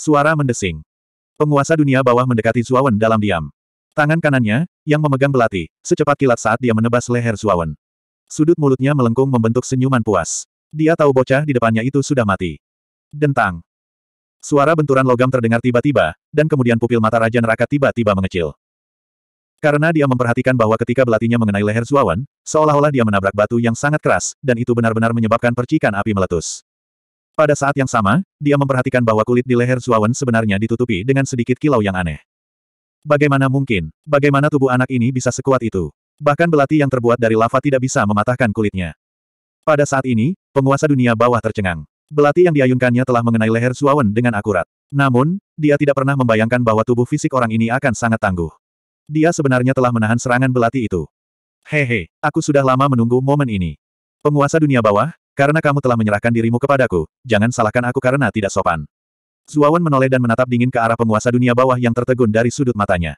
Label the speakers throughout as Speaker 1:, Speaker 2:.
Speaker 1: Suara mendesing. Penguasa dunia bawah mendekati Zuawan dalam diam. Tangan kanannya, yang memegang belati, secepat kilat saat dia menebas leher Zuawan. Sudut mulutnya melengkung membentuk senyuman puas. Dia tahu bocah di depannya itu sudah mati. Dentang. Suara benturan logam terdengar tiba-tiba, dan kemudian pupil mata Raja Neraka tiba-tiba mengecil. Karena dia memperhatikan bahwa ketika belatinya mengenai leher Zuawan, seolah-olah dia menabrak batu yang sangat keras, dan itu benar-benar menyebabkan percikan api meletus. Pada saat yang sama, dia memperhatikan bahwa kulit di leher Zuawan sebenarnya ditutupi dengan sedikit kilau yang aneh. Bagaimana mungkin? Bagaimana tubuh anak ini bisa sekuat itu? Bahkan belati yang terbuat dari lava tidak bisa mematahkan kulitnya. Pada saat ini, penguasa dunia bawah tercengang. Belati yang diayunkannya telah mengenai leher Zuawan dengan akurat. Namun, dia tidak pernah membayangkan bahwa tubuh fisik orang ini akan sangat tangguh. Dia sebenarnya telah menahan serangan belati itu. Hehe, aku sudah lama menunggu momen ini. Penguasa dunia bawah, karena kamu telah menyerahkan dirimu kepadaku, jangan salahkan aku karena tidak sopan. Zuawan menoleh dan menatap dingin ke arah penguasa dunia bawah yang tertegun dari sudut matanya.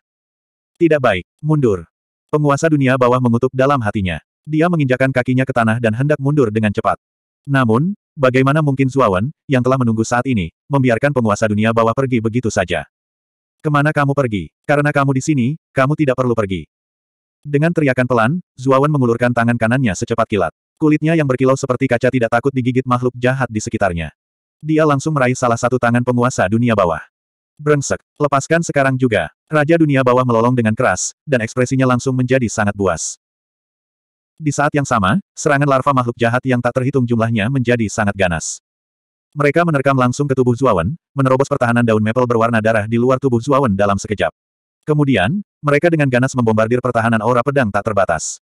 Speaker 1: Tidak baik, mundur. Penguasa dunia bawah mengutuk dalam hatinya. Dia menginjakan kakinya ke tanah dan hendak mundur dengan cepat. Namun, bagaimana mungkin Zuawan, yang telah menunggu saat ini, membiarkan penguasa dunia bawah pergi begitu saja? Kemana kamu pergi? Karena kamu di sini, kamu tidak perlu pergi. Dengan teriakan pelan, Zuawan mengulurkan tangan kanannya secepat kilat. Kulitnya yang berkilau seperti kaca tidak takut digigit makhluk jahat di sekitarnya. Dia langsung meraih salah satu tangan penguasa dunia bawah. Brengsek, lepaskan sekarang juga. Raja dunia bawah melolong dengan keras, dan ekspresinya langsung menjadi sangat buas. Di saat yang sama, serangan larva makhluk jahat yang tak terhitung jumlahnya menjadi sangat ganas. Mereka menerkam langsung ke tubuh Zuawan, menerobos pertahanan daun maple berwarna darah di luar tubuh Zuawan dalam sekejap. Kemudian, mereka dengan ganas membombardir pertahanan aura pedang tak terbatas.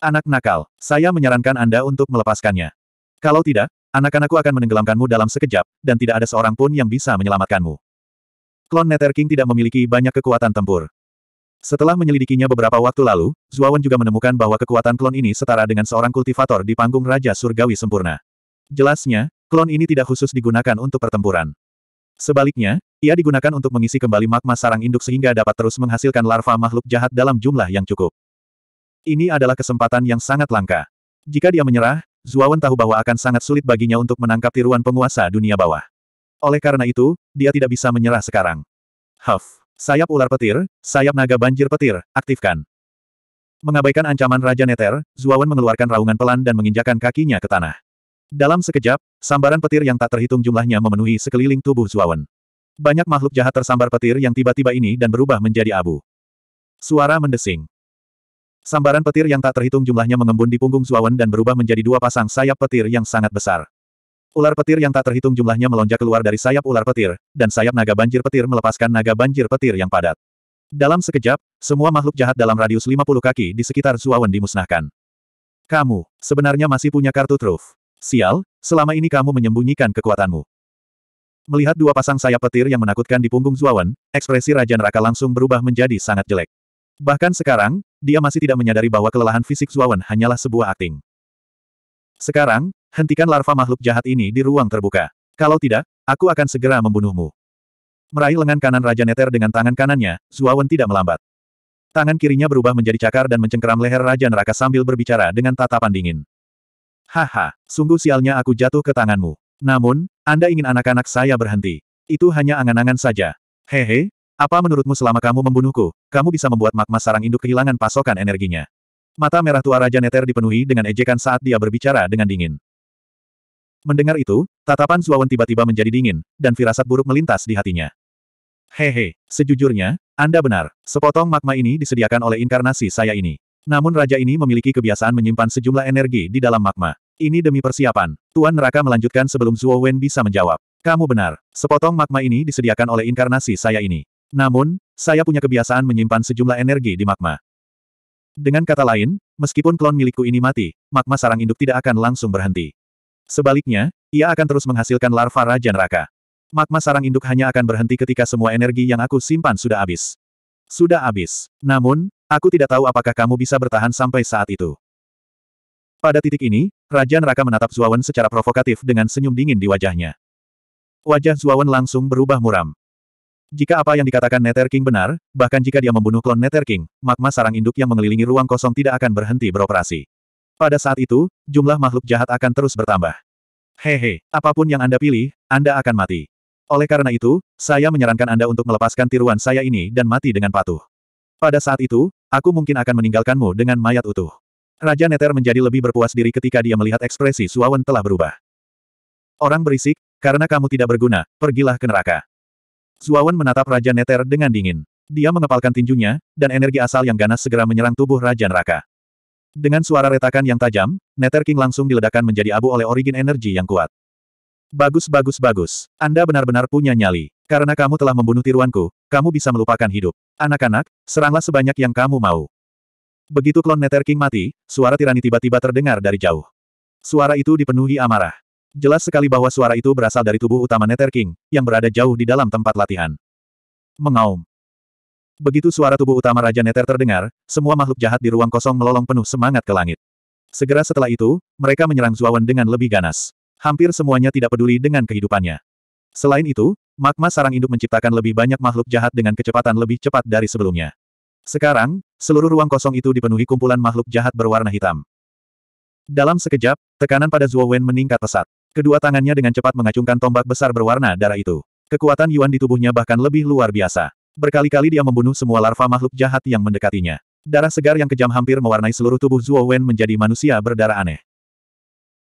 Speaker 1: Anak nakal, saya menyarankan Anda untuk melepaskannya. Kalau tidak, anak-anakku akan menenggelamkanmu dalam sekejap, dan tidak ada seorang pun yang bisa menyelamatkanmu. Klon Nether King tidak memiliki banyak kekuatan tempur. Setelah menyelidikinya beberapa waktu lalu, Zuawan juga menemukan bahwa kekuatan klon ini setara dengan seorang kultivator di panggung Raja Surgawi Sempurna. Jelasnya, klon ini tidak khusus digunakan untuk pertempuran. Sebaliknya, ia digunakan untuk mengisi kembali magma sarang induk sehingga dapat terus menghasilkan larva makhluk jahat dalam jumlah yang cukup. Ini adalah kesempatan yang sangat langka. Jika dia menyerah, Zuawan tahu bahwa akan sangat sulit baginya untuk menangkap tiruan penguasa dunia bawah. Oleh karena itu, dia tidak bisa menyerah sekarang. Huff. Sayap ular petir, sayap naga banjir petir, aktifkan. Mengabaikan ancaman Raja Neter, Zuawan mengeluarkan raungan pelan dan menginjakan kakinya ke tanah. Dalam sekejap, sambaran petir yang tak terhitung jumlahnya memenuhi sekeliling tubuh Zuawan. Banyak makhluk jahat tersambar petir yang tiba-tiba ini dan berubah menjadi abu. Suara mendesing. Sambaran petir yang tak terhitung jumlahnya mengembun di punggung Zuawan dan berubah menjadi dua pasang sayap petir yang sangat besar. Ular petir yang tak terhitung jumlahnya melonjak keluar dari sayap ular petir, dan sayap naga banjir petir melepaskan naga banjir petir yang padat. Dalam sekejap, semua makhluk jahat dalam radius 50 kaki di sekitar Zuawan dimusnahkan. Kamu, sebenarnya masih punya kartu truf. Sial, selama ini kamu menyembunyikan kekuatanmu. Melihat dua pasang sayap petir yang menakutkan di punggung Zuawan, ekspresi Raja Neraka langsung berubah menjadi sangat jelek. Bahkan sekarang, dia masih tidak menyadari bahwa kelelahan fisik Zuawan hanyalah sebuah akting. Sekarang, hentikan larva makhluk jahat ini di ruang terbuka. Kalau tidak, aku akan segera membunuhmu. Meraih lengan kanan Raja Neter dengan tangan kanannya, Zuawan tidak melambat. Tangan kirinya berubah menjadi cakar dan mencengkeram leher Raja Neraka sambil berbicara dengan tatapan dingin. Haha, sungguh sialnya aku jatuh ke tanganmu. Namun, Anda ingin anak-anak saya berhenti. Itu hanya angan-angan saja. Hehe, apa menurutmu selama kamu membunuhku, kamu bisa membuat magma sarang induk kehilangan pasokan energinya? Mata merah tua Raja Neter dipenuhi dengan ejekan saat dia berbicara dengan dingin. Mendengar itu, tatapan Zuawan tiba-tiba menjadi dingin, dan firasat buruk melintas di hatinya. Hehe, sejujurnya, Anda benar, sepotong magma ini disediakan oleh inkarnasi saya ini. Namun raja ini memiliki kebiasaan menyimpan sejumlah energi di dalam magma. Ini demi persiapan. Tuan Neraka melanjutkan sebelum Zuo Wen bisa menjawab. Kamu benar, sepotong magma ini disediakan oleh inkarnasi saya ini. Namun, saya punya kebiasaan menyimpan sejumlah energi di magma. Dengan kata lain, meskipun klon milikku ini mati, magma sarang induk tidak akan langsung berhenti. Sebaliknya, ia akan terus menghasilkan larva Raja Neraka. Magma sarang induk hanya akan berhenti ketika semua energi yang aku simpan sudah habis. Sudah habis. Namun, aku tidak tahu apakah kamu bisa bertahan sampai saat itu. Pada titik ini, Raja Neraka menatap Zuawan secara provokatif dengan senyum dingin di wajahnya. Wajah Zuawan langsung berubah muram. Jika apa yang dikatakan Nether King benar, bahkan jika dia membunuh klon Nether King, magma sarang induk yang mengelilingi ruang kosong tidak akan berhenti beroperasi. Pada saat itu, jumlah makhluk jahat akan terus bertambah. Hehe, apapun yang Anda pilih, Anda akan mati. Oleh karena itu, saya menyarankan Anda untuk melepaskan tiruan saya ini dan mati dengan patuh. Pada saat itu, aku mungkin akan meninggalkanmu dengan mayat utuh. Raja Nether menjadi lebih berpuas diri ketika dia melihat ekspresi Suawen telah berubah. Orang berisik, karena kamu tidak berguna, pergilah ke neraka. Zuawan menatap Raja Neter dengan dingin. Dia mengepalkan tinjunya, dan energi asal yang ganas segera menyerang tubuh Raja Neraka. Dengan suara retakan yang tajam, Nether King langsung diledakkan menjadi abu oleh origin energi yang kuat. Bagus bagus bagus, Anda benar-benar punya nyali. Karena kamu telah membunuh tiruanku, kamu bisa melupakan hidup. Anak-anak, seranglah sebanyak yang kamu mau. Begitu klon Nether King mati, suara tirani tiba-tiba terdengar dari jauh. Suara itu dipenuhi amarah. Jelas sekali bahwa suara itu berasal dari tubuh utama Nether King, yang berada jauh di dalam tempat latihan. Mengaum. Begitu suara tubuh utama Raja Nether terdengar, semua makhluk jahat di ruang kosong melolong penuh semangat ke langit. Segera setelah itu, mereka menyerang Zuawan dengan lebih ganas. Hampir semuanya tidak peduli dengan kehidupannya. Selain itu, magma sarang induk menciptakan lebih banyak makhluk jahat dengan kecepatan lebih cepat dari sebelumnya. Sekarang, seluruh ruang kosong itu dipenuhi kumpulan makhluk jahat berwarna hitam. Dalam sekejap, tekanan pada Zuo Wen meningkat pesat. Kedua tangannya dengan cepat mengacungkan tombak besar berwarna darah itu. Kekuatan Yuan di tubuhnya bahkan lebih luar biasa. Berkali-kali dia membunuh semua larva makhluk jahat yang mendekatinya. Darah segar yang kejam hampir mewarnai seluruh tubuh Zuo Wen menjadi manusia berdarah aneh.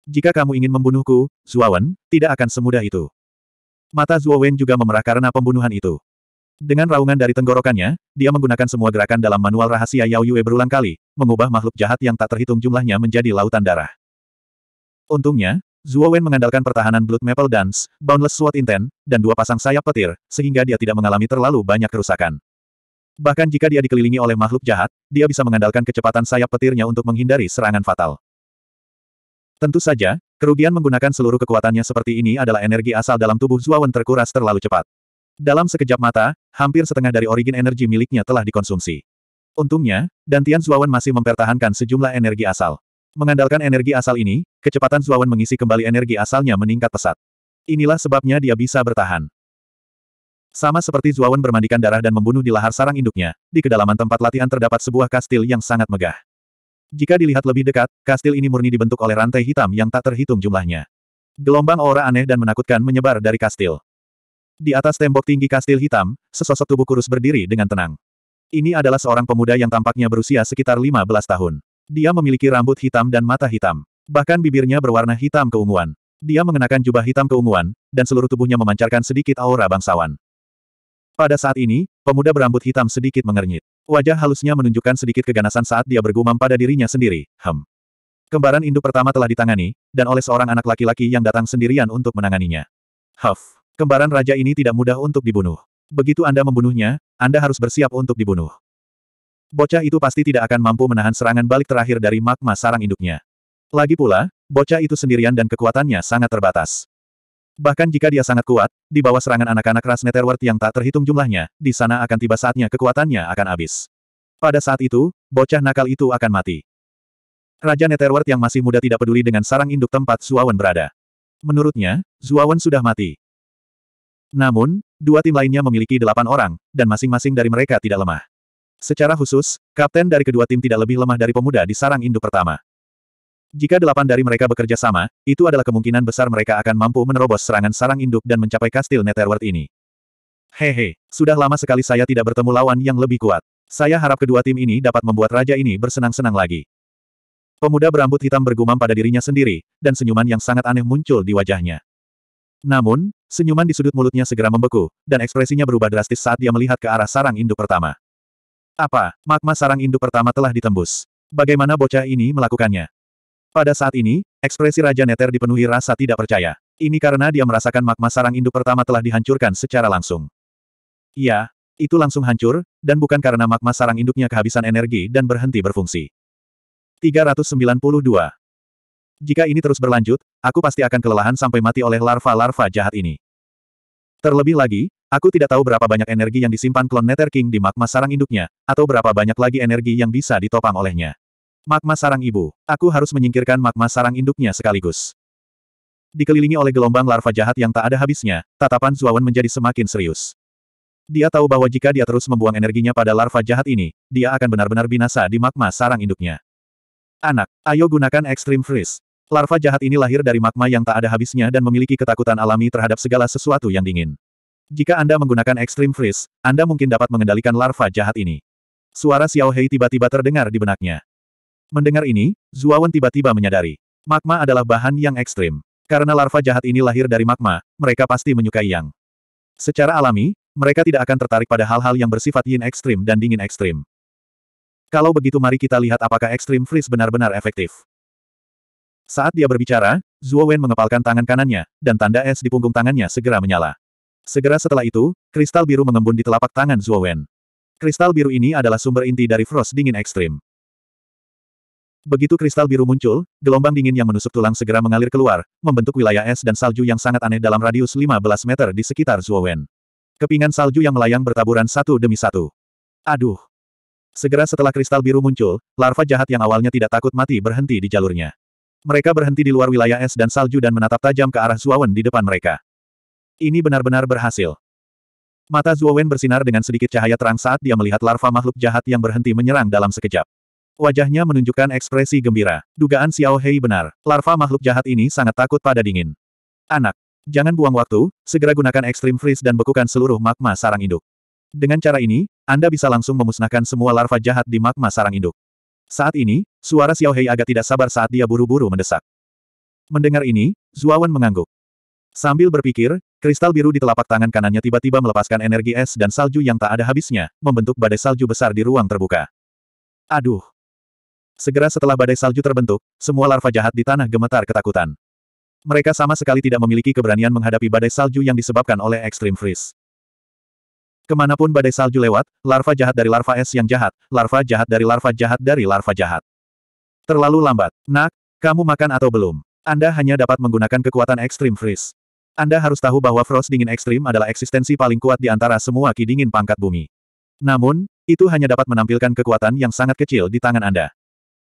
Speaker 1: Jika kamu ingin membunuhku, Zuo Wen, tidak akan semudah itu. Mata Zuo Wen juga memerah karena pembunuhan itu. Dengan raungan dari tenggorokannya, dia menggunakan semua gerakan dalam manual rahasia Yao Yue berulang kali, mengubah makhluk jahat yang tak terhitung jumlahnya menjadi lautan darah. Untungnya, Zuo Wen mengandalkan pertahanan Blood Maple Dance, Boundless Sword Intent, dan dua pasang sayap petir, sehingga dia tidak mengalami terlalu banyak kerusakan. Bahkan jika dia dikelilingi oleh makhluk jahat, dia bisa mengandalkan kecepatan sayap petirnya untuk menghindari serangan fatal. Tentu saja, kerugian menggunakan seluruh kekuatannya seperti ini adalah energi asal dalam tubuh Wen terkuras terlalu cepat. Dalam sekejap mata, hampir setengah dari origin energi miliknya telah dikonsumsi. Untungnya, Dantian Wen masih mempertahankan sejumlah energi asal. Mengandalkan energi asal ini, kecepatan Zuawan mengisi kembali energi asalnya meningkat pesat. Inilah sebabnya dia bisa bertahan. Sama seperti Zuawan bermandikan darah dan membunuh di lahar sarang induknya, di kedalaman tempat latihan terdapat sebuah kastil yang sangat megah. Jika dilihat lebih dekat, kastil ini murni dibentuk oleh rantai hitam yang tak terhitung jumlahnya. Gelombang aura aneh dan menakutkan menyebar dari kastil. Di atas tembok tinggi kastil hitam, sesosok tubuh kurus berdiri dengan tenang. Ini adalah seorang pemuda yang tampaknya berusia sekitar 15 tahun. Dia memiliki rambut hitam dan mata hitam. Bahkan bibirnya berwarna hitam keunguan. Dia mengenakan jubah hitam keunguan, dan seluruh tubuhnya memancarkan sedikit aura bangsawan. Pada saat ini, pemuda berambut hitam sedikit mengernyit. Wajah halusnya menunjukkan sedikit keganasan saat dia bergumam pada dirinya sendiri, hem. Kembaran induk pertama telah ditangani, dan oleh seorang anak laki-laki yang datang sendirian untuk menanganinya. Huff, kembaran raja ini tidak mudah untuk dibunuh. Begitu Anda membunuhnya, Anda harus bersiap untuk dibunuh bocah itu pasti tidak akan mampu menahan serangan balik terakhir dari magma sarang induknya. Lagi pula, bocah itu sendirian dan kekuatannya sangat terbatas. Bahkan jika dia sangat kuat, di bawah serangan anak-anak ras Netherworld yang tak terhitung jumlahnya, di sana akan tiba saatnya kekuatannya akan habis. Pada saat itu, bocah nakal itu akan mati. Raja Netherworld yang masih muda tidak peduli dengan sarang induk tempat Zuawan berada. Menurutnya, Zuawan sudah mati. Namun, dua tim lainnya memiliki delapan orang, dan masing-masing dari mereka tidak lemah. Secara khusus, kapten dari kedua tim tidak lebih lemah dari pemuda di sarang induk pertama. Jika delapan dari mereka bekerja sama, itu adalah kemungkinan besar mereka akan mampu menerobos serangan sarang induk dan mencapai kastil Netherworld ini. Hehe, sudah lama sekali saya tidak bertemu lawan yang lebih kuat. Saya harap kedua tim ini dapat membuat raja ini bersenang-senang lagi. Pemuda berambut hitam bergumam pada dirinya sendiri, dan senyuman yang sangat aneh muncul di wajahnya. Namun, senyuman di sudut mulutnya segera membeku, dan ekspresinya berubah drastis saat dia melihat ke arah sarang induk pertama. Apa, magma sarang induk pertama telah ditembus. Bagaimana bocah ini melakukannya? Pada saat ini, ekspresi Raja Neter dipenuhi rasa tidak percaya. Ini karena dia merasakan magma sarang induk pertama telah dihancurkan secara langsung. Ya, itu langsung hancur, dan bukan karena magma sarang induknya kehabisan energi dan berhenti berfungsi. 392. Jika ini terus berlanjut, aku pasti akan kelelahan sampai mati oleh larva-larva jahat ini. Terlebih lagi, Aku tidak tahu berapa banyak energi yang disimpan klon Nether King di magma sarang induknya, atau berapa banyak lagi energi yang bisa ditopang olehnya. Magma sarang ibu. Aku harus menyingkirkan magma sarang induknya sekaligus. Dikelilingi oleh gelombang larva jahat yang tak ada habisnya, tatapan Zuawan menjadi semakin serius. Dia tahu bahwa jika dia terus membuang energinya pada larva jahat ini, dia akan benar-benar binasa di magma sarang induknya. Anak, ayo gunakan Extreme Freeze. Larva jahat ini lahir dari magma yang tak ada habisnya dan memiliki ketakutan alami terhadap segala sesuatu yang dingin. Jika Anda menggunakan Extreme Freeze, Anda mungkin dapat mengendalikan larva jahat ini. Suara Xiao Hei tiba-tiba terdengar di benaknya. Mendengar ini, Zuawan tiba-tiba menyadari. Magma adalah bahan yang ekstrim. Karena larva jahat ini lahir dari magma, mereka pasti menyukai yang. Secara alami, mereka tidak akan tertarik pada hal-hal yang bersifat yin ekstrim dan dingin ekstrim. Kalau begitu mari kita lihat apakah Extreme Freeze benar-benar efektif. Saat dia berbicara, Zuo Wen mengepalkan tangan kanannya, dan tanda es di punggung tangannya segera menyala. Segera setelah itu, kristal biru mengembun di telapak tangan Zuo Wen. Kristal biru ini adalah sumber inti dari frost dingin ekstrim. Begitu kristal biru muncul, gelombang dingin yang menusuk tulang segera mengalir keluar, membentuk wilayah es dan salju yang sangat aneh dalam radius 15 meter di sekitar Zuo Wen. Kepingan salju yang melayang bertaburan satu demi satu. Aduh! Segera setelah kristal biru muncul, larva jahat yang awalnya tidak takut mati berhenti di jalurnya. Mereka berhenti di luar wilayah es dan salju dan menatap tajam ke arah Zuo Wen di depan mereka. Ini benar-benar berhasil. Mata Zuowen bersinar dengan sedikit cahaya terang saat dia melihat larva makhluk jahat yang berhenti menyerang dalam sekejap. Wajahnya menunjukkan ekspresi gembira. Dugaan Xiao Hei benar. Larva makhluk jahat ini sangat takut pada dingin. Anak, jangan buang waktu, segera gunakan Extreme Freeze dan bekukan seluruh magma sarang induk. Dengan cara ini, Anda bisa langsung memusnahkan semua larva jahat di magma sarang induk. Saat ini, suara Xiao Hei agak tidak sabar saat dia buru-buru mendesak. Mendengar ini, Zuawan mengangguk. Sambil berpikir, Kristal biru di telapak tangan kanannya tiba-tiba melepaskan energi es dan salju yang tak ada habisnya, membentuk badai salju besar di ruang terbuka. Aduh! Segera setelah badai salju terbentuk, semua larva jahat di tanah gemetar ketakutan. Mereka sama sekali tidak memiliki keberanian menghadapi badai salju yang disebabkan oleh Extreme Freeze. Kemanapun badai salju lewat, larva jahat dari larva es yang jahat, larva jahat dari larva jahat dari larva jahat. Terlalu lambat. Nak, kamu makan atau belum? Anda hanya dapat menggunakan kekuatan Extreme Freeze. Anda harus tahu bahwa Frost Dingin Ekstrim adalah eksistensi paling kuat di antara semua ki dingin pangkat bumi. Namun, itu hanya dapat menampilkan kekuatan yang sangat kecil di tangan Anda.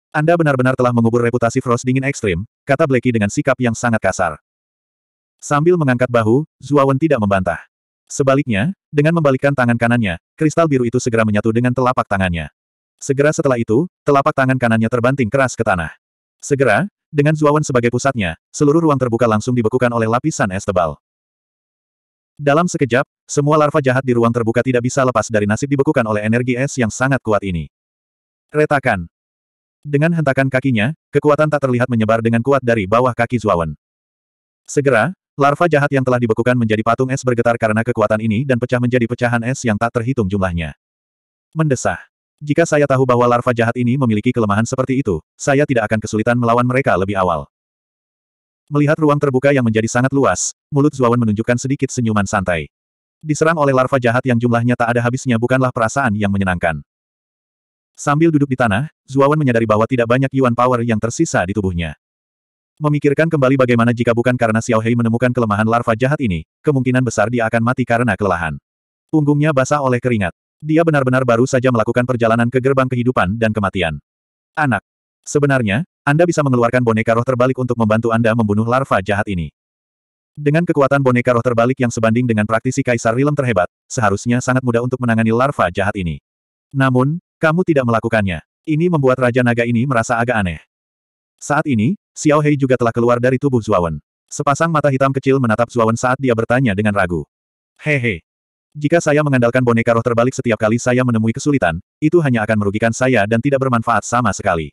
Speaker 1: Anda benar-benar telah mengubur reputasi Frost Dingin Ekstrim, kata Blacky dengan sikap yang sangat kasar. Sambil mengangkat bahu, Zuawan tidak membantah. Sebaliknya, dengan membalikkan tangan kanannya, kristal biru itu segera menyatu dengan telapak tangannya. Segera setelah itu, telapak tangan kanannya terbanting keras ke tanah. Segera, dengan Zuawan sebagai pusatnya, seluruh ruang terbuka langsung dibekukan oleh lapisan es tebal. Dalam sekejap, semua larva jahat di ruang terbuka tidak bisa lepas dari nasib dibekukan oleh energi es yang sangat kuat ini. Retakan. Dengan hentakan kakinya, kekuatan tak terlihat menyebar dengan kuat dari bawah kaki Zuawan. Segera, larva jahat yang telah dibekukan menjadi patung es bergetar karena kekuatan ini dan pecah menjadi pecahan es yang tak terhitung jumlahnya. Mendesah. Jika saya tahu bahwa larva jahat ini memiliki kelemahan seperti itu, saya tidak akan kesulitan melawan mereka lebih awal. Melihat ruang terbuka yang menjadi sangat luas, mulut Zuawan menunjukkan sedikit senyuman santai. Diserang oleh larva jahat yang jumlahnya tak ada habisnya bukanlah perasaan yang menyenangkan. Sambil duduk di tanah, Zuawan menyadari bahwa tidak banyak Yuan Power yang tersisa di tubuhnya. Memikirkan kembali bagaimana jika bukan karena Xiao Hei menemukan kelemahan larva jahat ini, kemungkinan besar dia akan mati karena kelelahan. Punggungnya basah oleh keringat. Dia benar-benar baru saja melakukan perjalanan ke gerbang kehidupan dan kematian. Anak. Sebenarnya, Anda bisa mengeluarkan boneka roh terbalik untuk membantu Anda membunuh larva jahat ini. Dengan kekuatan boneka roh terbalik yang sebanding dengan praktisi kaisar rilem terhebat, seharusnya sangat mudah untuk menangani larva jahat ini. Namun, kamu tidak melakukannya. Ini membuat Raja Naga ini merasa agak aneh. Saat ini, Xiao Hei juga telah keluar dari tubuh Zuawan. Sepasang mata hitam kecil menatap Zuawan saat dia bertanya dengan ragu. Hehe, jika saya mengandalkan boneka roh terbalik setiap kali saya menemui kesulitan, itu hanya akan merugikan saya dan tidak bermanfaat sama sekali.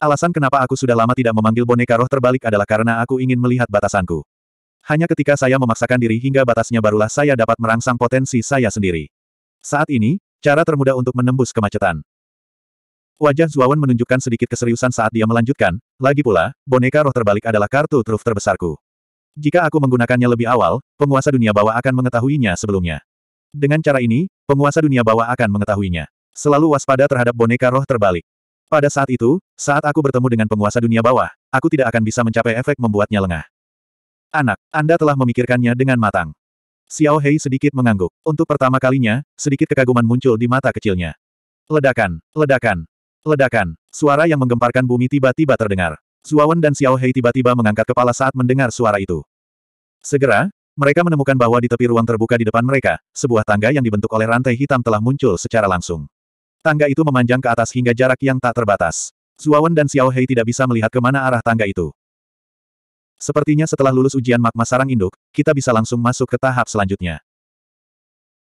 Speaker 1: Alasan kenapa aku sudah lama tidak memanggil boneka roh terbalik adalah karena aku ingin melihat batasanku. Hanya ketika saya memaksakan diri hingga batasnya barulah saya dapat merangsang potensi saya sendiri. Saat ini, cara termudah untuk menembus kemacetan. Wajah Zuawan menunjukkan sedikit keseriusan saat dia melanjutkan, lagi pula, boneka roh terbalik adalah kartu truf terbesarku. Jika aku menggunakannya lebih awal, penguasa dunia bawah akan mengetahuinya sebelumnya. Dengan cara ini, penguasa dunia bawah akan mengetahuinya. Selalu waspada terhadap boneka roh terbalik. Pada saat itu, saat aku bertemu dengan penguasa dunia bawah, aku tidak akan bisa mencapai efek membuatnya lengah. Anak, Anda telah memikirkannya dengan matang. Xiao Hei sedikit mengangguk. Untuk pertama kalinya, sedikit kekaguman muncul di mata kecilnya. Ledakan, ledakan, ledakan. Suara yang menggemparkan bumi tiba-tiba terdengar. Zuawan dan Xiao Hei tiba-tiba mengangkat kepala saat mendengar suara itu. Segera, mereka menemukan bahwa di tepi ruang terbuka di depan mereka, sebuah tangga yang dibentuk oleh rantai hitam telah muncul secara langsung. Tangga itu memanjang ke atas hingga jarak yang tak terbatas. Zuawan dan Xiao Hei tidak bisa melihat ke mana arah tangga itu. Sepertinya setelah lulus ujian magma sarang induk, kita bisa langsung masuk ke tahap selanjutnya.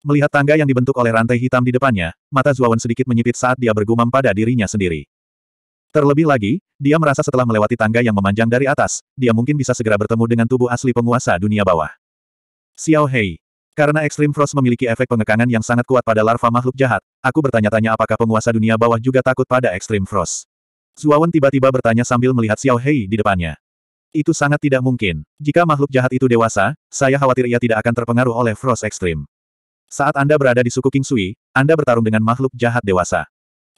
Speaker 1: Melihat tangga yang dibentuk oleh rantai hitam di depannya, mata Zuawan sedikit menyipit saat dia bergumam pada dirinya sendiri. Terlebih lagi, dia merasa setelah melewati tangga yang memanjang dari atas, dia mungkin bisa segera bertemu dengan tubuh asli penguasa dunia bawah. Xiao Hei. Karena Extreme Frost memiliki efek pengekangan yang sangat kuat pada larva makhluk jahat, aku bertanya-tanya apakah penguasa dunia bawah juga takut pada Extreme Frost. Zuawan tiba-tiba bertanya sambil melihat Xiao Hei di depannya. Itu sangat tidak mungkin. Jika makhluk jahat itu dewasa, saya khawatir ia tidak akan terpengaruh oleh Frost Extreme. Saat Anda berada di suku King Sui, Anda bertarung dengan makhluk jahat dewasa.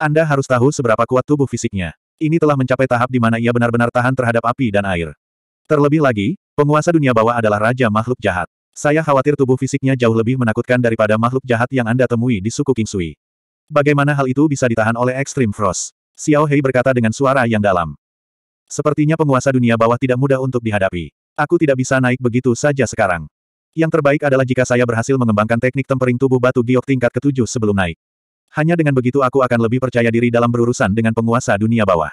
Speaker 1: Anda harus tahu seberapa kuat tubuh fisiknya. Ini telah mencapai tahap di mana ia benar-benar tahan terhadap api dan air. Terlebih lagi, penguasa dunia bawah adalah raja makhluk jahat. Saya khawatir tubuh fisiknya jauh lebih menakutkan daripada makhluk jahat yang Anda temui di suku King Sui. Bagaimana hal itu bisa ditahan oleh Extreme Frost? Xiao Hei berkata dengan suara yang dalam. Sepertinya penguasa dunia bawah tidak mudah untuk dihadapi. Aku tidak bisa naik begitu saja sekarang. Yang terbaik adalah jika saya berhasil mengembangkan teknik tempering tubuh batu giok tingkat ketujuh sebelum naik. Hanya dengan begitu aku akan lebih percaya diri dalam berurusan dengan penguasa dunia bawah.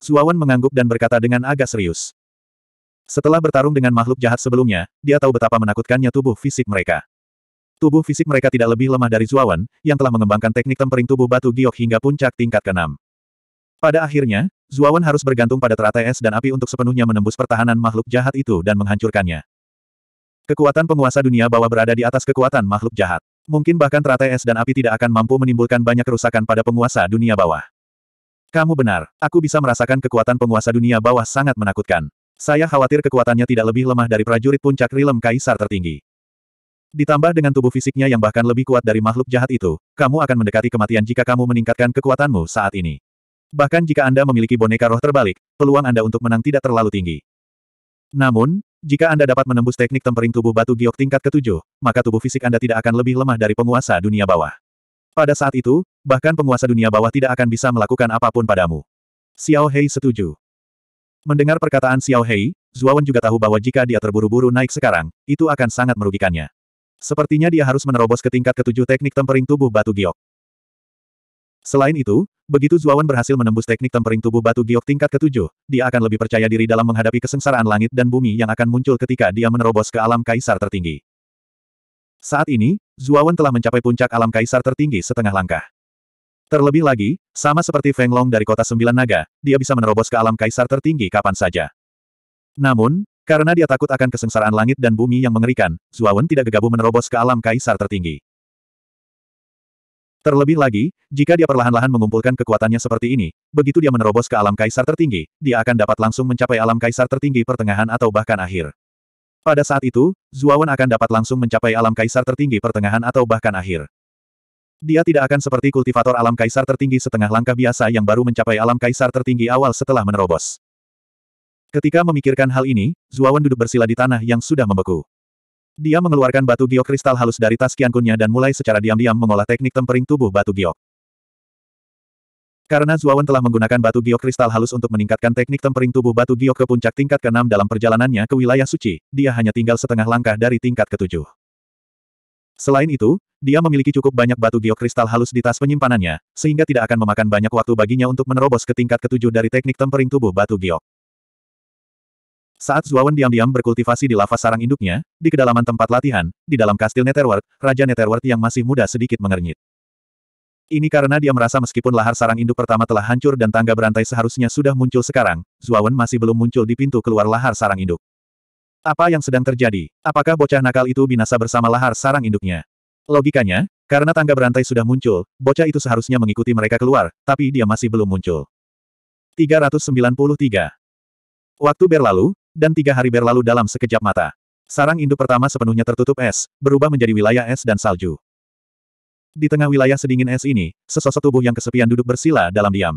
Speaker 1: Suawan mengangguk dan berkata dengan agak serius. Setelah bertarung dengan makhluk jahat sebelumnya, dia tahu betapa menakutkannya tubuh fisik mereka. Tubuh fisik mereka tidak lebih lemah dari Zuawan, yang telah mengembangkan teknik tempering tubuh batu giok hingga puncak tingkat ke-6. Pada akhirnya, Zuawan harus bergantung pada teratai es dan api untuk sepenuhnya menembus pertahanan makhluk jahat itu dan menghancurkannya. Kekuatan penguasa dunia bawah berada di atas kekuatan makhluk jahat. Mungkin bahkan teratai es dan api tidak akan mampu menimbulkan banyak kerusakan pada penguasa dunia bawah. Kamu benar, aku bisa merasakan kekuatan penguasa dunia bawah sangat menakutkan. Saya khawatir kekuatannya tidak lebih lemah dari prajurit puncak rilem kaisar tertinggi. Ditambah dengan tubuh fisiknya yang bahkan lebih kuat dari makhluk jahat itu, kamu akan mendekati kematian jika kamu meningkatkan kekuatanmu saat ini. Bahkan jika Anda memiliki boneka roh terbalik, peluang Anda untuk menang tidak terlalu tinggi. Namun, jika Anda dapat menembus teknik tempering tubuh batu giok tingkat ketujuh, maka tubuh fisik Anda tidak akan lebih lemah dari penguasa dunia bawah. Pada saat itu, bahkan penguasa dunia bawah tidak akan bisa melakukan apapun padamu. Xiao Hei setuju. Mendengar perkataan Xiao Hei, Zuawan juga tahu bahwa jika dia terburu-buru naik sekarang, itu akan sangat merugikannya. Sepertinya dia harus menerobos ke tingkat ketujuh teknik tempering tubuh batu giok. Selain itu, begitu Zuawan berhasil menembus teknik tempering tubuh batu giok tingkat ketujuh, dia akan lebih percaya diri dalam menghadapi kesengsaraan langit dan bumi yang akan muncul ketika dia menerobos ke alam kaisar tertinggi. Saat ini, Zuawan telah mencapai puncak alam kaisar tertinggi setengah langkah. Terlebih lagi, sama seperti Feng Long dari kota Sembilan Naga, dia bisa menerobos ke alam kaisar tertinggi kapan saja. Namun, karena dia takut akan kesengsaraan langit dan bumi yang mengerikan, Zuawan tidak gegabah menerobos ke alam kaisar tertinggi. Terlebih lagi, jika dia perlahan-lahan mengumpulkan kekuatannya seperti ini, begitu dia menerobos ke alam kaisar tertinggi, dia akan dapat langsung mencapai alam kaisar tertinggi pertengahan atau bahkan akhir. Pada saat itu, Zuawan akan dapat langsung mencapai alam kaisar tertinggi pertengahan atau bahkan akhir. Dia tidak akan seperti kultivator alam kaisar tertinggi setengah langkah biasa yang baru mencapai alam kaisar tertinggi awal setelah menerobos. Ketika memikirkan hal ini, Zuawan duduk bersila di tanah yang sudah membeku. Dia mengeluarkan batu giok kristal halus dari tas kiankunnya dan mulai secara diam-diam mengolah teknik tempering tubuh batu giok. Karena Zuawan telah menggunakan batu giok kristal halus untuk meningkatkan teknik tempering tubuh batu giok ke puncak tingkat ke-6 dalam perjalanannya ke wilayah suci, dia hanya tinggal setengah langkah dari tingkat ke-7. Selain itu, dia memiliki cukup banyak batu giok kristal halus di tas penyimpanannya, sehingga tidak akan memakan banyak waktu baginya untuk menerobos ke tingkat ketujuh dari teknik tempering tubuh batu giok. Saat Zuawan diam-diam berkultivasi di lava sarang induknya, di kedalaman tempat latihan, di dalam kastil Netherworld, Raja Netherworld yang masih muda sedikit mengernyit. Ini karena dia merasa meskipun lahar sarang induk pertama telah hancur dan tangga berantai seharusnya sudah muncul sekarang, Zuawan masih belum muncul di pintu keluar lahar sarang induk. Apa yang sedang terjadi? Apakah bocah nakal itu binasa bersama lahar sarang induknya? Logikanya, karena tangga berantai sudah muncul, bocah itu seharusnya mengikuti mereka keluar, tapi dia masih belum muncul. 393. Waktu berlalu, dan tiga hari berlalu dalam sekejap mata. Sarang induk pertama sepenuhnya tertutup es, berubah menjadi wilayah es dan salju. Di tengah wilayah sedingin es ini, sesosok tubuh yang kesepian duduk bersila dalam diam.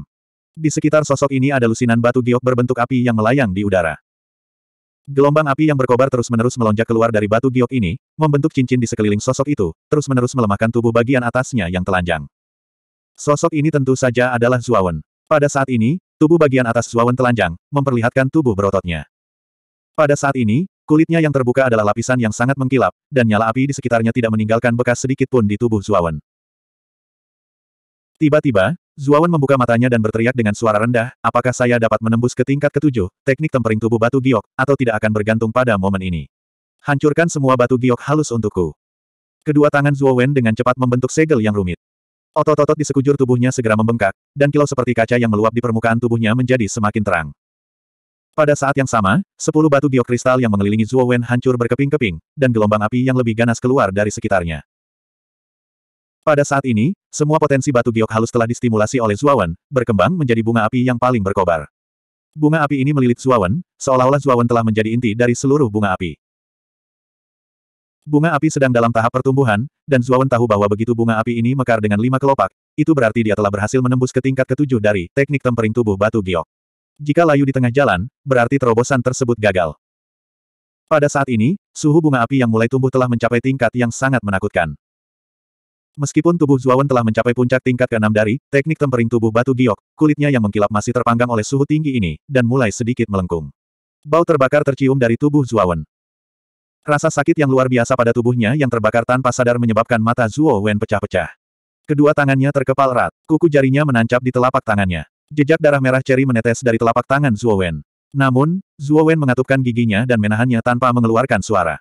Speaker 1: Di sekitar sosok ini ada lusinan batu giok berbentuk api yang melayang di udara. Gelombang api yang berkobar terus-menerus melonjak keluar dari batu giok ini, membentuk cincin di sekeliling sosok itu, terus-menerus melemahkan tubuh bagian atasnya yang telanjang. Sosok ini tentu saja adalah Zuawan. Pada saat ini, tubuh bagian atas Zuawan telanjang, memperlihatkan tubuh berototnya. Pada saat ini, kulitnya yang terbuka adalah lapisan yang sangat mengkilap, dan nyala api di sekitarnya tidak meninggalkan bekas sedikit pun di tubuh Zuawan. Tiba-tiba, Zuawan membuka matanya dan berteriak dengan suara rendah, apakah saya dapat menembus ke tingkat ketujuh, teknik tempering tubuh batu giok, atau tidak akan bergantung pada momen ini. Hancurkan semua batu giok halus untukku. Kedua tangan Zuawan dengan cepat membentuk segel yang rumit. Otot-otot di sekujur tubuhnya segera membengkak, dan kilau seperti kaca yang meluap di permukaan tubuhnya menjadi semakin terang. Pada saat yang sama, sepuluh batu giok kristal yang mengelilingi Zuowen hancur berkeping-keping, dan gelombang api yang lebih ganas keluar dari sekitarnya. Pada saat ini, semua potensi batu giok halus telah distimulasi oleh Zuawan, berkembang menjadi bunga api yang paling berkobar. Bunga api ini melilit Zuawan, seolah-olah Zuawan telah menjadi inti dari seluruh bunga api. Bunga api sedang dalam tahap pertumbuhan, dan Zuawan tahu bahwa begitu bunga api ini mekar dengan lima kelopak, itu berarti dia telah berhasil menembus ke tingkat ketujuh dari teknik tempering tubuh batu giok. Jika layu di tengah jalan, berarti terobosan tersebut gagal. Pada saat ini, suhu bunga api yang mulai tumbuh telah mencapai tingkat yang sangat menakutkan. Meskipun tubuh Zuawan telah mencapai puncak tingkat keenam dari teknik tempering tubuh batu giok, kulitnya yang mengkilap masih terpanggang oleh suhu tinggi ini, dan mulai sedikit melengkung. Bau terbakar tercium dari tubuh Zuawan. Rasa sakit yang luar biasa pada tubuhnya yang terbakar tanpa sadar menyebabkan mata Zuo Wen pecah-pecah. Kedua tangannya terkepal erat, kuku jarinya menancap di telapak tangannya. Jejak darah merah ceri menetes dari telapak tangan Zuo Wen. Namun, Zuo Wen mengatupkan giginya dan menahannya tanpa mengeluarkan suara.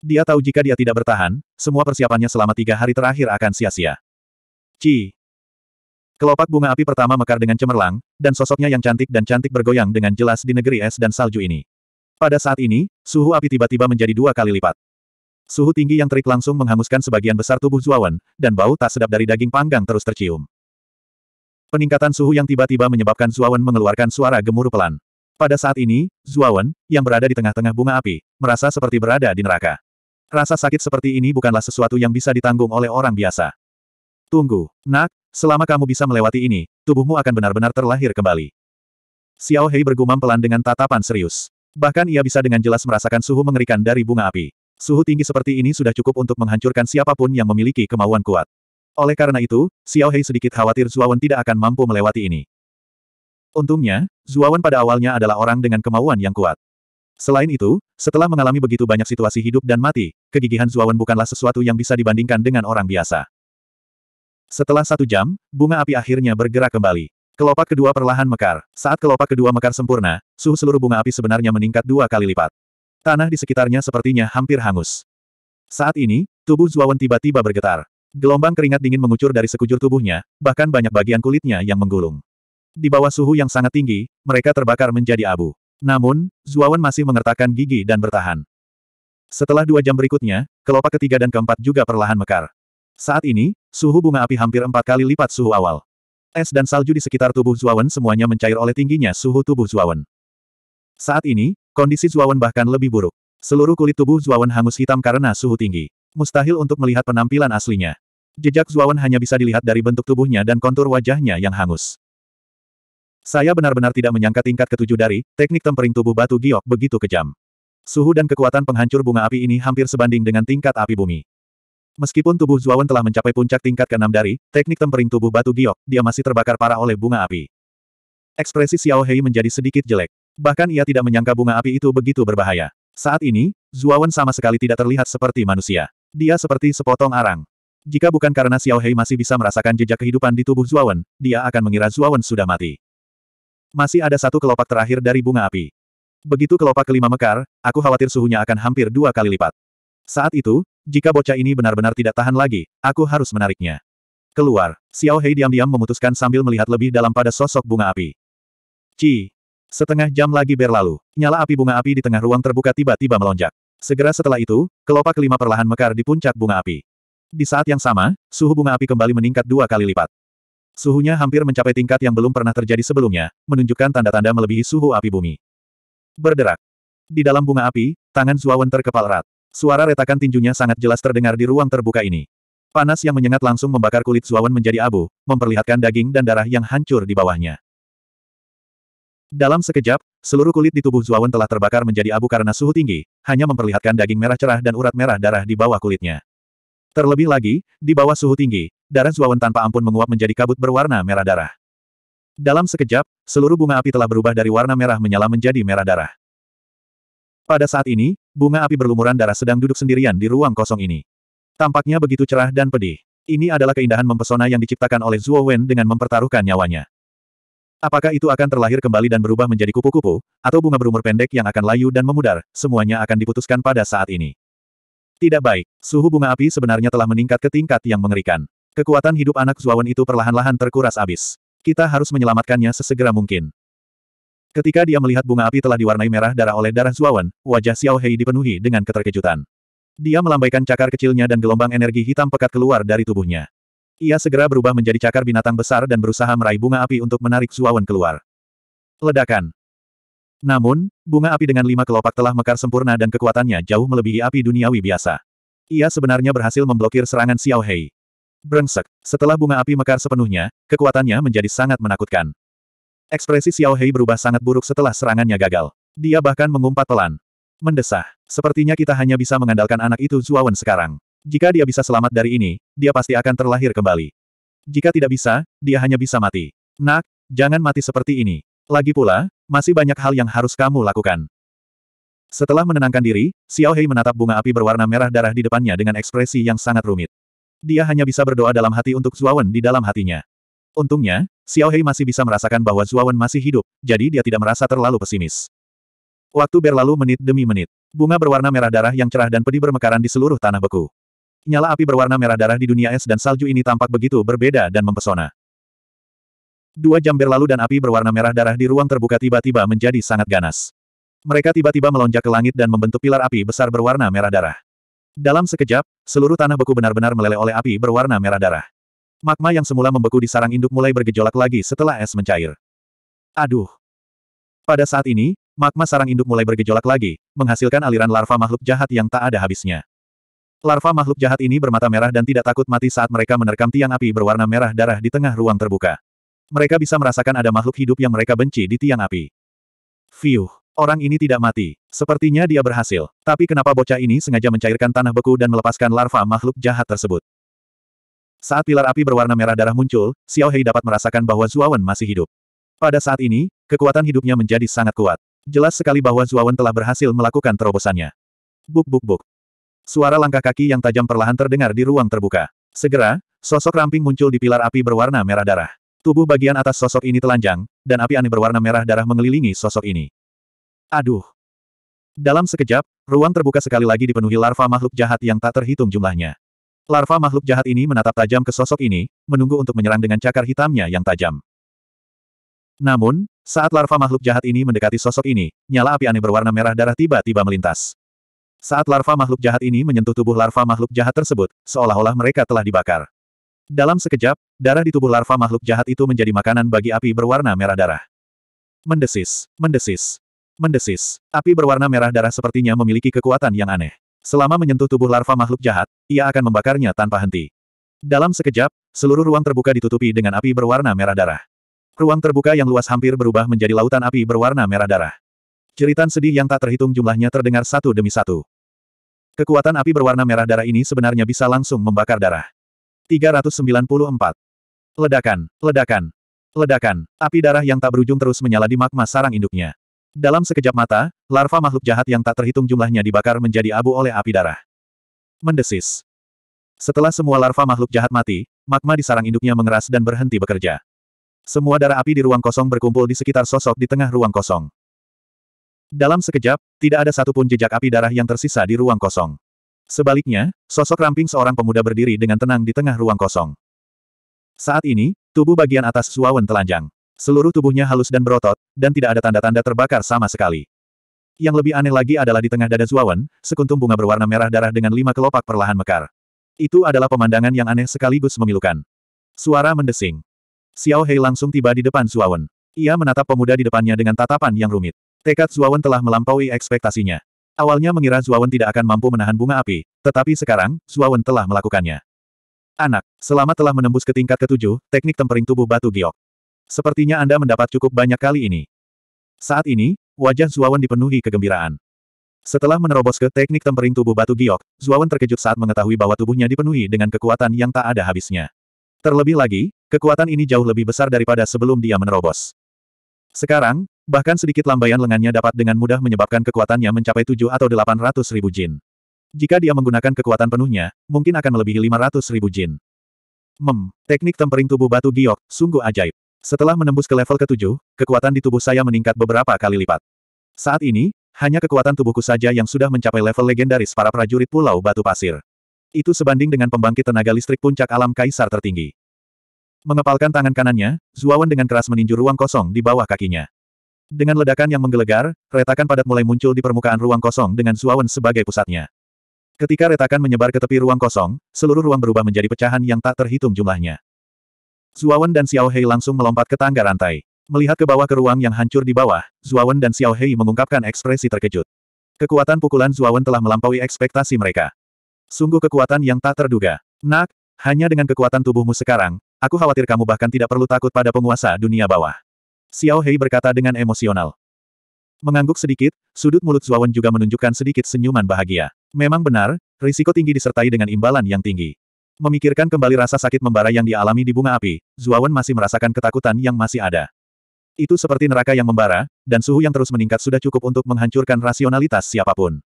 Speaker 1: Dia tahu jika dia tidak bertahan, semua persiapannya selama tiga hari terakhir akan sia-sia. Ci. Kelopak bunga api pertama mekar dengan cemerlang, dan sosoknya yang cantik dan cantik bergoyang dengan jelas di negeri es dan salju ini. Pada saat ini, suhu api tiba-tiba menjadi dua kali lipat. Suhu tinggi yang terik langsung menghanguskan sebagian besar tubuh Zuawan, dan bau tak sedap dari daging panggang terus tercium. Peningkatan suhu yang tiba-tiba menyebabkan Zuawan mengeluarkan suara gemuruh pelan. Pada saat ini, Zuawan, yang berada di tengah-tengah bunga api, merasa seperti berada di neraka. Rasa sakit seperti ini bukanlah sesuatu yang bisa ditanggung oleh orang biasa. Tunggu, nak, selama kamu bisa melewati ini, tubuhmu akan benar-benar terlahir kembali. Xiao Hei bergumam pelan dengan tatapan serius. Bahkan ia bisa dengan jelas merasakan suhu mengerikan dari bunga api. Suhu tinggi seperti ini sudah cukup untuk menghancurkan siapapun yang memiliki kemauan kuat. Oleh karena itu, Xiao Hei sedikit khawatir Zuawan tidak akan mampu melewati ini. Untungnya, Zuawan pada awalnya adalah orang dengan kemauan yang kuat. Selain itu, setelah mengalami begitu banyak situasi hidup dan mati, kegigihan Zuawan bukanlah sesuatu yang bisa dibandingkan dengan orang biasa. Setelah satu jam, bunga api akhirnya bergerak kembali. Kelopak kedua perlahan mekar. Saat kelopak kedua mekar sempurna, suhu seluruh bunga api sebenarnya meningkat dua kali lipat. Tanah di sekitarnya sepertinya hampir hangus. Saat ini, tubuh Zuawan tiba-tiba bergetar. Gelombang keringat dingin mengucur dari sekujur tubuhnya, bahkan banyak bagian kulitnya yang menggulung. Di bawah suhu yang sangat tinggi, mereka terbakar menjadi abu. Namun, Zuawan masih mengertakkan gigi dan bertahan. Setelah dua jam berikutnya, kelopak ketiga dan keempat juga perlahan mekar. Saat ini, suhu bunga api hampir empat kali lipat suhu awal. Es dan salju di sekitar tubuh Zuawan semuanya mencair oleh tingginya suhu tubuh Zuawan. Saat ini, kondisi Zuawan bahkan lebih buruk. Seluruh kulit tubuh Zuawan hangus hitam karena suhu tinggi. Mustahil untuk melihat penampilan aslinya. Jejak Zuawan hanya bisa dilihat dari bentuk tubuhnya dan kontur wajahnya yang hangus. Saya benar-benar tidak menyangka tingkat ketujuh dari teknik tempering tubuh batu giok begitu kejam. Suhu dan kekuatan penghancur bunga api ini hampir sebanding dengan tingkat api bumi. Meskipun tubuh Zuawan telah mencapai puncak tingkat keenam dari teknik tempering tubuh batu giok, dia masih terbakar parah oleh bunga api. Ekspresi Xiao Hei menjadi sedikit jelek. Bahkan ia tidak menyangka bunga api itu begitu berbahaya. Saat ini, Zuawan sama sekali tidak terlihat seperti manusia. Dia seperti sepotong arang. Jika bukan karena Xiao Hei masih bisa merasakan jejak kehidupan di tubuh Zuawan, dia akan mengira Zuawan sudah mati. Masih ada satu kelopak terakhir dari bunga api. Begitu kelopak kelima mekar, aku khawatir suhunya akan hampir dua kali lipat. Saat itu, jika bocah ini benar-benar tidak tahan lagi, aku harus menariknya. Keluar, Xiao Hei diam-diam memutuskan sambil melihat lebih dalam pada sosok bunga api. Ci. Setengah jam lagi berlalu, nyala api bunga api di tengah ruang terbuka tiba-tiba melonjak. Segera setelah itu, kelopak kelima perlahan mekar di puncak bunga api. Di saat yang sama, suhu bunga api kembali meningkat dua kali lipat. Suhunya hampir mencapai tingkat yang belum pernah terjadi sebelumnya, menunjukkan tanda-tanda melebihi suhu api bumi. Berderak. Di dalam bunga api, tangan Zuawan terkepal erat. Suara retakan tinjunya sangat jelas terdengar di ruang terbuka ini. Panas yang menyengat langsung membakar kulit Zuawan menjadi abu, memperlihatkan daging dan darah yang hancur di bawahnya. Dalam sekejap, seluruh kulit di tubuh Zuawan telah terbakar menjadi abu karena suhu tinggi, hanya memperlihatkan daging merah cerah dan urat merah darah di bawah kulitnya. Terlebih lagi, di bawah suhu tinggi, darah Zuawan tanpa ampun menguap menjadi kabut berwarna merah darah. Dalam sekejap, seluruh bunga api telah berubah dari warna merah menyala menjadi merah darah. Pada saat ini, bunga api berlumuran darah sedang duduk sendirian di ruang kosong ini. Tampaknya begitu cerah dan pedih. Ini adalah keindahan mempesona yang diciptakan oleh Zuo Wen dengan mempertaruhkan nyawanya. Apakah itu akan terlahir kembali dan berubah menjadi kupu-kupu, atau bunga berumur pendek yang akan layu dan memudar, semuanya akan diputuskan pada saat ini. Tidak baik. Suhu bunga api sebenarnya telah meningkat ke tingkat yang mengerikan. Kekuatan hidup anak Zuawan itu perlahan-lahan terkuras abis. Kita harus menyelamatkannya sesegera mungkin. Ketika dia melihat bunga api telah diwarnai merah darah oleh darah Zuawan, wajah Xiao Hei dipenuhi dengan keterkejutan. Dia melambaikan cakar kecilnya dan gelombang energi hitam pekat keluar dari tubuhnya. Ia segera berubah menjadi cakar binatang besar dan berusaha meraih bunga api untuk menarik Zuawan keluar. Ledakan. Namun, bunga api dengan lima kelopak telah mekar sempurna dan kekuatannya jauh melebihi api duniawi biasa. Ia sebenarnya berhasil memblokir serangan Xiao Hei. Brengsek, setelah bunga api mekar sepenuhnya, kekuatannya menjadi sangat menakutkan. Ekspresi Xiao Hei berubah sangat buruk setelah serangannya gagal. Dia bahkan mengumpat pelan. Mendesah, sepertinya kita hanya bisa mengandalkan anak itu Zuawan sekarang. Jika dia bisa selamat dari ini, dia pasti akan terlahir kembali. Jika tidak bisa, dia hanya bisa mati. Nak, jangan mati seperti ini. Lagi pula, masih banyak hal yang harus kamu lakukan. Setelah menenangkan diri, Xiao Hei menatap bunga api berwarna merah darah di depannya dengan ekspresi yang sangat rumit. Dia hanya bisa berdoa dalam hati untuk Zuawan di dalam hatinya. Untungnya, Xiao Hei masih bisa merasakan bahwa Zuawan masih hidup, jadi dia tidak merasa terlalu pesimis. Waktu berlalu menit demi menit. Bunga berwarna merah darah yang cerah dan pedih bermekaran di seluruh tanah beku. Nyala api berwarna merah darah di dunia es dan salju ini tampak begitu berbeda dan mempesona. Dua jam berlalu dan api berwarna merah darah di ruang terbuka tiba-tiba menjadi sangat ganas. Mereka tiba-tiba melonjak ke langit dan membentuk pilar api besar berwarna merah darah. Dalam sekejap, seluruh tanah beku benar-benar meleleh oleh api berwarna merah darah. Magma yang semula membeku di sarang induk mulai bergejolak lagi setelah es mencair. Aduh. Pada saat ini, magma sarang induk mulai bergejolak lagi, menghasilkan aliran larva makhluk jahat yang tak ada habisnya. Larva makhluk jahat ini bermata merah dan tidak takut mati saat mereka menerkam tiang api berwarna merah darah di tengah ruang terbuka. Mereka bisa merasakan ada makhluk hidup yang mereka benci di tiang api. Fiuh. Orang ini tidak mati. Sepertinya dia berhasil. Tapi kenapa bocah ini sengaja mencairkan tanah beku dan melepaskan larva makhluk jahat tersebut? Saat pilar api berwarna merah darah muncul, Xiao Hei dapat merasakan bahwa Zuawan masih hidup. Pada saat ini, kekuatan hidupnya menjadi sangat kuat. Jelas sekali bahwa Zuawan telah berhasil melakukan terobosannya. Buk buk buk. Suara langkah kaki yang tajam perlahan terdengar di ruang terbuka. Segera, sosok ramping muncul di pilar api berwarna merah darah. Tubuh bagian atas sosok ini telanjang, dan api aneh berwarna merah darah mengelilingi sosok ini. Aduh! Dalam sekejap, ruang terbuka sekali lagi dipenuhi larva makhluk jahat yang tak terhitung jumlahnya. Larva makhluk jahat ini menatap tajam ke sosok ini, menunggu untuk menyerang dengan cakar hitamnya yang tajam. Namun, saat larva makhluk jahat ini mendekati sosok ini, nyala api aneh berwarna merah darah tiba-tiba melintas. Saat larva makhluk jahat ini menyentuh tubuh larva makhluk jahat tersebut, seolah-olah mereka telah dibakar. Dalam sekejap, darah di tubuh larva makhluk jahat itu menjadi makanan bagi api berwarna merah darah. Mendesis, mendesis, mendesis. Api berwarna merah darah sepertinya memiliki kekuatan yang aneh. Selama menyentuh tubuh larva makhluk jahat, ia akan membakarnya tanpa henti. Dalam sekejap, seluruh ruang terbuka ditutupi dengan api berwarna merah darah. Ruang terbuka yang luas hampir berubah menjadi lautan api berwarna merah darah. Ceritan sedih yang tak terhitung jumlahnya terdengar satu demi satu. Kekuatan api berwarna merah darah ini sebenarnya bisa langsung membakar darah. 394. Ledakan, ledakan, ledakan, api darah yang tak berujung terus menyala di magma sarang induknya. Dalam sekejap mata, larva makhluk jahat yang tak terhitung jumlahnya dibakar menjadi abu oleh api darah. Mendesis. Setelah semua larva makhluk jahat mati, magma di sarang induknya mengeras dan berhenti bekerja. Semua darah api di ruang kosong berkumpul di sekitar sosok di tengah ruang kosong. Dalam sekejap, tidak ada satupun jejak api darah yang tersisa di ruang kosong. Sebaliknya, sosok ramping seorang pemuda berdiri dengan tenang di tengah ruang kosong. Saat ini, tubuh bagian atas Suawen telanjang. Seluruh tubuhnya halus dan berotot, dan tidak ada tanda-tanda terbakar sama sekali. Yang lebih aneh lagi adalah di tengah dada Zuawan, sekuntum bunga berwarna merah darah dengan lima kelopak perlahan mekar. Itu adalah pemandangan yang aneh sekaligus memilukan. Suara mendesing. Xiao Hei langsung tiba di depan Zuawan. Ia menatap pemuda di depannya dengan tatapan yang rumit. Tekad Zuawan telah melampaui ekspektasinya. Awalnya mengira Zuawan tidak akan mampu menahan bunga api, tetapi sekarang, Zuawan telah melakukannya. Anak, selama telah menembus ke tingkat ketujuh, teknik tempering tubuh batu giok. Sepertinya Anda mendapat cukup banyak kali ini. Saat ini, wajah Zuawan dipenuhi kegembiraan. Setelah menerobos ke teknik tempering tubuh batu giok, Zuawan terkejut saat mengetahui bahwa tubuhnya dipenuhi dengan kekuatan yang tak ada habisnya. Terlebih lagi, kekuatan ini jauh lebih besar daripada sebelum dia menerobos. Sekarang, Bahkan sedikit lambaian lengannya dapat dengan mudah menyebabkan kekuatannya mencapai tujuh atau delapan ratus ribu jin. Jika dia menggunakan kekuatan penuhnya, mungkin akan melebihi lima ratus ribu jin. Mem, teknik tempering tubuh batu giok, sungguh ajaib. Setelah menembus ke level ketujuh, kekuatan di tubuh saya meningkat beberapa kali lipat. Saat ini, hanya kekuatan tubuhku saja yang sudah mencapai level legendaris para prajurit Pulau Batu Pasir. Itu sebanding dengan pembangkit tenaga listrik puncak alam kaisar tertinggi. Mengepalkan tangan kanannya, Zuawan dengan keras meninju ruang kosong di bawah kakinya. Dengan ledakan yang menggelegar, retakan padat mulai muncul di permukaan ruang kosong dengan Suawen sebagai pusatnya. Ketika retakan menyebar ke tepi ruang kosong, seluruh ruang berubah menjadi pecahan yang tak terhitung jumlahnya. Zuawan dan Xiao Hei langsung melompat ke tangga rantai. Melihat ke bawah ke ruang yang hancur di bawah, Zuawan dan Xiao Hei mengungkapkan ekspresi terkejut. Kekuatan pukulan Zuawan telah melampaui ekspektasi mereka. Sungguh kekuatan yang tak terduga. Nak, hanya dengan kekuatan tubuhmu sekarang, aku khawatir kamu bahkan tidak perlu takut pada penguasa dunia bawah. Xiao Hei berkata dengan emosional. Mengangguk sedikit, sudut mulut Zuawan juga menunjukkan sedikit senyuman bahagia. Memang benar, risiko tinggi disertai dengan imbalan yang tinggi. Memikirkan kembali rasa sakit membara yang dialami di bunga api, Zuawan masih merasakan ketakutan yang masih ada. Itu seperti neraka yang membara, dan suhu yang terus meningkat sudah cukup untuk menghancurkan rasionalitas siapapun.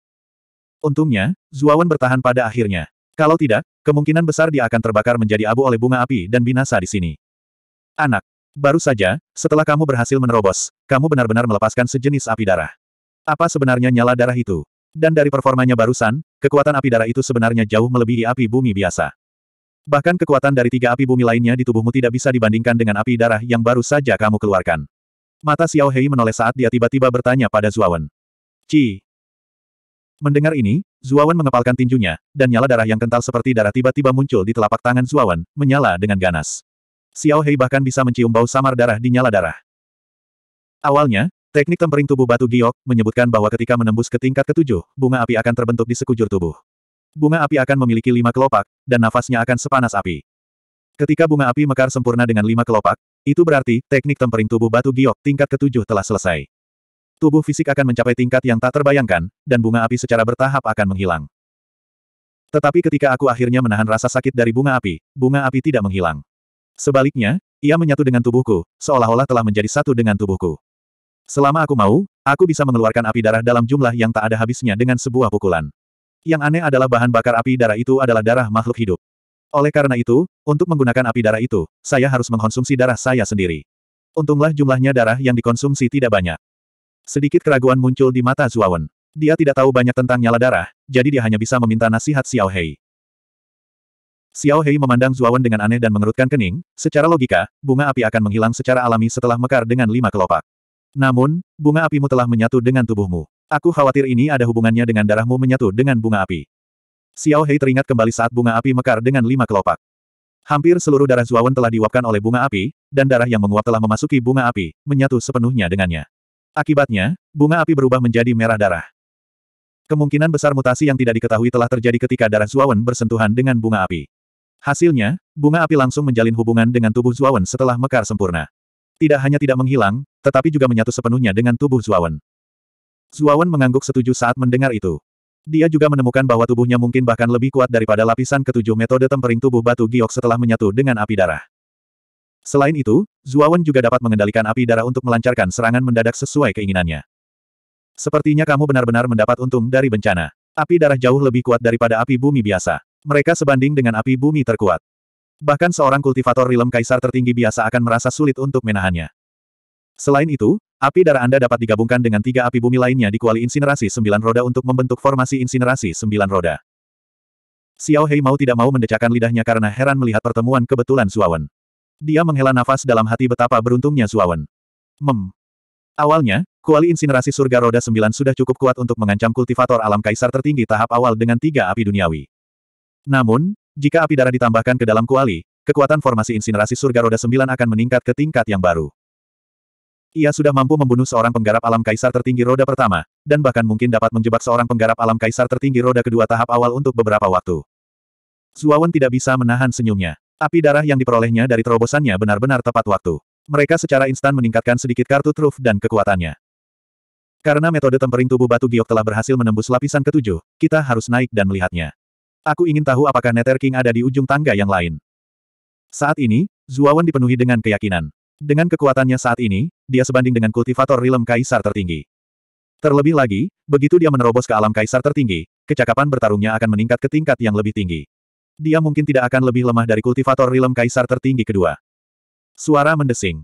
Speaker 1: Untungnya, Zuawan bertahan pada akhirnya. Kalau tidak, kemungkinan besar dia akan terbakar menjadi abu oleh bunga api dan binasa di sini. Anak, Baru saja, setelah kamu berhasil menerobos, kamu benar-benar melepaskan sejenis api darah. Apa sebenarnya nyala darah itu? Dan dari performanya barusan, kekuatan api darah itu sebenarnya jauh melebihi api bumi biasa. Bahkan kekuatan dari tiga api bumi lainnya di tubuhmu tidak bisa dibandingkan dengan api darah yang baru saja kamu keluarkan. Mata Xiao Hei menoleh saat dia tiba-tiba bertanya pada Zuawan. Ci. Mendengar ini, Zuawan mengepalkan tinjunya, dan nyala darah yang kental seperti darah tiba-tiba muncul di telapak tangan Zuawan, menyala dengan ganas. Xiao Hei bahkan bisa mencium bau samar darah di nyala darah. Awalnya, teknik tempering tubuh batu giok menyebutkan bahwa ketika menembus ke tingkat ketujuh, bunga api akan terbentuk di sekujur tubuh. Bunga api akan memiliki lima kelopak, dan nafasnya akan sepanas api. Ketika bunga api mekar sempurna dengan lima kelopak, itu berarti teknik tempering tubuh batu giok tingkat ketujuh telah selesai. Tubuh fisik akan mencapai tingkat yang tak terbayangkan, dan bunga api secara bertahap akan menghilang. Tetapi ketika aku akhirnya menahan rasa sakit dari bunga api, bunga api tidak menghilang. Sebaliknya, ia menyatu dengan tubuhku, seolah-olah telah menjadi satu dengan tubuhku. Selama aku mau, aku bisa mengeluarkan api darah dalam jumlah yang tak ada habisnya dengan sebuah pukulan. Yang aneh adalah bahan bakar api darah itu adalah darah makhluk hidup. Oleh karena itu, untuk menggunakan api darah itu, saya harus mengkonsumsi darah saya sendiri. Untunglah jumlahnya darah yang dikonsumsi tidak banyak. Sedikit keraguan muncul di mata Zuawan. Dia tidak tahu banyak tentang nyala darah, jadi dia hanya bisa meminta nasihat Xiao Hei. Xiao Hei memandang Zuawan dengan aneh dan mengerutkan kening, secara logika, bunga api akan menghilang secara alami setelah mekar dengan lima kelopak. Namun, bunga apimu telah menyatu dengan tubuhmu. Aku khawatir ini ada hubungannya dengan darahmu menyatu dengan bunga api. Xiao Hei teringat kembali saat bunga api mekar dengan lima kelopak. Hampir seluruh darah Zuawan telah diuapkan oleh bunga api, dan darah yang menguap telah memasuki bunga api, menyatu sepenuhnya dengannya. Akibatnya, bunga api berubah menjadi merah darah. Kemungkinan besar mutasi yang tidak diketahui telah terjadi ketika darah Zuawan bersentuhan dengan bunga api. Hasilnya, bunga api langsung menjalin hubungan dengan tubuh Zuawan setelah mekar sempurna. Tidak hanya tidak menghilang, tetapi juga menyatu sepenuhnya dengan tubuh Zuawan. Zuawan mengangguk setuju saat mendengar itu. Dia juga menemukan bahwa tubuhnya mungkin bahkan lebih kuat daripada lapisan ketujuh metode tempering tubuh batu giok setelah menyatu dengan api darah. Selain itu, Zuawan juga dapat mengendalikan api darah untuk melancarkan serangan mendadak sesuai keinginannya. Sepertinya kamu benar-benar mendapat untung dari bencana. Api darah jauh lebih kuat daripada api bumi biasa. Mereka sebanding dengan api bumi terkuat. Bahkan seorang kultivator rilem kaisar tertinggi biasa akan merasa sulit untuk menahannya. Selain itu, api darah Anda dapat digabungkan dengan tiga api bumi lainnya di kuali insinerasi sembilan roda untuk membentuk formasi insinerasi sembilan roda. Xiao Hei mau tidak mau mendecakkan lidahnya karena heran melihat pertemuan kebetulan Suawen. Dia menghela nafas dalam hati betapa beruntungnya Suawen. Mem. Awalnya, kuali insinerasi surga roda sembilan sudah cukup kuat untuk mengancam kultivator alam kaisar tertinggi tahap awal dengan tiga api duniawi. Namun, jika api darah ditambahkan ke dalam kuali, kekuatan formasi insinerasi surga roda sembilan akan meningkat ke tingkat yang baru. Ia sudah mampu membunuh seorang penggarap alam kaisar tertinggi roda pertama, dan bahkan mungkin dapat menjebak seorang penggarap alam kaisar tertinggi roda kedua tahap awal untuk beberapa waktu. Zuawan tidak bisa menahan senyumnya. Api darah yang diperolehnya dari terobosannya benar-benar tepat waktu. Mereka secara instan meningkatkan sedikit kartu truf dan kekuatannya. Karena metode tempering tubuh batu giok telah berhasil menembus lapisan ketujuh, kita harus naik dan melihatnya. Aku ingin tahu apakah Nether King ada di ujung tangga yang lain. Saat ini, Zuawan dipenuhi dengan keyakinan. Dengan kekuatannya saat ini, dia sebanding dengan kultivator rilem kaisar tertinggi. Terlebih lagi, begitu dia menerobos ke alam kaisar tertinggi, kecakapan bertarungnya akan meningkat ke tingkat yang lebih tinggi. Dia mungkin tidak akan lebih lemah dari kultivator rilem kaisar tertinggi kedua. Suara mendesing.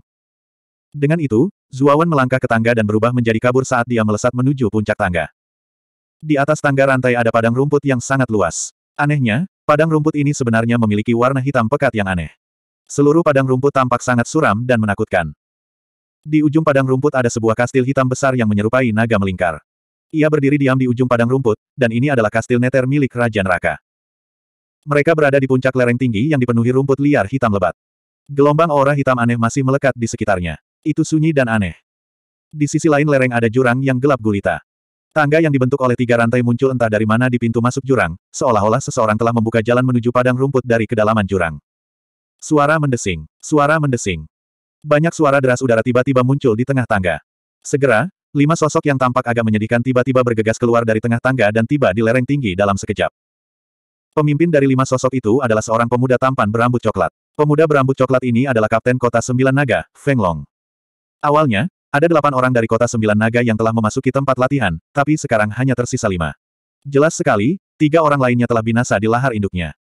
Speaker 1: Dengan itu, Zuawan melangkah ke tangga dan berubah menjadi kabur saat dia melesat menuju puncak tangga. Di atas tangga rantai ada padang rumput yang sangat luas. Anehnya, padang rumput ini sebenarnya memiliki warna hitam pekat yang aneh. Seluruh padang rumput tampak sangat suram dan menakutkan. Di ujung padang rumput ada sebuah kastil hitam besar yang menyerupai naga melingkar. Ia berdiri diam di ujung padang rumput, dan ini adalah kastil neter milik Raja Neraka. Mereka berada di puncak lereng tinggi yang dipenuhi rumput liar hitam lebat. Gelombang aura hitam aneh masih melekat di sekitarnya. Itu sunyi dan aneh. Di sisi lain lereng ada jurang yang gelap gulita. Tangga yang dibentuk oleh tiga rantai muncul entah dari mana di pintu masuk jurang, seolah-olah seseorang telah membuka jalan menuju padang rumput dari kedalaman jurang. Suara mendesing, suara mendesing. Banyak suara deras udara tiba-tiba muncul di tengah tangga. Segera, lima sosok yang tampak agak menyedihkan tiba-tiba bergegas keluar dari tengah tangga dan tiba di lereng tinggi dalam sekejap. Pemimpin dari lima sosok itu adalah seorang pemuda tampan berambut coklat. Pemuda berambut coklat ini adalah Kapten Kota Sembilan Naga, Feng Long. Awalnya, ada delapan orang dari kota sembilan naga yang telah memasuki tempat latihan, tapi sekarang hanya tersisa lima. Jelas sekali, tiga orang lainnya telah binasa di lahar induknya.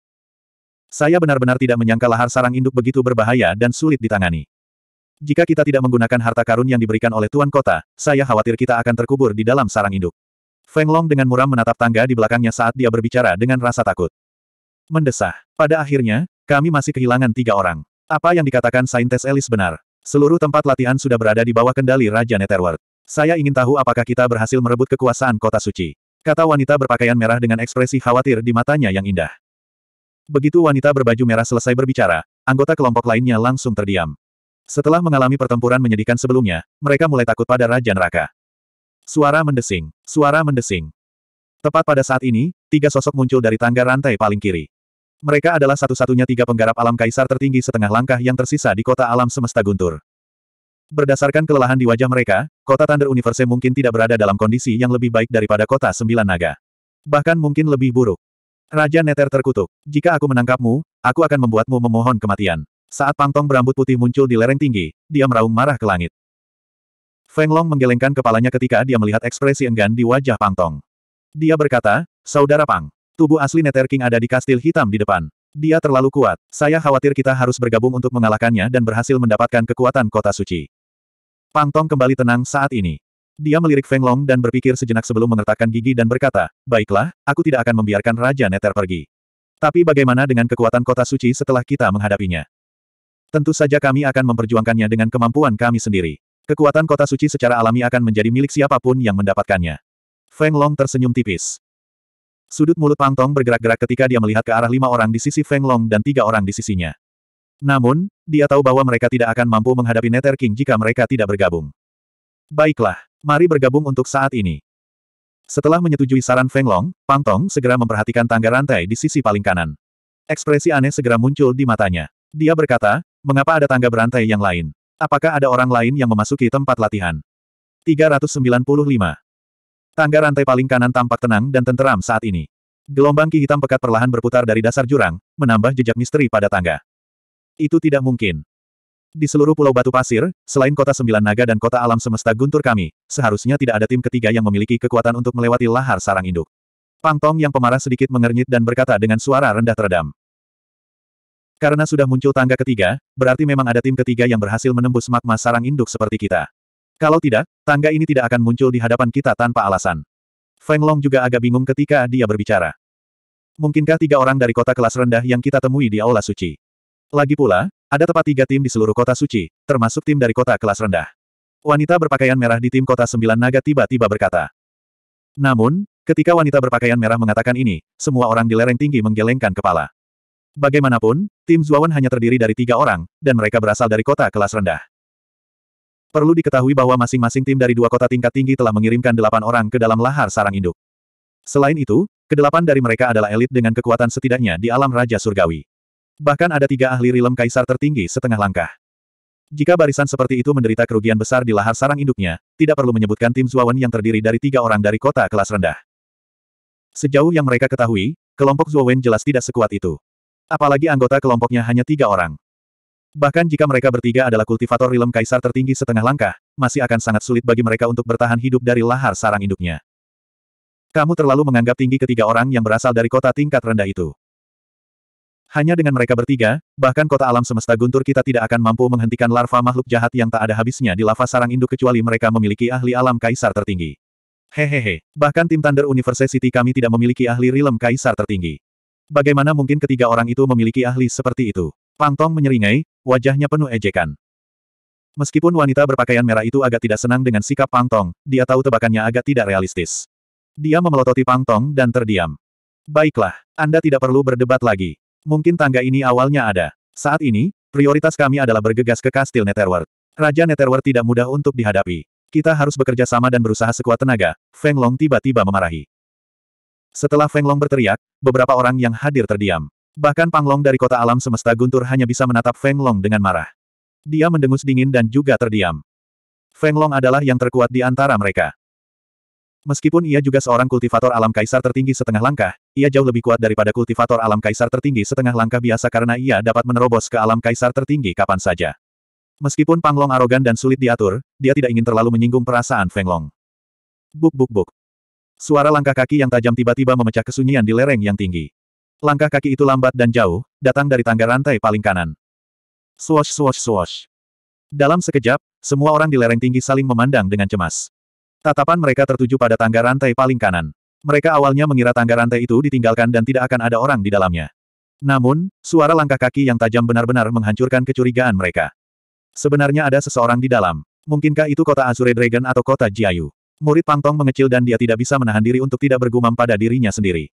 Speaker 1: Saya benar-benar tidak menyangka lahar sarang induk begitu berbahaya dan sulit ditangani. Jika kita tidak menggunakan harta karun yang diberikan oleh Tuan Kota, saya khawatir kita akan terkubur di dalam sarang induk. Feng Long dengan muram menatap tangga di belakangnya saat dia berbicara dengan rasa takut. Mendesah. Pada akhirnya, kami masih kehilangan tiga orang. Apa yang dikatakan Saintes Elis benar. Seluruh tempat latihan sudah berada di bawah kendali Raja Netherworld. Saya ingin tahu apakah kita berhasil merebut kekuasaan kota suci. Kata wanita berpakaian merah dengan ekspresi khawatir di matanya yang indah. Begitu wanita berbaju merah selesai berbicara, anggota kelompok lainnya langsung terdiam. Setelah mengalami pertempuran menyedihkan sebelumnya, mereka mulai takut pada Raja Neraka. Suara mendesing, suara mendesing. Tepat pada saat ini, tiga sosok muncul dari tangga rantai paling kiri. Mereka adalah satu-satunya tiga penggarap alam kaisar tertinggi setengah langkah yang tersisa di kota alam semesta guntur. Berdasarkan kelelahan di wajah mereka, kota Thunder Universe mungkin tidak berada dalam kondisi yang lebih baik daripada kota Sembilan Naga. Bahkan mungkin lebih buruk. Raja Neter terkutuk. Jika aku menangkapmu, aku akan membuatmu memohon kematian. Saat pangtong berambut putih muncul di lereng tinggi, dia meraung marah ke langit. Feng Long menggelengkan kepalanya ketika dia melihat ekspresi enggan di wajah pangtong. Dia berkata, Saudara Pang, Tubuh asli Nether King ada di kastil hitam di depan. Dia terlalu kuat. Saya khawatir kita harus bergabung untuk mengalahkannya dan berhasil mendapatkan kekuatan kota suci. Pang Tong kembali tenang saat ini. Dia melirik Feng Long dan berpikir sejenak sebelum mengertakkan gigi dan berkata, Baiklah, aku tidak akan membiarkan Raja Nether pergi. Tapi bagaimana dengan kekuatan kota suci setelah kita menghadapinya? Tentu saja kami akan memperjuangkannya dengan kemampuan kami sendiri. Kekuatan kota suci secara alami akan menjadi milik siapapun yang mendapatkannya. Feng Long tersenyum tipis. Sudut mulut Pang Tong bergerak-gerak ketika dia melihat ke arah lima orang di sisi Feng Long dan tiga orang di sisinya. Namun, dia tahu bahwa mereka tidak akan mampu menghadapi Nether King jika mereka tidak bergabung. Baiklah, mari bergabung untuk saat ini. Setelah menyetujui saran Feng Long, Pang Tong segera memperhatikan tangga rantai di sisi paling kanan. Ekspresi aneh segera muncul di matanya. Dia berkata, mengapa ada tangga berantai yang lain? Apakah ada orang lain yang memasuki tempat latihan? 395. Tangga rantai paling kanan tampak tenang dan tenteram saat ini. Gelombang ki hitam pekat perlahan berputar dari dasar jurang, menambah jejak misteri pada tangga. Itu tidak mungkin. Di seluruh Pulau Batu Pasir, selain kota Sembilan Naga dan kota alam semesta guntur kami, seharusnya tidak ada tim ketiga yang memiliki kekuatan untuk melewati lahar sarang induk. Pang Tong yang pemarah sedikit mengernyit dan berkata dengan suara rendah teredam. Karena sudah muncul tangga ketiga, berarti memang ada tim ketiga yang berhasil menembus magma sarang induk seperti kita. Kalau tidak, tangga ini tidak akan muncul di hadapan kita tanpa alasan. Feng Long juga agak bingung ketika dia berbicara. Mungkinkah tiga orang dari kota kelas rendah yang kita temui di Aula Suci? Lagi pula, ada tepat tiga tim di seluruh kota suci, termasuk tim dari kota kelas rendah. Wanita berpakaian merah di tim kota sembilan naga tiba-tiba berkata. Namun, ketika wanita berpakaian merah mengatakan ini, semua orang di lereng tinggi menggelengkan kepala. Bagaimanapun, tim Zuawan hanya terdiri dari tiga orang, dan mereka berasal dari kota kelas rendah. Perlu diketahui bahwa masing-masing tim dari dua kota tingkat tinggi telah mengirimkan delapan orang ke dalam lahar sarang induk. Selain itu, kedelapan dari mereka adalah elit dengan kekuatan setidaknya di alam Raja Surgawi. Bahkan ada tiga ahli rilem kaisar tertinggi setengah langkah. Jika barisan seperti itu menderita kerugian besar di lahar sarang induknya, tidak perlu menyebutkan tim Zuawan yang terdiri dari tiga orang dari kota kelas rendah. Sejauh yang mereka ketahui, kelompok Zuawan jelas tidak sekuat itu. Apalagi anggota kelompoknya hanya tiga orang. Bahkan jika mereka bertiga adalah kultivator rilem kaisar tertinggi setengah langkah, masih akan sangat sulit bagi mereka untuk bertahan hidup dari lahar sarang induknya. Kamu terlalu menganggap tinggi ketiga orang yang berasal dari kota tingkat rendah itu. Hanya dengan mereka bertiga, bahkan kota alam semesta guntur kita tidak akan mampu menghentikan larva makhluk jahat yang tak ada habisnya di lava sarang induk kecuali mereka memiliki ahli alam kaisar tertinggi. Hehehe, bahkan tim Thunder University kami tidak memiliki ahli rilem kaisar tertinggi. Bagaimana mungkin ketiga orang itu memiliki ahli seperti itu? Pang Tong menyeringai, wajahnya penuh ejekan. Meskipun wanita berpakaian merah itu agak tidak senang dengan sikap Pang Tong, dia tahu tebakannya agak tidak realistis. Dia memelototi Pang Tong dan terdiam. Baiklah, Anda tidak perlu berdebat lagi. Mungkin tangga ini awalnya ada. Saat ini, prioritas kami adalah bergegas ke Kastil Netherworld. Raja Netherworld tidak mudah untuk dihadapi. Kita harus bekerja sama dan berusaha sekuat tenaga, Feng Long tiba-tiba memarahi. Setelah Feng Long berteriak, beberapa orang yang hadir terdiam. Bahkan Panglong dari kota alam semesta guntur hanya bisa menatap Feng Long dengan marah. Dia mendengus dingin dan juga terdiam. Feng Long adalah yang terkuat di antara mereka. Meskipun ia juga seorang kultivator alam kaisar tertinggi setengah langkah, ia jauh lebih kuat daripada kultivator alam kaisar tertinggi setengah langkah biasa karena ia dapat menerobos ke alam kaisar tertinggi kapan saja. Meskipun Panglong arogan dan sulit diatur, dia tidak ingin terlalu menyinggung perasaan Feng Long. Buk buk buk. Suara langkah kaki yang tajam tiba-tiba memecah kesunyian di lereng yang tinggi. Langkah kaki itu lambat dan jauh, datang dari tangga rantai paling kanan. Swash swash swash. Dalam sekejap, semua orang di lereng tinggi saling memandang dengan cemas. Tatapan mereka tertuju pada tangga rantai paling kanan. Mereka awalnya mengira tangga rantai itu ditinggalkan dan tidak akan ada orang di dalamnya. Namun, suara langkah kaki yang tajam benar-benar menghancurkan kecurigaan mereka. Sebenarnya ada seseorang di dalam. Mungkinkah itu kota Azure Dragon atau kota Jiayu? Murid Pangtong mengecil dan dia tidak bisa menahan diri untuk tidak bergumam pada dirinya sendiri.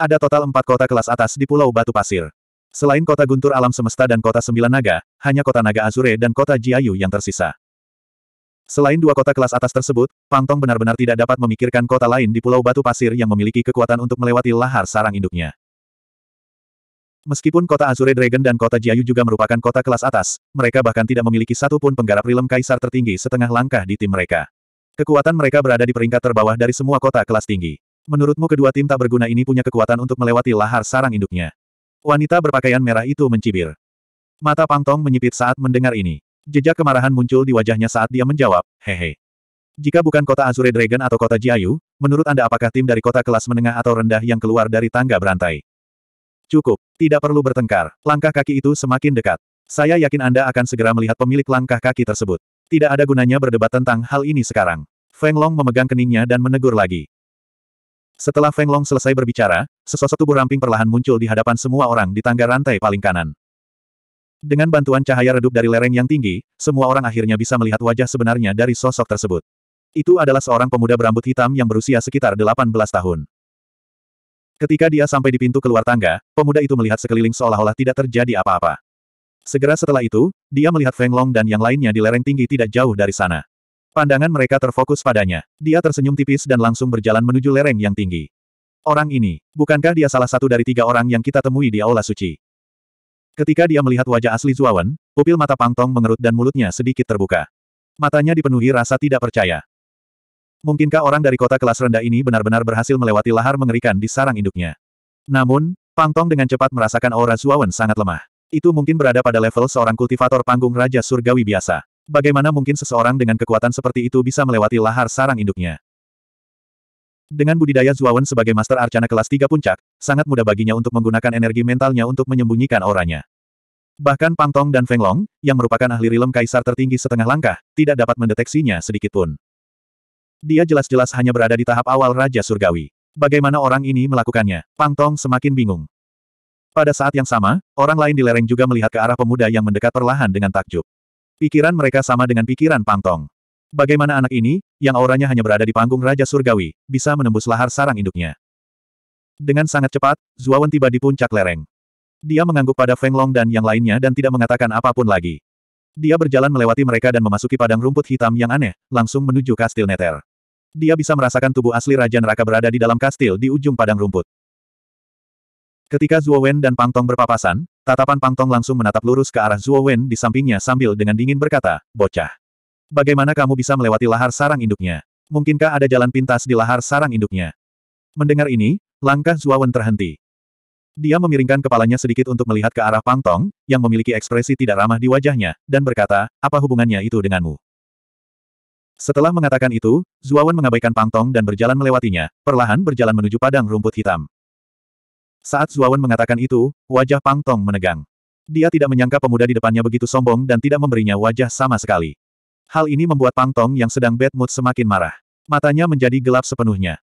Speaker 1: Ada total empat kota kelas atas di Pulau Batu Pasir. Selain kota Guntur Alam Semesta dan kota Sembilan Naga, hanya kota Naga Azure dan kota Jiayu yang tersisa. Selain dua kota kelas atas tersebut, Pang Tong benar-benar tidak dapat memikirkan kota lain di Pulau Batu Pasir yang memiliki kekuatan untuk melewati lahar sarang induknya. Meskipun kota Azure Dragon dan kota Jiayu juga merupakan kota kelas atas, mereka bahkan tidak memiliki satupun penggarap rilem kaisar tertinggi setengah langkah di tim mereka. Kekuatan mereka berada di peringkat terbawah dari semua kota kelas tinggi. Menurutmu kedua tim tak berguna ini punya kekuatan untuk melewati lahar sarang induknya? Wanita berpakaian merah itu mencibir. Mata Pangtong menyipit saat mendengar ini. Jejak kemarahan muncul di wajahnya saat dia menjawab, hehe. Jika bukan kota Azure Dragon atau kota Jiayu, menurut Anda apakah tim dari kota kelas menengah atau rendah yang keluar dari tangga berantai? Cukup, tidak perlu bertengkar. Langkah kaki itu semakin dekat. Saya yakin Anda akan segera melihat pemilik langkah kaki tersebut. Tidak ada gunanya berdebat tentang hal ini sekarang. Feng Long memegang keningnya dan menegur lagi. Setelah Feng Long selesai berbicara, sesosok tubuh ramping perlahan muncul di hadapan semua orang di tangga rantai paling kanan. Dengan bantuan cahaya redup dari lereng yang tinggi, semua orang akhirnya bisa melihat wajah sebenarnya dari sosok tersebut. Itu adalah seorang pemuda berambut hitam yang berusia sekitar 18 tahun. Ketika dia sampai di pintu keluar tangga, pemuda itu melihat sekeliling seolah-olah tidak terjadi apa-apa. Segera setelah itu, dia melihat Feng Long dan yang lainnya di lereng tinggi tidak jauh dari sana. Pandangan mereka terfokus padanya. Dia tersenyum tipis dan langsung berjalan menuju lereng yang tinggi. Orang ini, bukankah dia salah satu dari tiga orang yang kita temui di Aula Suci? Ketika dia melihat wajah asli Zuawan, pupil mata Pang Tong mengerut dan mulutnya sedikit terbuka. Matanya dipenuhi rasa tidak percaya. Mungkinkah orang dari kota kelas rendah ini benar-benar berhasil melewati lahar mengerikan di sarang induknya? Namun, Pang Tong dengan cepat merasakan aura Zuawan sangat lemah. Itu mungkin berada pada level seorang kultivator panggung Raja Surgawi biasa. Bagaimana mungkin seseorang dengan kekuatan seperti itu bisa melewati lahar sarang induknya? Dengan budidaya Zuawan sebagai Master Arcana kelas 3 puncak, sangat mudah baginya untuk menggunakan energi mentalnya untuk menyembunyikan auranya. Bahkan Pang Tong dan Feng Long, yang merupakan ahli rilem kaisar tertinggi setengah langkah, tidak dapat mendeteksinya sedikitpun. Dia jelas-jelas hanya berada di tahap awal Raja Surgawi. Bagaimana orang ini melakukannya? Pang Tong semakin bingung. Pada saat yang sama, orang lain di lereng juga melihat ke arah pemuda yang mendekat perlahan dengan takjub. Pikiran mereka sama dengan pikiran Pangtong. Bagaimana anak ini, yang auranya hanya berada di panggung Raja Surgawi, bisa menembus lahar sarang induknya. Dengan sangat cepat, Zuawan tiba di puncak lereng. Dia mengangguk pada Feng Long dan yang lainnya dan tidak mengatakan apapun lagi. Dia berjalan melewati mereka dan memasuki padang rumput hitam yang aneh, langsung menuju kastil Neter. Dia bisa merasakan tubuh asli Raja Neraka berada di dalam kastil di ujung padang rumput. Ketika Wen dan Pang Tong berpapasan, Tatapan Pang Tong langsung menatap lurus ke arah Zuo Wen di sampingnya sambil dengan dingin berkata, bocah. Bagaimana kamu bisa melewati lahar sarang induknya? Mungkinkah ada jalan pintas di lahar sarang induknya? Mendengar ini, langkah Zuo Wen terhenti. Dia memiringkan kepalanya sedikit untuk melihat ke arah Pang Tong, yang memiliki ekspresi tidak ramah di wajahnya, dan berkata, apa hubungannya itu denganmu? Setelah mengatakan itu, Zuawan mengabaikan Pang Tong dan berjalan melewatinya, perlahan berjalan menuju padang rumput hitam. Saat Zuawan mengatakan itu, wajah Pang Tong menegang. Dia tidak menyangka pemuda di depannya begitu sombong dan tidak memberinya wajah sama sekali. Hal ini membuat Pang Tong yang sedang bad mood semakin marah. Matanya menjadi gelap sepenuhnya.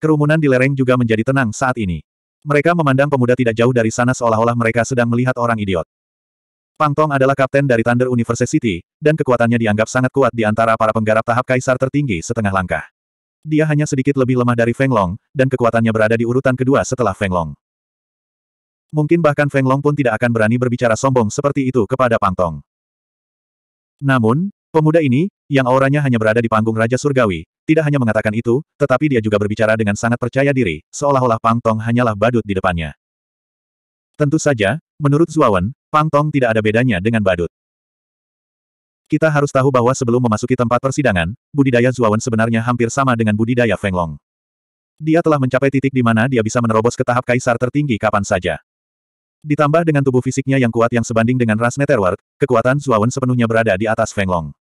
Speaker 1: Kerumunan di lereng juga menjadi tenang saat ini. Mereka memandang pemuda tidak jauh dari sana seolah-olah mereka sedang melihat orang idiot. Pang Tong adalah kapten dari Thunder University, dan kekuatannya dianggap sangat kuat di antara para penggarap tahap kaisar tertinggi setengah langkah. Dia hanya sedikit lebih lemah dari Feng Long, dan kekuatannya berada di urutan kedua setelah Feng Long. Mungkin bahkan Feng Long pun tidak akan berani berbicara sombong seperti itu kepada Pang Tong. Namun, pemuda ini, yang auranya hanya berada di panggung Raja Surgawi, tidak hanya mengatakan itu, tetapi dia juga berbicara dengan sangat percaya diri, seolah-olah Pang Tong hanyalah badut di depannya. Tentu saja, menurut Zuawan, Pang Tong tidak ada bedanya dengan badut. Kita harus tahu bahwa sebelum memasuki tempat persidangan, budidaya Zuawan sebenarnya hampir sama dengan budidaya Feng Long. Dia telah mencapai titik di mana dia bisa menerobos ke tahap kaisar tertinggi kapan saja. Ditambah dengan tubuh fisiknya yang kuat yang sebanding dengan ras netherwork, kekuatan Zuawan sepenuhnya berada di atas Feng Long.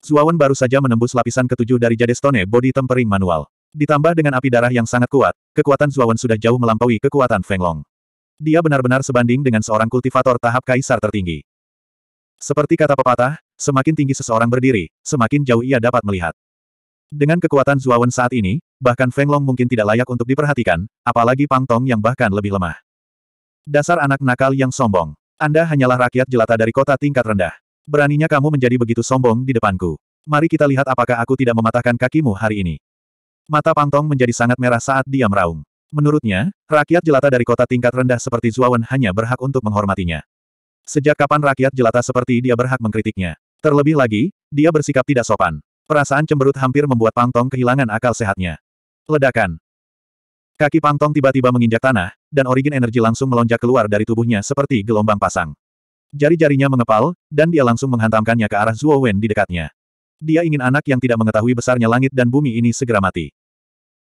Speaker 1: Zuawan baru saja menembus lapisan ketujuh dari Jade Stone Body Tempering Manual. Ditambah dengan api darah yang sangat kuat, kekuatan Zuawan sudah jauh melampaui kekuatan Feng Long. Dia benar-benar sebanding dengan seorang kultivator tahap kaisar tertinggi. Seperti kata pepatah, semakin tinggi seseorang berdiri, semakin jauh ia dapat melihat. Dengan kekuatan Zuawan saat ini, bahkan Feng Long mungkin tidak layak untuk diperhatikan, apalagi Pang Tong yang bahkan lebih lemah. Dasar anak nakal yang sombong. Anda hanyalah rakyat jelata dari kota tingkat rendah. Beraninya kamu menjadi begitu sombong di depanku. Mari kita lihat apakah aku tidak mematahkan kakimu hari ini. Mata Pangtong menjadi sangat merah saat dia meraung. Menurutnya, rakyat jelata dari kota tingkat rendah seperti Zuawan hanya berhak untuk menghormatinya. Sejak kapan rakyat jelata seperti dia berhak mengkritiknya? Terlebih lagi, dia bersikap tidak sopan. Perasaan cemberut hampir membuat Pangtong kehilangan akal sehatnya. Ledakan. Kaki Pantong tiba-tiba menginjak tanah, dan origin energi langsung melonjak keluar dari tubuhnya seperti gelombang pasang. Jari-jarinya mengepal, dan dia langsung menghantamkannya ke arah Zuo Wen di dekatnya. Dia ingin anak yang tidak mengetahui besarnya langit dan bumi ini segera mati.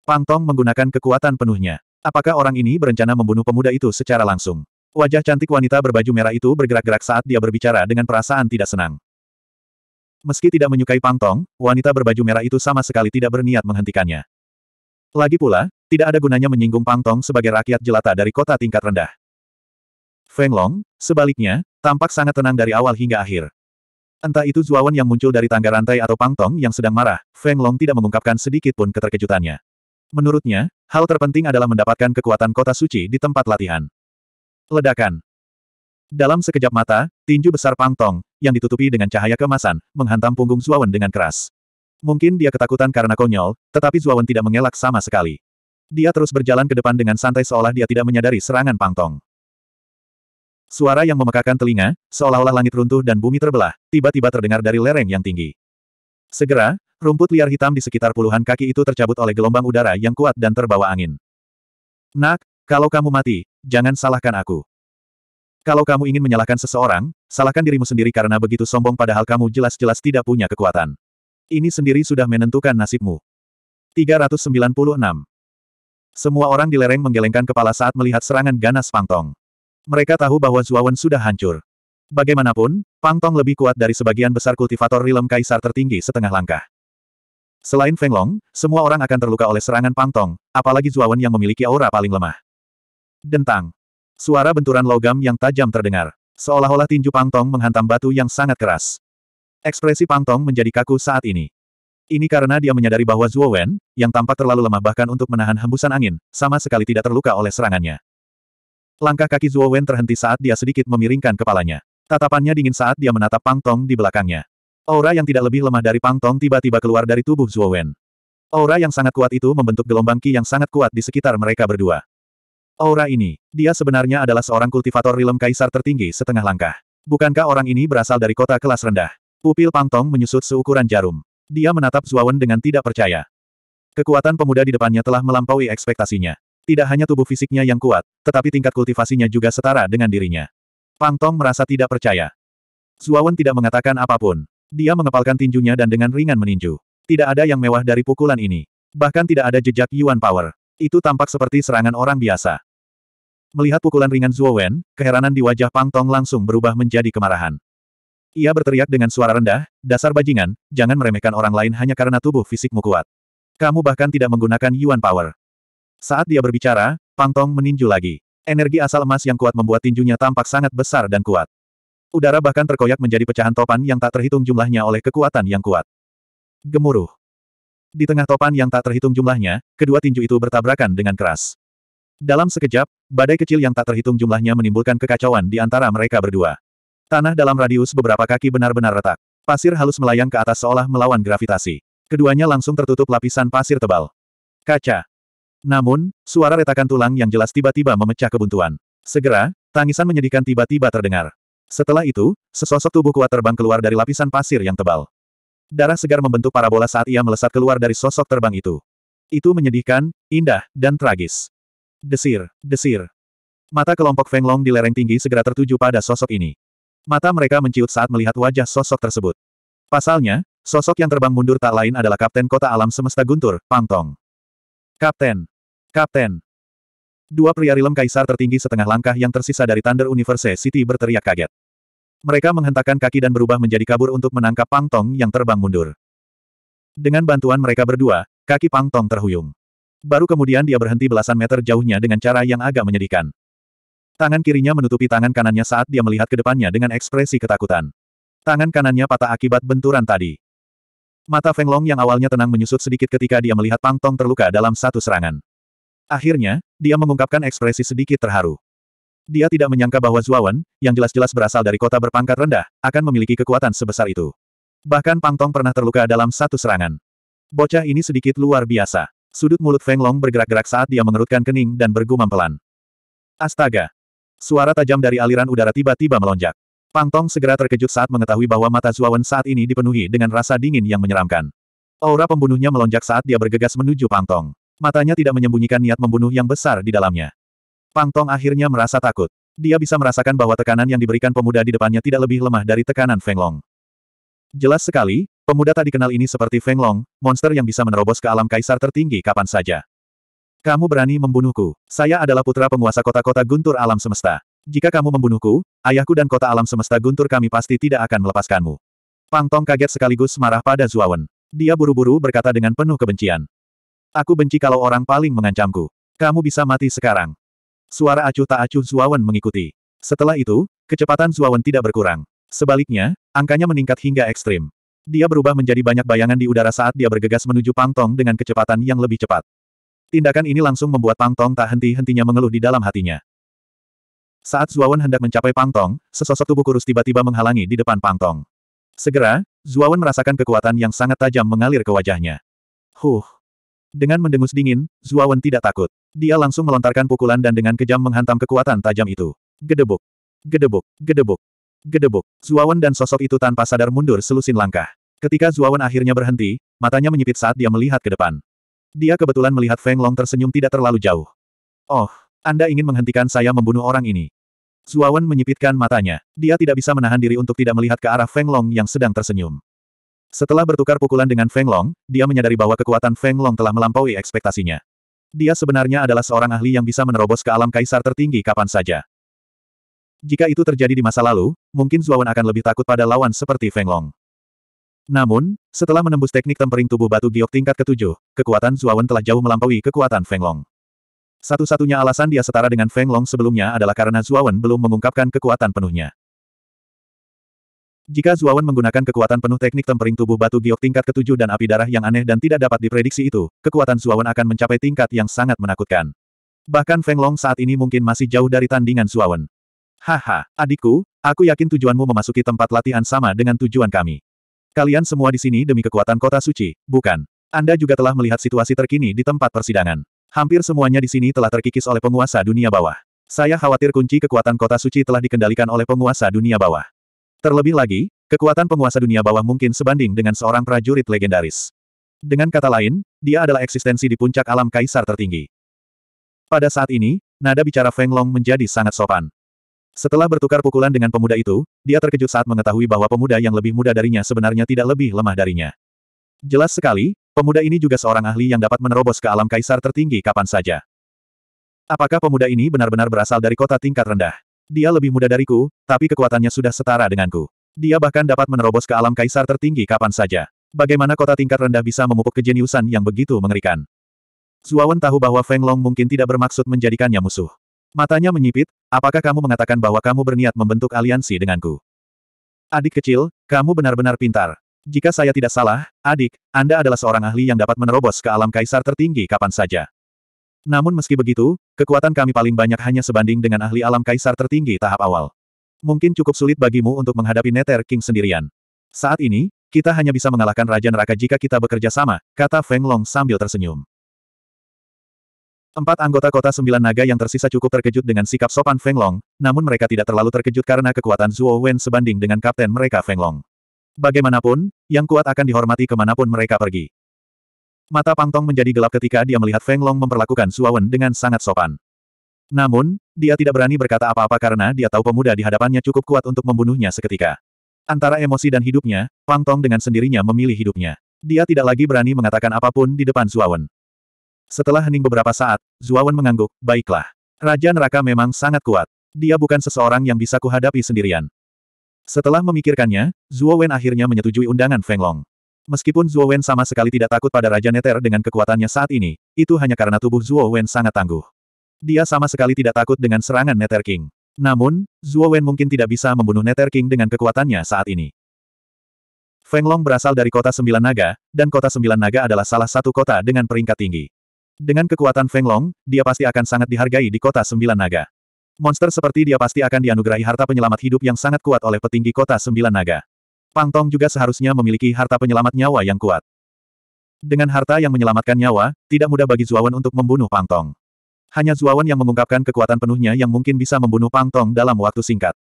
Speaker 1: Pantong menggunakan kekuatan penuhnya. Apakah orang ini berencana membunuh pemuda itu secara langsung? Wajah cantik wanita berbaju merah itu bergerak-gerak saat dia berbicara dengan perasaan tidak senang. Meski tidak menyukai Pang Tong, wanita berbaju merah itu sama sekali tidak berniat menghentikannya. Lagi pula, tidak ada gunanya menyinggung Pang Tong sebagai rakyat jelata dari kota tingkat rendah. Feng Long, sebaliknya, tampak sangat tenang dari awal hingga akhir. Entah itu Zuawan yang muncul dari tangga rantai atau Pang Tong yang sedang marah, Feng Long tidak mengungkapkan sedikit pun keterkejutannya. Menurutnya, hal terpenting adalah mendapatkan kekuatan kota suci di tempat latihan. Ledakan. Dalam sekejap mata, tinju besar Pang Tong, yang ditutupi dengan cahaya kemasan, menghantam punggung Zuawan dengan keras. Mungkin dia ketakutan karena konyol, tetapi Zuawan tidak mengelak sama sekali. Dia terus berjalan ke depan dengan santai seolah dia tidak menyadari serangan Pang Tong. Suara yang memekakan telinga, seolah-olah langit runtuh dan bumi terbelah, tiba-tiba terdengar dari lereng yang tinggi. Segera, rumput liar hitam di sekitar puluhan kaki itu tercabut oleh gelombang udara yang kuat dan terbawa angin. Nak, kalau kamu mati, jangan salahkan aku. Kalau kamu ingin menyalahkan seseorang, salahkan dirimu sendiri karena begitu sombong padahal kamu jelas-jelas tidak punya kekuatan. Ini sendiri sudah menentukan nasibmu. 396 semua orang di lereng menggelengkan kepala saat melihat serangan ganas Pang Tong. Mereka tahu bahwa Zuawan sudah hancur. Bagaimanapun, Pang Tong lebih kuat dari sebagian besar kultivator rilem kaisar tertinggi setengah langkah. Selain Feng Long, semua orang akan terluka oleh serangan Pang Tong, apalagi Zuawan yang memiliki aura paling lemah. Dentang. Suara benturan logam yang tajam terdengar. Seolah-olah tinju Pang Tong menghantam batu yang sangat keras. Ekspresi Pang Tong menjadi kaku saat ini. Ini karena dia menyadari bahwa Zhuo Wen, yang tampak terlalu lemah bahkan untuk menahan hembusan angin, sama sekali tidak terluka oleh serangannya. Langkah kaki Zhuo Wen terhenti saat dia sedikit memiringkan kepalanya. Tatapannya dingin saat dia menatap Pang Tong di belakangnya. Aura yang tidak lebih lemah dari Pang Tong tiba-tiba keluar dari tubuh Zhuo Wen. Aura yang sangat kuat itu membentuk gelombang ki yang sangat kuat di sekitar mereka berdua. Aura ini, dia sebenarnya adalah seorang kultivator rilem kaisar tertinggi setengah langkah. Bukankah orang ini berasal dari kota kelas rendah? Pupil Pang Tong menyusut seukuran jarum. Dia menatap Zuawan dengan tidak percaya. Kekuatan pemuda di depannya telah melampaui ekspektasinya. Tidak hanya tubuh fisiknya yang kuat, tetapi tingkat kultivasinya juga setara dengan dirinya. Pang Tong merasa tidak percaya. Zuawan tidak mengatakan apapun. Dia mengepalkan tinjunya dan dengan ringan meninju. Tidak ada yang mewah dari pukulan ini. Bahkan tidak ada jejak Yuan Power. Itu tampak seperti serangan orang biasa. Melihat pukulan ringan Zuo Wen, keheranan di wajah Pang Tong langsung berubah menjadi kemarahan. Ia berteriak dengan suara rendah, dasar bajingan, jangan meremehkan orang lain hanya karena tubuh fisikmu kuat. Kamu bahkan tidak menggunakan Yuan Power. Saat dia berbicara, Pang Tong meninju lagi. Energi asal emas yang kuat membuat tinjunya tampak sangat besar dan kuat. Udara bahkan terkoyak menjadi pecahan topan yang tak terhitung jumlahnya oleh kekuatan yang kuat. Gemuruh. Di tengah topan yang tak terhitung jumlahnya, kedua tinju itu bertabrakan dengan keras. Dalam sekejap, badai kecil yang tak terhitung jumlahnya menimbulkan kekacauan di antara mereka berdua. Tanah dalam radius beberapa kaki benar-benar retak. Pasir halus melayang ke atas seolah melawan gravitasi. Keduanya langsung tertutup lapisan pasir tebal. Kaca. Namun, suara retakan tulang yang jelas tiba-tiba memecah kebuntuan. Segera, tangisan menyedihkan tiba-tiba terdengar. Setelah itu, sesosok tubuh kuat terbang keluar dari lapisan pasir yang tebal. Darah segar membentuk parabola saat ia melesat keluar dari sosok terbang itu. Itu menyedihkan, indah, dan tragis. Desir, desir. Mata kelompok Feng Long di lereng tinggi segera tertuju pada sosok ini. Mata mereka menciut saat melihat wajah sosok tersebut. Pasalnya, sosok yang terbang mundur tak lain adalah Kapten Kota Alam Semesta Guntur, Pangtong. Kapten! Kapten! Dua pria rilem kaisar tertinggi setengah langkah yang tersisa dari Thunder Universe City berteriak kaget. Mereka menghentakkan kaki dan berubah menjadi kabur untuk menangkap Pang Tong yang terbang mundur. Dengan bantuan mereka berdua, kaki Pang Tong terhuyung. Baru kemudian dia berhenti belasan meter jauhnya dengan cara yang agak menyedihkan. Tangan kirinya menutupi tangan kanannya saat dia melihat ke depannya dengan ekspresi ketakutan. Tangan kanannya patah akibat benturan tadi. Mata Feng Long yang awalnya tenang menyusut sedikit ketika dia melihat Pang Tong terluka dalam satu serangan. Akhirnya, dia mengungkapkan ekspresi sedikit terharu. Dia tidak menyangka bahwa Zuawan, yang jelas-jelas berasal dari kota berpangkat rendah, akan memiliki kekuatan sebesar itu. Bahkan Pang Tong pernah terluka dalam satu serangan. Bocah ini sedikit luar biasa. Sudut mulut Feng Long bergerak-gerak saat dia mengerutkan kening dan bergumam pelan. Astaga, Suara tajam dari aliran udara tiba-tiba melonjak. Pang Tong segera terkejut saat mengetahui bahwa mata Zuawan saat ini dipenuhi dengan rasa dingin yang menyeramkan. Aura pembunuhnya melonjak saat dia bergegas menuju Pang Tong. Matanya tidak menyembunyikan niat membunuh yang besar di dalamnya. Pang Tong akhirnya merasa takut. Dia bisa merasakan bahwa tekanan yang diberikan pemuda di depannya tidak lebih lemah dari tekanan Feng Long. Jelas sekali, pemuda tak dikenal ini seperti Feng Long, monster yang bisa menerobos ke alam kaisar tertinggi kapan saja. Kamu berani membunuhku. Saya adalah putra penguasa kota-kota guntur alam semesta. Jika kamu membunuhku, ayahku dan kota alam semesta guntur kami pasti tidak akan melepaskanmu. Pang Tong kaget sekaligus marah pada Zuawan. Dia buru-buru berkata dengan penuh kebencian. Aku benci kalau orang paling mengancamku. Kamu bisa mati sekarang. Suara acuh tak acuh Zuawan mengikuti. Setelah itu, kecepatan Zuawan tidak berkurang. Sebaliknya, angkanya meningkat hingga ekstrim. Dia berubah menjadi banyak bayangan di udara saat dia bergegas menuju Pang Tong dengan kecepatan yang lebih cepat. Tindakan ini langsung membuat Pang Tong tak henti-hentinya mengeluh di dalam hatinya. Saat Zuawan hendak mencapai Pang Tong, sesosok tubuh kurus tiba-tiba menghalangi di depan Pang Tong. Segera, Zuawan merasakan kekuatan yang sangat tajam mengalir ke wajahnya. Huh! Dengan mendengus dingin, Zuawan tidak takut. Dia langsung melontarkan pukulan dan dengan kejam menghantam kekuatan tajam itu. Gedebuk! Gedebuk! Gedebuk! Gedebuk! Zuawan dan sosok itu tanpa sadar mundur selusin langkah. Ketika Zuawan akhirnya berhenti, matanya menyipit saat dia melihat ke depan. Dia kebetulan melihat Feng Long tersenyum tidak terlalu jauh. Oh, Anda ingin menghentikan saya membunuh orang ini. Zuawan menyipitkan matanya. Dia tidak bisa menahan diri untuk tidak melihat ke arah Feng Long yang sedang tersenyum. Setelah bertukar pukulan dengan Feng Long, dia menyadari bahwa kekuatan Feng Long telah melampaui ekspektasinya. Dia sebenarnya adalah seorang ahli yang bisa menerobos ke alam kaisar tertinggi kapan saja. Jika itu terjadi di masa lalu, mungkin Zuawan akan lebih takut pada lawan seperti Feng Long. Namun, setelah menembus teknik tempering tubuh batu giok tingkat ketujuh, kekuatan Zuawan telah jauh melampaui kekuatan Feng Long. Satu-satunya alasan dia setara dengan Feng Long sebelumnya adalah karena Zuawan belum mengungkapkan kekuatan penuhnya. Jika Zuawan menggunakan kekuatan penuh teknik tempering tubuh batu giok tingkat ketujuh dan api darah yang aneh dan tidak dapat diprediksi itu, kekuatan Zuawan akan mencapai tingkat yang sangat menakutkan. Bahkan Feng Long saat ini mungkin masih jauh dari tandingan Zuawan. Haha, adikku, aku yakin tujuanmu memasuki tempat latihan sama dengan tujuan kami. Kalian semua di sini demi kekuatan kota suci, bukan? Anda juga telah melihat situasi terkini di tempat persidangan. Hampir semuanya di sini telah terkikis oleh penguasa dunia bawah. Saya khawatir kunci kekuatan kota suci telah dikendalikan oleh penguasa dunia bawah. Terlebih lagi, kekuatan penguasa dunia bawah mungkin sebanding dengan seorang prajurit legendaris. Dengan kata lain, dia adalah eksistensi di puncak alam kaisar tertinggi. Pada saat ini, nada bicara Feng Long menjadi sangat sopan. Setelah bertukar pukulan dengan pemuda itu, dia terkejut saat mengetahui bahwa pemuda yang lebih muda darinya sebenarnya tidak lebih lemah darinya. Jelas sekali, pemuda ini juga seorang ahli yang dapat menerobos ke alam kaisar tertinggi kapan saja. Apakah pemuda ini benar-benar berasal dari kota tingkat rendah? Dia lebih muda dariku, tapi kekuatannya sudah setara denganku. Dia bahkan dapat menerobos ke alam kaisar tertinggi kapan saja. Bagaimana kota tingkat rendah bisa memupuk kejeniusan yang begitu mengerikan? Zuawan tahu bahwa Feng Long mungkin tidak bermaksud menjadikannya musuh. Matanya menyipit, apakah kamu mengatakan bahwa kamu berniat membentuk aliansi denganku? Adik kecil, kamu benar-benar pintar. Jika saya tidak salah, adik, Anda adalah seorang ahli yang dapat menerobos ke alam kaisar tertinggi kapan saja. Namun meski begitu, kekuatan kami paling banyak hanya sebanding dengan ahli alam kaisar tertinggi tahap awal. Mungkin cukup sulit bagimu untuk menghadapi Nether King sendirian. Saat ini, kita hanya bisa mengalahkan Raja Neraka jika kita bekerja sama, kata Feng Long sambil tersenyum. Empat anggota kota sembilan naga yang tersisa cukup terkejut dengan sikap sopan Feng Long, namun mereka tidak terlalu terkejut karena kekuatan Zuo Wen sebanding dengan kapten mereka Feng Long. Bagaimanapun, yang kuat akan dihormati kemanapun mereka pergi. Mata Pang Tong menjadi gelap ketika dia melihat Feng Long memperlakukan Zuo Wen dengan sangat sopan. Namun, dia tidak berani berkata apa-apa karena dia tahu pemuda di hadapannya cukup kuat untuk membunuhnya seketika. Antara emosi dan hidupnya, Pang Tong dengan sendirinya memilih hidupnya. Dia tidak lagi berani mengatakan apapun di depan Wen. Setelah hening beberapa saat, Zuawan mengangguk, baiklah. Raja neraka memang sangat kuat. Dia bukan seseorang yang bisa kuhadapi sendirian. Setelah memikirkannya, Zuo akhirnya menyetujui undangan Feng Long. Meskipun Zuo sama sekali tidak takut pada Raja Neter dengan kekuatannya saat ini, itu hanya karena tubuh Zuo sangat tangguh. Dia sama sekali tidak takut dengan serangan Neter King. Namun, Zuo mungkin tidak bisa membunuh Neter King dengan kekuatannya saat ini. Feng Long berasal dari kota Sembilan Naga, dan kota Sembilan Naga adalah salah satu kota dengan peringkat tinggi. Dengan kekuatan Feng Long, dia pasti akan sangat dihargai di kota Sembilan Naga. Monster seperti dia pasti akan dianugerahi harta penyelamat hidup yang sangat kuat oleh petinggi kota Sembilan Naga. Pang Tong juga seharusnya memiliki harta penyelamat nyawa yang kuat. Dengan harta yang menyelamatkan nyawa, tidak mudah bagi Zuawan untuk membunuh Pang Tong. Hanya Zuawan yang mengungkapkan kekuatan penuhnya yang mungkin bisa membunuh Pang Tong dalam waktu singkat.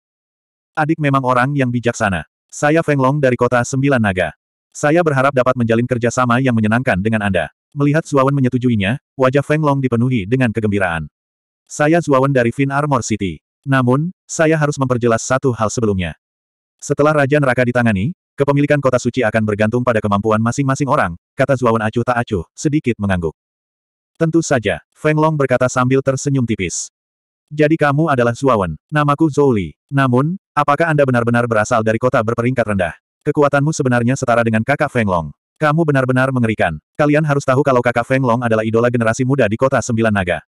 Speaker 1: Adik memang orang yang bijaksana. Saya Feng Long dari kota Sembilan Naga. Saya berharap dapat menjalin kerjasama yang menyenangkan dengan Anda. Melihat Zuawan menyetujuinya, wajah Feng Long dipenuhi dengan kegembiraan. Saya Zuawan dari Fin Armor City. Namun, saya harus memperjelas satu hal sebelumnya. Setelah Raja Neraka ditangani, kepemilikan kota suci akan bergantung pada kemampuan masing-masing orang, kata Zuawan acuh tak acuh, sedikit mengangguk. Tentu saja, Feng Long berkata sambil tersenyum tipis. Jadi kamu adalah Zuawan. Namaku Zoli. Namun, apakah Anda benar-benar berasal dari kota berperingkat rendah? Kekuatanmu sebenarnya setara dengan kakak Feng Long. Kamu benar-benar mengerikan. Kalian harus tahu kalau kakak Feng Long adalah idola generasi muda di kota Sembilan Naga.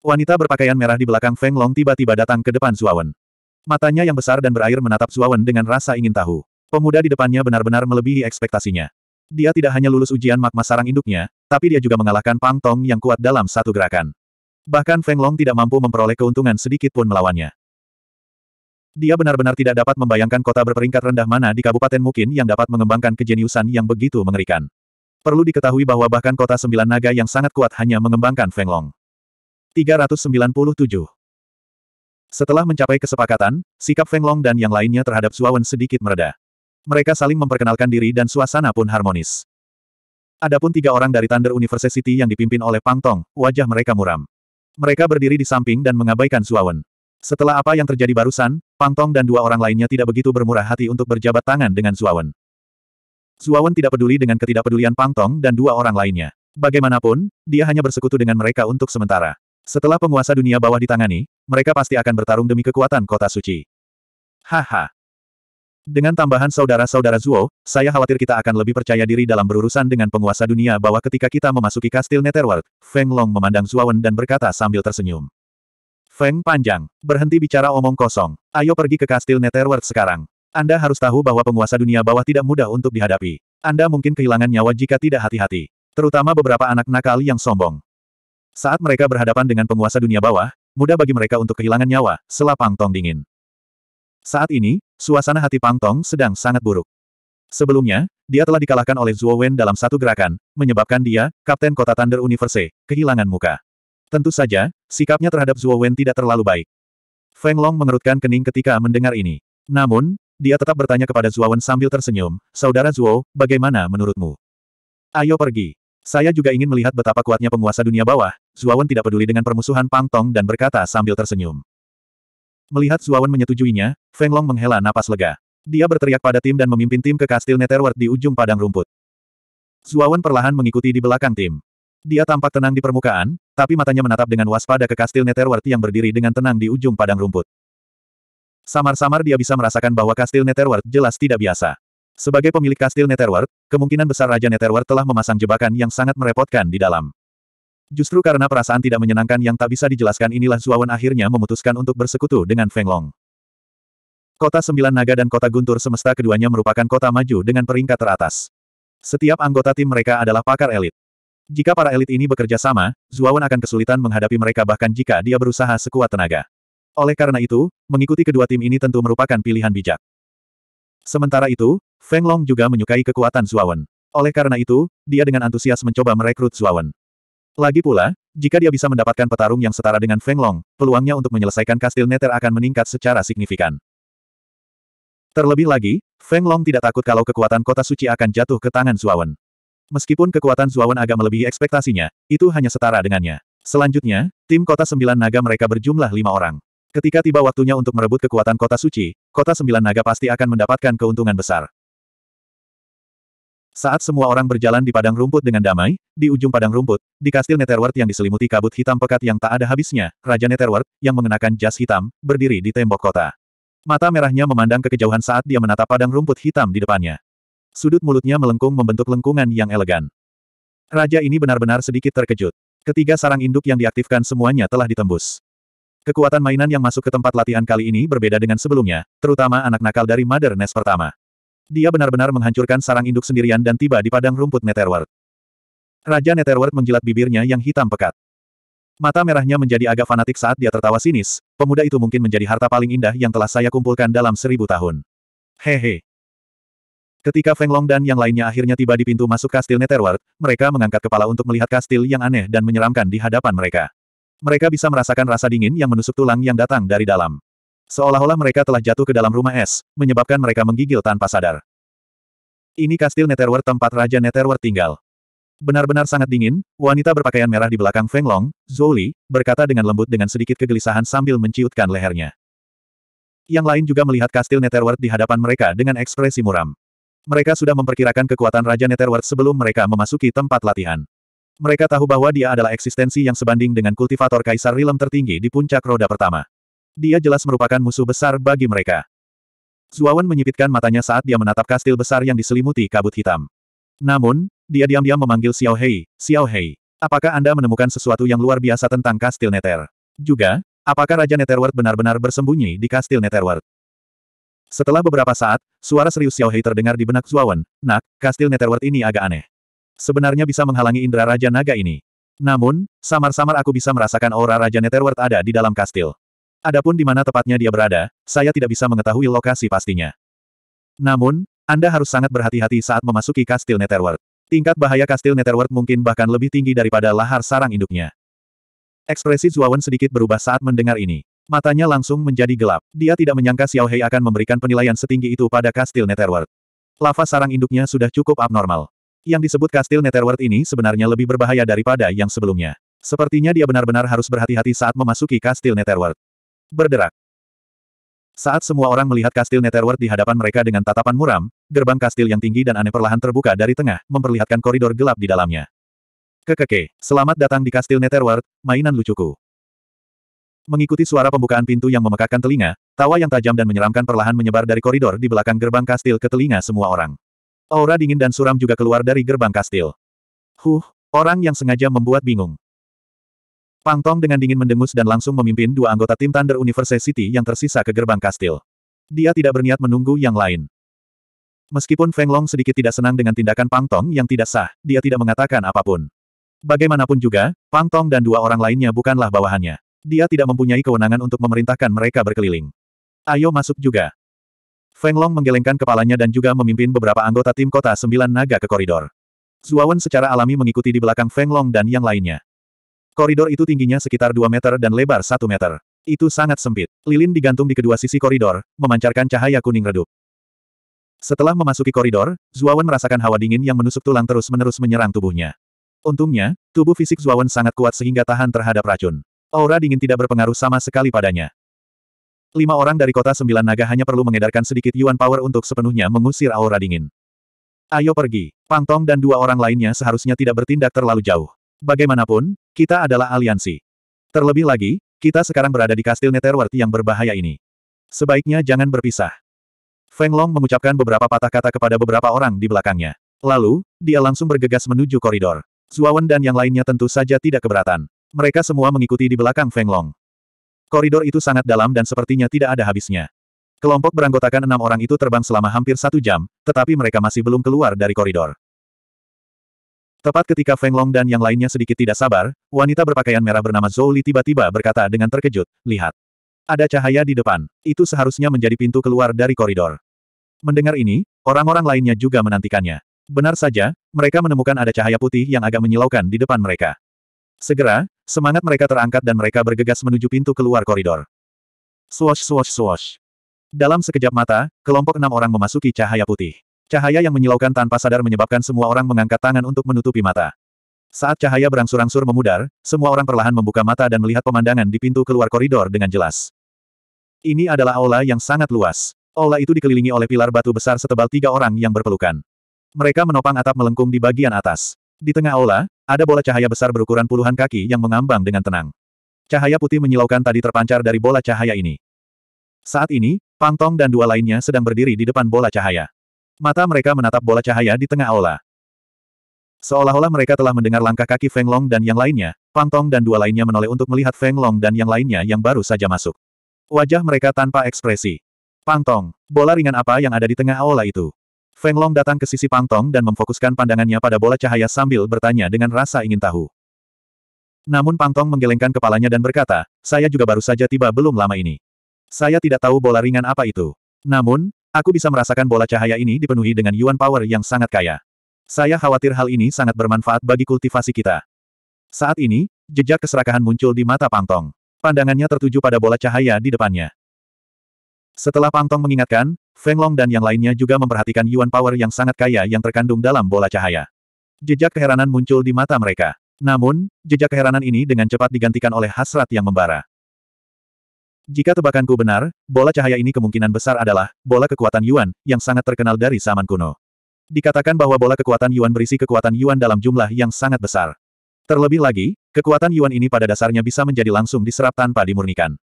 Speaker 1: Wanita berpakaian merah di belakang Feng Long tiba-tiba datang ke depan Zuawan. Matanya yang besar dan berair menatap Zuawan dengan rasa ingin tahu. Pemuda di depannya benar-benar melebihi ekspektasinya. Dia tidak hanya lulus ujian magma sarang induknya, tapi dia juga mengalahkan Pang Tong yang kuat dalam satu gerakan. Bahkan Feng Long tidak mampu memperoleh keuntungan sedikit pun melawannya. Dia benar-benar tidak dapat membayangkan kota berperingkat rendah mana di kabupaten mungkin yang dapat mengembangkan kejeniusan yang begitu mengerikan. Perlu diketahui bahwa bahkan kota sembilan naga yang sangat kuat hanya mengembangkan Fenglong. 397 Setelah mencapai kesepakatan, sikap Fenglong dan yang lainnya terhadap Suawen sedikit mereda. Mereka saling memperkenalkan diri dan suasana pun harmonis. Adapun tiga orang dari Thunder University yang dipimpin oleh Pang Tong, wajah mereka muram. Mereka berdiri di samping dan mengabaikan Suawen. Setelah apa yang terjadi barusan, Pang Tong dan dua orang lainnya tidak begitu bermurah hati untuk berjabat tangan dengan Zuawan. Zuawan tidak peduli dengan ketidakpedulian Pang Tong dan dua orang lainnya. Bagaimanapun, dia hanya bersekutu dengan mereka untuk sementara. Setelah penguasa dunia bawah ditangani, mereka pasti akan bertarung demi kekuatan kota suci. Haha. Dengan tambahan saudara-saudara Zuo, saya khawatir kita akan lebih percaya diri dalam berurusan dengan penguasa dunia bawah ketika kita memasuki kastil Netherworld. Feng Long memandang Zuawan dan berkata sambil tersenyum. Feng panjang. Berhenti bicara omong kosong. Ayo pergi ke kastil Netherworld sekarang. Anda harus tahu bahwa penguasa dunia bawah tidak mudah untuk dihadapi. Anda mungkin kehilangan nyawa jika tidak hati-hati. Terutama beberapa anak nakal yang sombong. Saat mereka berhadapan dengan penguasa dunia bawah, mudah bagi mereka untuk kehilangan nyawa, Selapang Tong dingin. Saat ini, suasana hati Pang Tong sedang sangat buruk. Sebelumnya, dia telah dikalahkan oleh Zhuo Wen dalam satu gerakan, menyebabkan dia, Kapten Kota Thunder Universe, kehilangan muka. Tentu saja, sikapnya terhadap Zuo Wen tidak terlalu baik. Feng Long mengerutkan kening ketika mendengar ini. Namun, dia tetap bertanya kepada Zuo Wen sambil tersenyum, Saudara Zuo, bagaimana menurutmu? Ayo pergi. Saya juga ingin melihat betapa kuatnya penguasa dunia bawah, Zuo Wen tidak peduli dengan permusuhan Pang Tong dan berkata sambil tersenyum. Melihat Zuo Wen menyetujuinya, Feng Long menghela napas lega. Dia berteriak pada tim dan memimpin tim ke kastil Netherworld di ujung padang rumput. Zuo Wen perlahan mengikuti di belakang tim. Dia tampak tenang di permukaan, tapi matanya menatap dengan waspada ke kastil Netherworld yang berdiri dengan tenang di ujung padang rumput. Samar-samar dia bisa merasakan bahwa kastil Netherworld jelas tidak biasa. Sebagai pemilik kastil Netherworld, kemungkinan besar Raja Netherworld telah memasang jebakan yang sangat merepotkan di dalam. Justru karena perasaan tidak menyenangkan yang tak bisa dijelaskan inilah Zuawan akhirnya memutuskan untuk bersekutu dengan Feng Long. Kota Sembilan Naga dan Kota Guntur Semesta keduanya merupakan kota maju dengan peringkat teratas. Setiap anggota tim mereka adalah pakar elit. Jika para elit ini bekerja sama, Zuawan akan kesulitan menghadapi mereka bahkan jika dia berusaha sekuat tenaga. Oleh karena itu, mengikuti kedua tim ini tentu merupakan pilihan bijak. Sementara itu, Feng Long juga menyukai kekuatan Zuawan. Oleh karena itu, dia dengan antusias mencoba merekrut Zuawan. Lagi pula, jika dia bisa mendapatkan petarung yang setara dengan Feng Long, peluangnya untuk menyelesaikan kastil Nether akan meningkat secara signifikan. Terlebih lagi, Feng Long tidak takut kalau kekuatan kota suci akan jatuh ke tangan Zuawan. Meskipun kekuatan Zuawan agak melebihi ekspektasinya, itu hanya setara dengannya. Selanjutnya, tim kota sembilan naga mereka berjumlah lima orang. Ketika tiba waktunya untuk merebut kekuatan kota suci, kota sembilan naga pasti akan mendapatkan keuntungan besar. Saat semua orang berjalan di padang rumput dengan damai, di ujung padang rumput, di kastil Netherworld yang diselimuti kabut hitam pekat yang tak ada habisnya, Raja Netherworld, yang mengenakan jas hitam, berdiri di tembok kota. Mata merahnya memandang ke kejauhan saat dia menatap padang rumput hitam di depannya. Sudut mulutnya melengkung membentuk lengkungan yang elegan. Raja ini benar-benar sedikit terkejut. Ketiga sarang induk yang diaktifkan semuanya telah ditembus. Kekuatan mainan yang masuk ke tempat latihan kali ini berbeda dengan sebelumnya, terutama anak nakal dari Mother Nest pertama. Dia benar-benar menghancurkan sarang induk sendirian dan tiba di padang rumput Netherworld. Raja Netherworld menjilat bibirnya yang hitam pekat. Mata merahnya menjadi agak fanatik saat dia tertawa sinis, pemuda itu mungkin menjadi harta paling indah yang telah saya kumpulkan dalam seribu tahun. Hehe, Ketika Feng Long dan yang lainnya akhirnya tiba di pintu masuk kastil Netherworld, mereka mengangkat kepala untuk melihat kastil yang aneh dan menyeramkan di hadapan mereka. Mereka bisa merasakan rasa dingin yang menusuk tulang yang datang dari dalam. Seolah-olah mereka telah jatuh ke dalam rumah es, menyebabkan mereka menggigil tanpa sadar. Ini kastil Netherworld tempat Raja Netherworld tinggal. Benar-benar sangat dingin, wanita berpakaian merah di belakang Feng Long, Zoli, berkata dengan lembut dengan sedikit kegelisahan sambil menciutkan lehernya. Yang lain juga melihat kastil Netherworld di hadapan mereka dengan ekspresi muram. Mereka sudah memperkirakan kekuatan Raja Netherworld sebelum mereka memasuki tempat latihan. Mereka tahu bahwa dia adalah eksistensi yang sebanding dengan kultivator kaisar rilem tertinggi di puncak roda pertama. Dia jelas merupakan musuh besar bagi mereka. Zuawan menyipitkan matanya saat dia menatap kastil besar yang diselimuti kabut hitam. Namun, dia diam-diam memanggil Xiao Hei, Xiao Hei. Apakah Anda menemukan sesuatu yang luar biasa tentang kastil Nether? Juga, apakah Raja Netherworld benar-benar bersembunyi di kastil Netherworld? Setelah beberapa saat, suara serius Xiao Hei terdengar di benak Zuawan, nak, kastil Netherworld ini agak aneh. Sebenarnya bisa menghalangi indera Raja Naga ini. Namun, samar-samar aku bisa merasakan aura Raja Netherworld ada di dalam kastil. Adapun di mana tepatnya dia berada, saya tidak bisa mengetahui lokasi pastinya. Namun, Anda harus sangat berhati-hati saat memasuki kastil Netherworld. Tingkat bahaya kastil Netherworld mungkin bahkan lebih tinggi daripada lahar sarang induknya. Ekspresi Zuawan sedikit berubah saat mendengar ini. Matanya langsung menjadi gelap. Dia tidak menyangka Xiao Hei akan memberikan penilaian setinggi itu pada kastil Netherworld. Lava sarang induknya sudah cukup abnormal. Yang disebut kastil Netherworld ini sebenarnya lebih berbahaya daripada yang sebelumnya. Sepertinya dia benar-benar harus berhati-hati saat memasuki kastil Netherworld. Berderak. Saat semua orang melihat kastil Netherworld di hadapan mereka dengan tatapan muram, gerbang kastil yang tinggi dan aneh perlahan terbuka dari tengah, memperlihatkan koridor gelap di dalamnya. Kekeke, selamat datang di kastil Netherworld, mainan lucuku. Mengikuti suara pembukaan pintu yang memekakkan telinga, tawa yang tajam dan menyeramkan perlahan menyebar dari koridor di belakang gerbang kastil ke telinga semua orang. Aura dingin dan suram juga keluar dari gerbang kastil. Huh, orang yang sengaja membuat bingung. Pang Tong dengan dingin mendengus dan langsung memimpin dua anggota tim Thunder University City yang tersisa ke gerbang kastil. Dia tidak berniat menunggu yang lain. Meskipun Feng Long sedikit tidak senang dengan tindakan Pang Tong yang tidak sah, dia tidak mengatakan apapun. Bagaimanapun juga, Pang Tong dan dua orang lainnya bukanlah bawahannya. Dia tidak mempunyai kewenangan untuk memerintahkan mereka berkeliling. Ayo masuk juga. Feng Long menggelengkan kepalanya dan juga memimpin beberapa anggota tim kota sembilan naga ke koridor. Zuawan secara alami mengikuti di belakang Feng Long dan yang lainnya. Koridor itu tingginya sekitar 2 meter dan lebar 1 meter. Itu sangat sempit. Lilin digantung di kedua sisi koridor, memancarkan cahaya kuning redup. Setelah memasuki koridor, Zuawan merasakan hawa dingin yang menusuk tulang terus-menerus menyerang tubuhnya. Untungnya, tubuh fisik Zuawan sangat kuat sehingga tahan terhadap racun. Aura dingin tidak berpengaruh sama sekali padanya. Lima orang dari kota sembilan naga hanya perlu mengedarkan sedikit Yuan Power untuk sepenuhnya mengusir aura dingin. Ayo pergi. Pang Tong dan dua orang lainnya seharusnya tidak bertindak terlalu jauh. Bagaimanapun, kita adalah aliansi. Terlebih lagi, kita sekarang berada di kastil Netherworld yang berbahaya ini. Sebaiknya jangan berpisah. Feng Long mengucapkan beberapa patah kata kepada beberapa orang di belakangnya. Lalu, dia langsung bergegas menuju koridor. Zuawan dan yang lainnya tentu saja tidak keberatan. Mereka semua mengikuti di belakang Feng Long. Koridor itu sangat dalam dan sepertinya tidak ada habisnya. Kelompok beranggotakan enam orang itu terbang selama hampir satu jam, tetapi mereka masih belum keluar dari koridor. Tepat ketika Feng Long dan yang lainnya sedikit tidak sabar, wanita berpakaian merah bernama Zhou Li tiba-tiba berkata dengan terkejut, lihat. Ada cahaya di depan. Itu seharusnya menjadi pintu keluar dari koridor. Mendengar ini, orang-orang lainnya juga menantikannya. Benar saja, mereka menemukan ada cahaya putih yang agak menyilaukan di depan mereka. Segera, Semangat mereka terangkat dan mereka bergegas menuju pintu keluar koridor. Swash swash swash. Dalam sekejap mata, kelompok enam orang memasuki cahaya putih. Cahaya yang menyilaukan tanpa sadar menyebabkan semua orang mengangkat tangan untuk menutupi mata. Saat cahaya berangsur-angsur memudar, semua orang perlahan membuka mata dan melihat pemandangan di pintu keluar koridor dengan jelas. Ini adalah aula yang sangat luas. Aula itu dikelilingi oleh pilar batu besar setebal tiga orang yang berpelukan. Mereka menopang atap melengkung di bagian atas. Di tengah aula, ada bola cahaya besar berukuran puluhan kaki yang mengambang dengan tenang. Cahaya putih menyilaukan tadi terpancar dari bola cahaya ini. Saat ini, Pang Tong dan dua lainnya sedang berdiri di depan bola cahaya. Mata mereka menatap bola cahaya di tengah aula. Seolah-olah mereka telah mendengar langkah kaki Feng Long dan yang lainnya, Pang Tong dan dua lainnya menoleh untuk melihat Feng Long dan yang lainnya yang baru saja masuk. Wajah mereka tanpa ekspresi. Pang Tong, bola ringan apa yang ada di tengah aula itu? Feng Long datang ke sisi Pang Tong dan memfokuskan pandangannya pada bola cahaya sambil bertanya dengan rasa ingin tahu. Namun Pang Tong menggelengkan kepalanya dan berkata, saya juga baru saja tiba belum lama ini. Saya tidak tahu bola ringan apa itu. Namun, aku bisa merasakan bola cahaya ini dipenuhi dengan Yuan Power yang sangat kaya. Saya khawatir hal ini sangat bermanfaat bagi kultivasi kita. Saat ini, jejak keserakahan muncul di mata Pang Tong. Pandangannya tertuju pada bola cahaya di depannya. Setelah Pang Tong mengingatkan, Feng Long dan yang lainnya juga memperhatikan Yuan Power yang sangat kaya yang terkandung dalam bola cahaya. Jejak keheranan muncul di mata mereka. Namun, jejak keheranan ini dengan cepat digantikan oleh hasrat yang membara. Jika tebakanku benar, bola cahaya ini kemungkinan besar adalah bola kekuatan Yuan yang sangat terkenal dari zaman kuno. Dikatakan bahwa bola kekuatan Yuan berisi kekuatan Yuan dalam jumlah yang sangat besar. Terlebih lagi, kekuatan Yuan ini pada dasarnya bisa menjadi langsung diserap tanpa dimurnikan.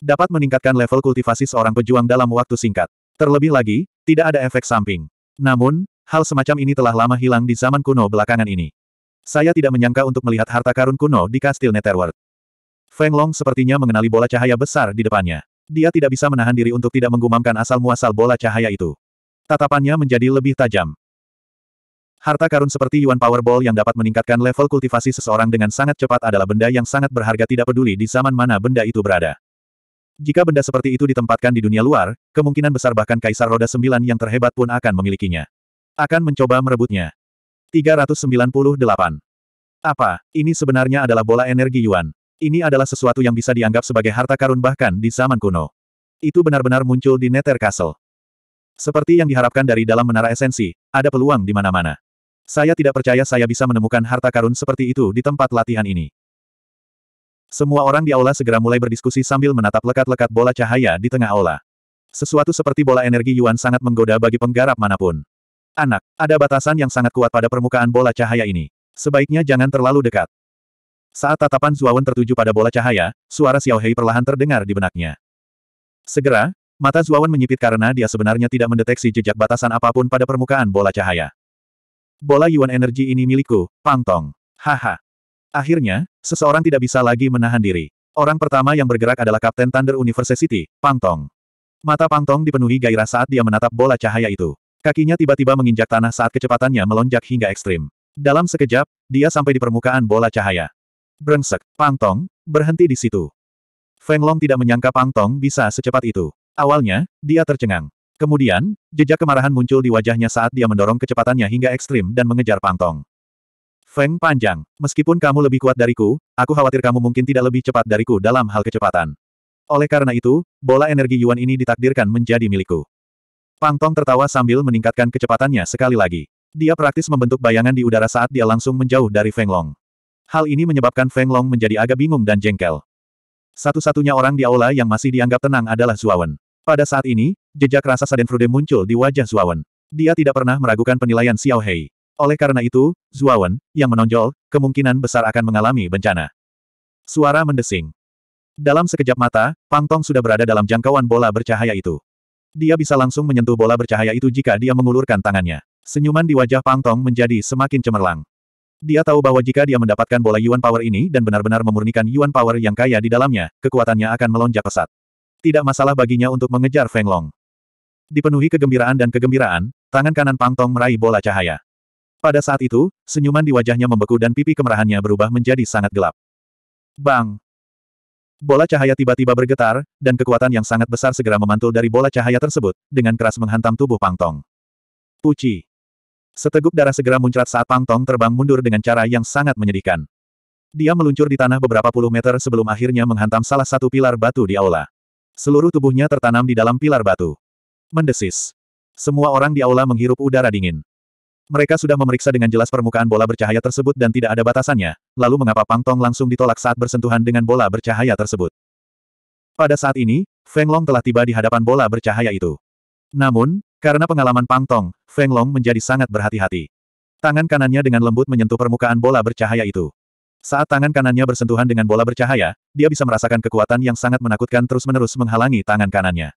Speaker 1: Dapat meningkatkan level kultivasi seorang pejuang dalam waktu singkat. Terlebih lagi, tidak ada efek samping. Namun, hal semacam ini telah lama hilang di zaman kuno belakangan ini. Saya tidak menyangka untuk melihat harta karun kuno di kastil Netherworld. Feng Long sepertinya mengenali bola cahaya besar di depannya. Dia tidak bisa menahan diri untuk tidak menggumamkan asal-muasal bola cahaya itu. Tatapannya menjadi lebih tajam. Harta karun seperti Yuan Powerball yang dapat meningkatkan level kultivasi seseorang dengan sangat cepat adalah benda yang sangat berharga tidak peduli di zaman mana benda itu berada. Jika benda seperti itu ditempatkan di dunia luar, kemungkinan besar bahkan Kaisar Roda Sembilan yang terhebat pun akan memilikinya. Akan mencoba merebutnya. 398. Apa, ini sebenarnya adalah bola energi Yuan. Ini adalah sesuatu yang bisa dianggap sebagai harta karun bahkan di zaman kuno. Itu benar-benar muncul di Nether Castle. Seperti yang diharapkan dari dalam menara esensi, ada peluang di mana-mana. Saya tidak percaya saya bisa menemukan harta karun seperti itu di tempat latihan ini. Semua orang di aula segera mulai berdiskusi sambil menatap lekat-lekat bola cahaya di tengah aula. Sesuatu seperti bola energi Yuan sangat menggoda bagi penggarap manapun. Anak, ada batasan yang sangat kuat pada permukaan bola cahaya ini. Sebaiknya jangan terlalu dekat. Saat tatapan Zuawan tertuju pada bola cahaya, suara Xiao Hei perlahan terdengar di benaknya. Segera, mata Zuawan menyipit karena dia sebenarnya tidak mendeteksi jejak batasan apapun pada permukaan bola cahaya. Bola Yuan energi ini milikku, Pang Tong. Haha. Akhirnya, seseorang tidak bisa lagi menahan diri. Orang pertama yang bergerak adalah Kapten Thunder University, Pang Tong. Mata Pang Tong dipenuhi gairah saat dia menatap bola cahaya itu. Kakinya tiba-tiba menginjak tanah saat kecepatannya melonjak hingga ekstrim. Dalam sekejap, dia sampai di permukaan bola cahaya. Brengsek, Pang Tong, berhenti di situ. Feng Long tidak menyangka Pang Tong bisa secepat itu. Awalnya, dia tercengang. Kemudian, jejak kemarahan muncul di wajahnya saat dia mendorong kecepatannya hingga ekstrim dan mengejar Pang Tong. Feng panjang, meskipun kamu lebih kuat dariku, aku khawatir kamu mungkin tidak lebih cepat dariku dalam hal kecepatan. Oleh karena itu, bola energi Yuan ini ditakdirkan menjadi milikku. Pang Tong tertawa sambil meningkatkan kecepatannya sekali lagi. Dia praktis membentuk bayangan di udara saat dia langsung menjauh dari Feng Long. Hal ini menyebabkan Feng Long menjadi agak bingung dan jengkel. Satu-satunya orang di aula yang masih dianggap tenang adalah Zuawan. Pada saat ini, jejak rasa Sadenfrude muncul di wajah Zuawan. Dia tidak pernah meragukan penilaian Xiao Hei. Oleh karena itu, Zuawan, yang menonjol, kemungkinan besar akan mengalami bencana. Suara mendesing. Dalam sekejap mata, Pang Tong sudah berada dalam jangkauan bola bercahaya itu. Dia bisa langsung menyentuh bola bercahaya itu jika dia mengulurkan tangannya. Senyuman di wajah Pang Tong menjadi semakin cemerlang. Dia tahu bahwa jika dia mendapatkan bola Yuan Power ini dan benar-benar memurnikan Yuan Power yang kaya di dalamnya, kekuatannya akan melonjak pesat. Tidak masalah baginya untuk mengejar Feng Long. Dipenuhi kegembiraan dan kegembiraan, tangan kanan Pang Tong meraih bola cahaya. Pada saat itu, senyuman di wajahnya membeku dan pipi kemerahannya berubah menjadi sangat gelap. Bang! Bola cahaya tiba-tiba bergetar, dan kekuatan yang sangat besar segera memantul dari bola cahaya tersebut, dengan keras menghantam tubuh Pang Tong. Puci! Seteguk darah segera muncrat saat Pang Tong terbang mundur dengan cara yang sangat menyedihkan. Dia meluncur di tanah beberapa puluh meter sebelum akhirnya menghantam salah satu pilar batu di aula. Seluruh tubuhnya tertanam di dalam pilar batu. Mendesis. Semua orang di aula menghirup udara dingin. Mereka sudah memeriksa dengan jelas permukaan bola bercahaya tersebut dan tidak ada batasannya, lalu mengapa Pang Tong langsung ditolak saat bersentuhan dengan bola bercahaya tersebut. Pada saat ini, Feng Long telah tiba di hadapan bola bercahaya itu. Namun, karena pengalaman Pang Tong, Feng Long menjadi sangat berhati-hati. Tangan kanannya dengan lembut menyentuh permukaan bola bercahaya itu. Saat tangan kanannya bersentuhan dengan bola bercahaya, dia bisa merasakan kekuatan yang sangat menakutkan terus-menerus menghalangi tangan kanannya.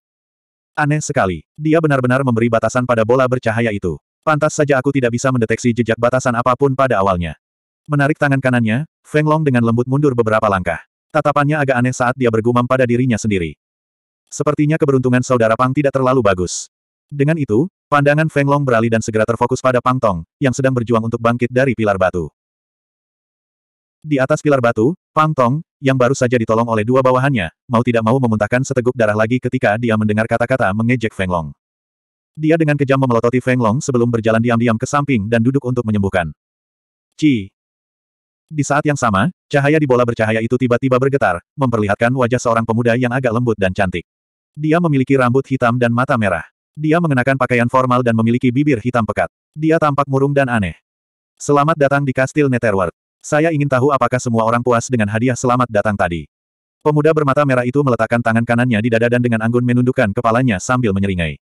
Speaker 1: Aneh sekali, dia benar-benar memberi batasan pada bola bercahaya itu. Pantas saja aku tidak bisa mendeteksi jejak batasan apapun pada awalnya. Menarik tangan kanannya, Feng Long dengan lembut mundur beberapa langkah. Tatapannya agak aneh saat dia bergumam pada dirinya sendiri. Sepertinya keberuntungan saudara Pang tidak terlalu bagus. Dengan itu, pandangan Feng Long beralih dan segera terfokus pada Pang Tong, yang sedang berjuang untuk bangkit dari pilar batu. Di atas pilar batu, Pang Tong, yang baru saja ditolong oleh dua bawahannya, mau tidak mau memuntahkan seteguk darah lagi ketika dia mendengar kata-kata mengejek Feng Long. Dia dengan kejam memelototi Feng Long sebelum berjalan diam-diam ke samping dan duduk untuk menyembuhkan. Ci. Di saat yang sama, cahaya di bola bercahaya itu tiba-tiba bergetar, memperlihatkan wajah seorang pemuda yang agak lembut dan cantik. Dia memiliki rambut hitam dan mata merah. Dia mengenakan pakaian formal dan memiliki bibir hitam pekat. Dia tampak murung dan aneh. Selamat datang di Kastil Netherworld. Saya ingin tahu apakah semua orang puas dengan hadiah selamat datang tadi. Pemuda bermata merah itu meletakkan tangan kanannya di dada dan dengan anggun menundukkan kepalanya sambil menyeringai.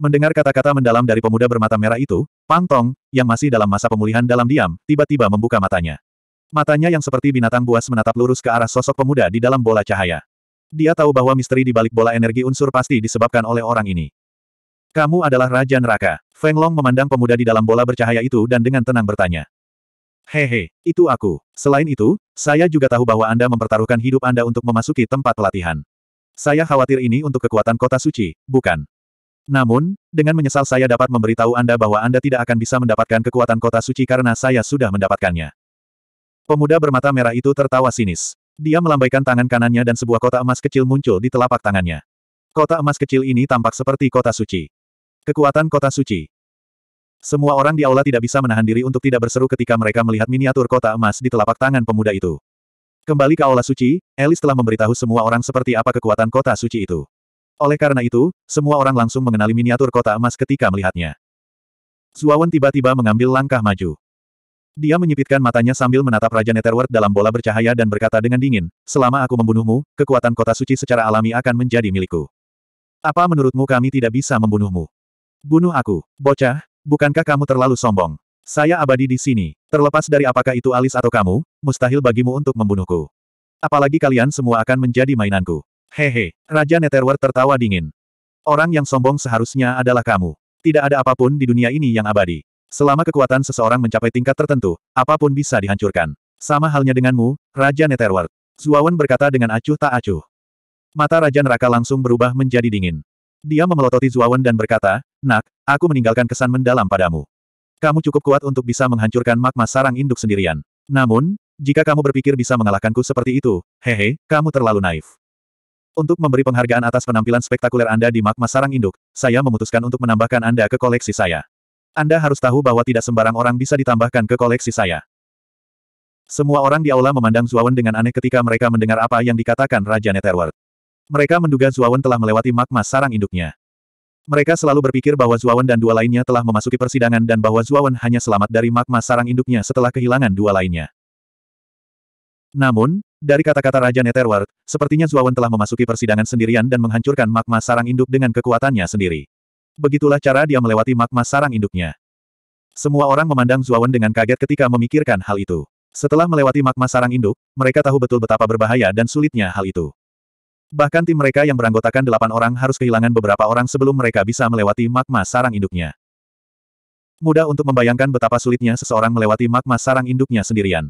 Speaker 1: Mendengar kata-kata mendalam dari pemuda bermata merah itu, Pang Tong, yang masih dalam masa pemulihan dalam diam, tiba-tiba membuka matanya. Matanya yang seperti binatang buas menatap lurus ke arah sosok pemuda di dalam bola cahaya. Dia tahu bahwa misteri di balik bola energi unsur pasti disebabkan oleh orang ini. Kamu adalah Raja Neraka. Feng Long memandang pemuda di dalam bola bercahaya itu dan dengan tenang bertanya. Hehe, itu aku. Selain itu, saya juga tahu bahwa Anda mempertaruhkan hidup Anda untuk memasuki tempat pelatihan. Saya khawatir ini untuk kekuatan kota suci, bukan? Namun, dengan menyesal saya dapat memberitahu Anda bahwa Anda tidak akan bisa mendapatkan kekuatan kota suci karena saya sudah mendapatkannya. Pemuda bermata merah itu tertawa sinis. Dia melambaikan tangan kanannya dan sebuah kota emas kecil muncul di telapak tangannya. Kota emas kecil ini tampak seperti kota suci. Kekuatan kota suci. Semua orang di aula tidak bisa menahan diri untuk tidak berseru ketika mereka melihat miniatur kota emas di telapak tangan pemuda itu. Kembali ke aula suci, Elis telah memberitahu semua orang seperti apa kekuatan kota suci itu. Oleh karena itu, semua orang langsung mengenali miniatur kota emas ketika melihatnya. Zuawan tiba-tiba mengambil langkah maju. Dia menyipitkan matanya sambil menatap Raja Netherworld dalam bola bercahaya dan berkata dengan dingin, selama aku membunuhmu, kekuatan kota suci secara alami akan menjadi milikku. Apa menurutmu kami tidak bisa membunuhmu? Bunuh aku, bocah, bukankah kamu terlalu sombong? Saya abadi di sini, terlepas dari apakah itu Alis atau kamu, mustahil bagimu untuk membunuhku. Apalagi kalian semua akan menjadi mainanku. Hehe, Raja Netherworld tertawa dingin. Orang yang sombong seharusnya adalah kamu. Tidak ada apapun di dunia ini yang abadi. Selama kekuatan seseorang mencapai tingkat tertentu, apapun bisa dihancurkan. Sama halnya denganmu, Raja Netherworld. Zuawan berkata dengan acuh tak acuh. Mata Raja Neraka langsung berubah menjadi dingin. Dia memelototi Zuawan dan berkata, Nak, aku meninggalkan kesan mendalam padamu. Kamu cukup kuat untuk bisa menghancurkan magma sarang induk sendirian. Namun, jika kamu berpikir bisa mengalahkanku seperti itu, hehe, kamu terlalu naif. Untuk memberi penghargaan atas penampilan spektakuler Anda di magma sarang induk, saya memutuskan untuk menambahkan Anda ke koleksi saya. Anda harus tahu bahwa tidak sembarang orang bisa ditambahkan ke koleksi saya. Semua orang di aula memandang Zuawan dengan aneh ketika mereka mendengar apa yang dikatakan Raja Netherworld. Mereka menduga Zuawan telah melewati magma sarang induknya. Mereka selalu berpikir bahwa Zuawan dan dua lainnya telah memasuki persidangan dan bahwa Zuawan hanya selamat dari magma sarang induknya setelah kehilangan dua lainnya. Namun, dari kata-kata Raja Netherworld, sepertinya Zuawan telah memasuki persidangan sendirian dan menghancurkan magma sarang induk dengan kekuatannya sendiri. Begitulah cara dia melewati magma sarang induknya. Semua orang memandang Zuawan dengan kaget ketika memikirkan hal itu. Setelah melewati magma sarang induk, mereka tahu betul betapa berbahaya dan sulitnya hal itu. Bahkan tim mereka yang beranggotakan delapan orang harus kehilangan beberapa orang sebelum mereka bisa melewati magma sarang induknya. Mudah untuk membayangkan betapa sulitnya seseorang melewati magma sarang induknya sendirian.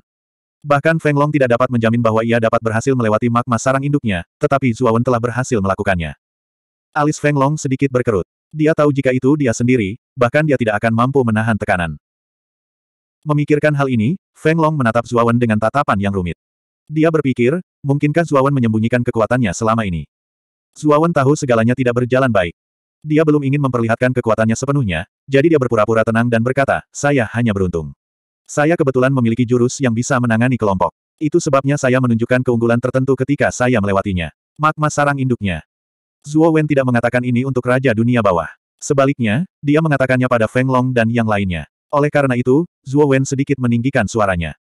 Speaker 1: Bahkan Feng Long tidak dapat menjamin bahwa ia dapat berhasil melewati magma sarang induknya, tetapi Zuawan telah berhasil melakukannya. Alis Feng Long sedikit berkerut. Dia tahu jika itu dia sendiri, bahkan dia tidak akan mampu menahan tekanan. Memikirkan hal ini, Feng Long menatap Zuawan dengan tatapan yang rumit. Dia berpikir, mungkinkah Zuawan menyembunyikan kekuatannya selama ini? Zuawan tahu segalanya tidak berjalan baik. Dia belum ingin memperlihatkan kekuatannya sepenuhnya, jadi dia berpura-pura tenang dan berkata, saya hanya beruntung. Saya kebetulan memiliki jurus yang bisa menangani kelompok. Itu sebabnya saya menunjukkan keunggulan tertentu ketika saya melewatinya. Magma sarang induknya. Zhuo Wen tidak mengatakan ini untuk Raja Dunia Bawah. Sebaliknya, dia mengatakannya pada Feng Long dan yang lainnya. Oleh karena itu, Zhuo Wen sedikit meninggikan suaranya.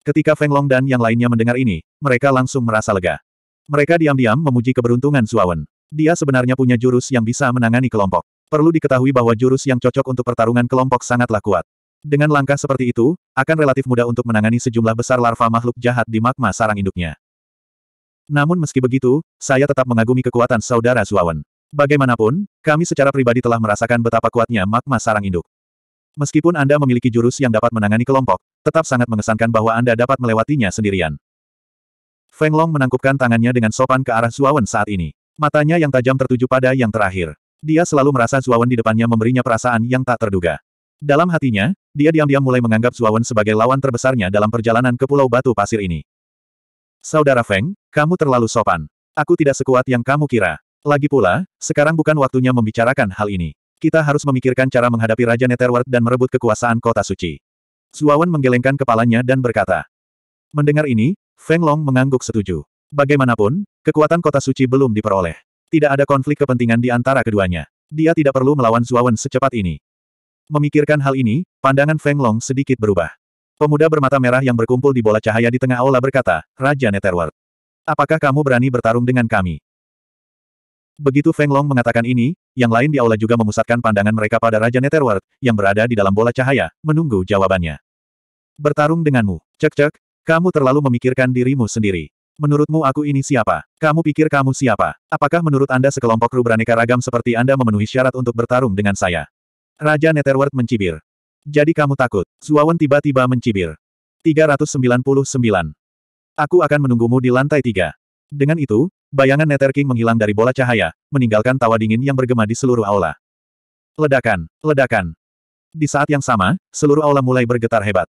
Speaker 1: Ketika Feng Long dan yang lainnya mendengar ini, mereka langsung merasa lega. Mereka diam-diam memuji keberuntungan Zhuo Wen. Dia sebenarnya punya jurus yang bisa menangani kelompok. Perlu diketahui bahwa jurus yang cocok untuk pertarungan kelompok sangatlah kuat. Dengan langkah seperti itu, akan relatif mudah untuk menangani sejumlah besar larva makhluk jahat di magma sarang induknya. Namun meski begitu, saya tetap mengagumi kekuatan saudara Suawan. Bagaimanapun, kami secara pribadi telah merasakan betapa kuatnya magma sarang induk. Meskipun Anda memiliki jurus yang dapat menangani kelompok, tetap sangat mengesankan bahwa Anda dapat melewatinya sendirian. Feng Long menangkupkan tangannya dengan sopan ke arah Zuawan saat ini. Matanya yang tajam tertuju pada yang terakhir. Dia selalu merasa Zuawan di depannya memberinya perasaan yang tak terduga. Dalam hatinya, dia diam-diam mulai menganggap Zuawan sebagai lawan terbesarnya dalam perjalanan ke Pulau Batu Pasir ini. Saudara Feng, kamu terlalu sopan. Aku tidak sekuat yang kamu kira. Lagi pula, sekarang bukan waktunya membicarakan hal ini. Kita harus memikirkan cara menghadapi Raja Netherworld dan merebut kekuasaan kota suci. Zuawan menggelengkan kepalanya dan berkata. Mendengar ini, Feng Long mengangguk setuju. Bagaimanapun, kekuatan kota suci belum diperoleh. Tidak ada konflik kepentingan di antara keduanya. Dia tidak perlu melawan Zuawan secepat ini. Memikirkan hal ini, pandangan Feng Long sedikit berubah. Pemuda bermata merah yang berkumpul di bola cahaya di tengah aula berkata, Raja Netherworld. Apakah kamu berani bertarung dengan kami? Begitu Feng Long mengatakan ini, yang lain di aula juga memusatkan pandangan mereka pada Raja Netherworld, yang berada di dalam bola cahaya, menunggu jawabannya. Bertarung denganmu, cek-cek, kamu terlalu memikirkan dirimu sendiri. Menurutmu aku ini siapa? Kamu pikir kamu siapa? Apakah menurut Anda sekelompok kru beraneka ragam seperti Anda memenuhi syarat untuk bertarung dengan saya? Raja Netherworld mencibir. Jadi kamu takut. Zuawan tiba-tiba mencibir. 399. Aku akan menunggumu di lantai tiga. Dengan itu, bayangan Nether King menghilang dari bola cahaya, meninggalkan tawa dingin yang bergema di seluruh aula. Ledakan, ledakan. Di saat yang sama, seluruh aula mulai bergetar hebat.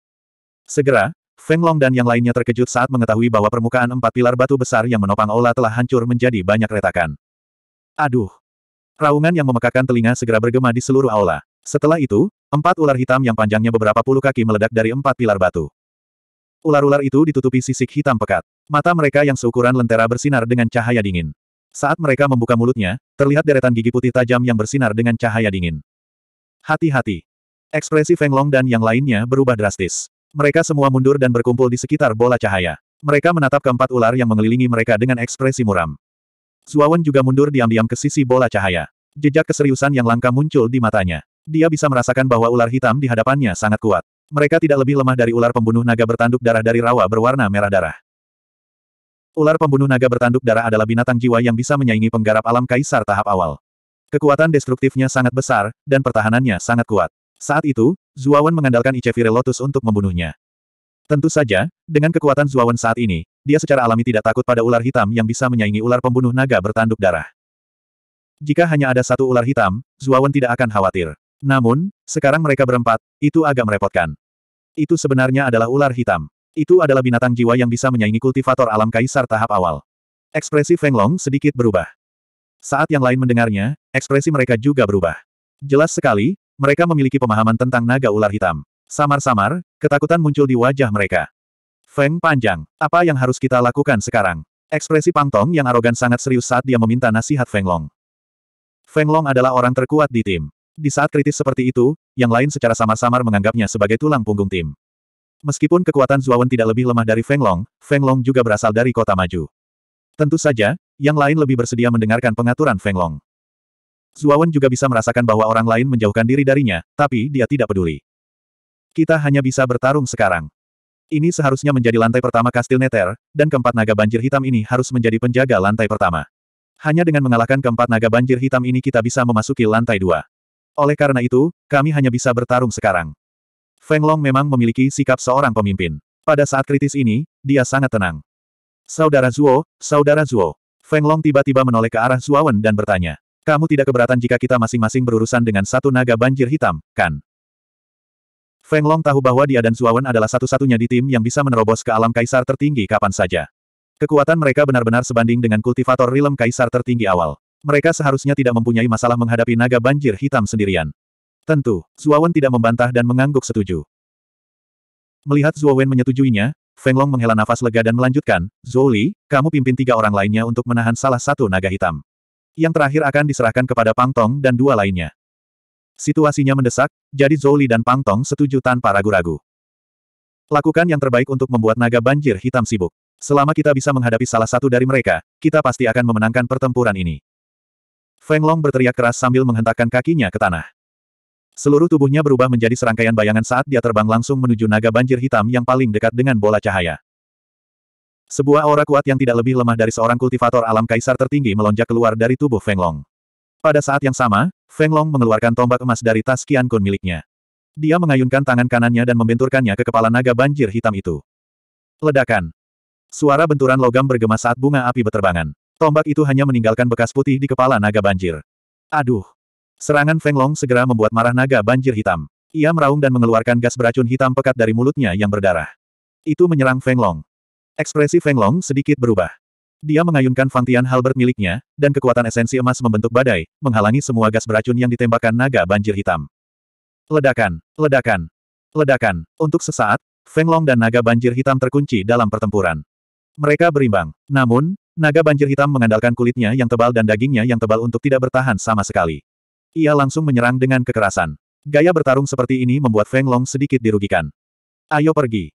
Speaker 1: Segera, Feng Long dan yang lainnya terkejut saat mengetahui bahwa permukaan empat pilar batu besar yang menopang aula telah hancur menjadi banyak retakan. Aduh! Raungan yang memekakan telinga segera bergema di seluruh aula. Setelah itu, empat ular hitam yang panjangnya beberapa puluh kaki meledak dari empat pilar batu. Ular-ular itu ditutupi sisik hitam pekat. Mata mereka yang seukuran lentera bersinar dengan cahaya dingin. Saat mereka membuka mulutnya, terlihat deretan gigi putih tajam yang bersinar dengan cahaya dingin. Hati-hati. Ekspresi Feng Long dan yang lainnya berubah drastis. Mereka semua mundur dan berkumpul di sekitar bola cahaya. Mereka menatap keempat ular yang mengelilingi mereka dengan ekspresi muram. Zuawan juga mundur diam-diam ke sisi bola cahaya. Jejak keseriusan yang langka muncul di matanya. Dia bisa merasakan bahwa ular hitam di hadapannya sangat kuat. Mereka tidak lebih lemah dari ular pembunuh naga bertanduk darah dari rawa berwarna merah darah. Ular pembunuh naga bertanduk darah adalah binatang jiwa yang bisa menyaingi penggarap alam kaisar tahap awal. Kekuatan destruktifnya sangat besar, dan pertahanannya sangat kuat. Saat itu, Zuawan mengandalkan Ichevire Lotus untuk membunuhnya. Tentu saja, dengan kekuatan Zuawan saat ini, dia secara alami tidak takut pada ular hitam yang bisa menyaingi ular pembunuh naga bertanduk darah. Jika hanya ada satu ular hitam, Zuawan tidak akan khawatir. Namun, sekarang mereka berempat, itu agak merepotkan. Itu sebenarnya adalah ular hitam. Itu adalah binatang jiwa yang bisa menyaingi kultivator alam kaisar tahap awal. Ekspresi Feng Long sedikit berubah. Saat yang lain mendengarnya, ekspresi mereka juga berubah. Jelas sekali, mereka memiliki pemahaman tentang naga ular hitam. Samar-samar, ketakutan muncul di wajah mereka. Feng panjang, apa yang harus kita lakukan sekarang? Ekspresi Pang Tong yang arogan sangat serius saat dia meminta nasihat Feng Long. Feng Long adalah orang terkuat di tim. Di saat kritis seperti itu, yang lain secara samar-samar menganggapnya sebagai tulang punggung tim. Meskipun kekuatan Zuawan tidak lebih lemah dari Feng Long, Feng Long juga berasal dari kota maju. Tentu saja, yang lain lebih bersedia mendengarkan pengaturan Feng Long. Zuawan juga bisa merasakan bahwa orang lain menjauhkan diri darinya, tapi dia tidak peduli. Kita hanya bisa bertarung sekarang. Ini seharusnya menjadi lantai pertama kastil Neter, dan keempat naga banjir hitam ini harus menjadi penjaga lantai pertama. Hanya dengan mengalahkan keempat naga banjir hitam ini kita bisa memasuki lantai dua. Oleh karena itu, kami hanya bisa bertarung sekarang. Feng Long memang memiliki sikap seorang pemimpin. Pada saat kritis ini, dia sangat tenang. Saudara Zuo, Saudara Zuo. Feng Long tiba-tiba menoleh ke arah Zuawan dan bertanya. Kamu tidak keberatan jika kita masing-masing berurusan dengan satu naga banjir hitam, kan? Feng Long tahu bahwa dia dan Zuawan adalah satu-satunya di tim yang bisa menerobos ke alam kaisar tertinggi kapan saja. Kekuatan mereka benar-benar sebanding dengan kultivator rilem kaisar tertinggi awal. Mereka seharusnya tidak mempunyai masalah menghadapi naga banjir hitam sendirian. Tentu, Zuowen tidak membantah dan mengangguk setuju. Melihat Zuowen menyetujuinya, Feng Long menghela nafas lega dan melanjutkan, Zoli, kamu pimpin tiga orang lainnya untuk menahan salah satu naga hitam. Yang terakhir akan diserahkan kepada Pang Tong dan dua lainnya. Situasinya mendesak, jadi Zoli dan Pang Tong setuju tanpa ragu-ragu. Lakukan yang terbaik untuk membuat naga banjir hitam sibuk. Selama kita bisa menghadapi salah satu dari mereka, kita pasti akan memenangkan pertempuran ini. Feng Long berteriak keras sambil menghentakkan kakinya ke tanah. Seluruh tubuhnya berubah menjadi serangkaian bayangan saat dia terbang langsung menuju naga banjir hitam yang paling dekat dengan bola cahaya. Sebuah aura kuat yang tidak lebih lemah dari seorang kultivator alam kaisar tertinggi melonjak keluar dari tubuh Feng Long. Pada saat yang sama, Feng Long mengeluarkan tombak emas dari tas Qian Kun miliknya. Dia mengayunkan tangan kanannya dan membenturkannya ke kepala naga banjir hitam itu. Ledakan. Suara benturan logam bergema saat bunga api beterbangan. Tombak itu hanya meninggalkan bekas putih di kepala naga banjir. Aduh. Serangan Feng Long segera membuat marah naga banjir hitam. Ia meraung dan mengeluarkan gas beracun hitam pekat dari mulutnya yang berdarah. Itu menyerang Feng Long. Ekspresi Feng Long sedikit berubah. Dia mengayunkan Fangtian Halberd miliknya, dan kekuatan esensi emas membentuk badai, menghalangi semua gas beracun yang ditembakkan naga banjir hitam. Ledakan, ledakan, ledakan. Untuk sesaat, Feng Long dan naga banjir hitam terkunci dalam pertempuran. Mereka berimbang. Namun, Naga banjir hitam mengandalkan kulitnya yang tebal dan dagingnya yang tebal untuk tidak bertahan sama sekali. Ia langsung menyerang dengan kekerasan. Gaya bertarung seperti ini membuat Feng Long sedikit dirugikan. Ayo pergi.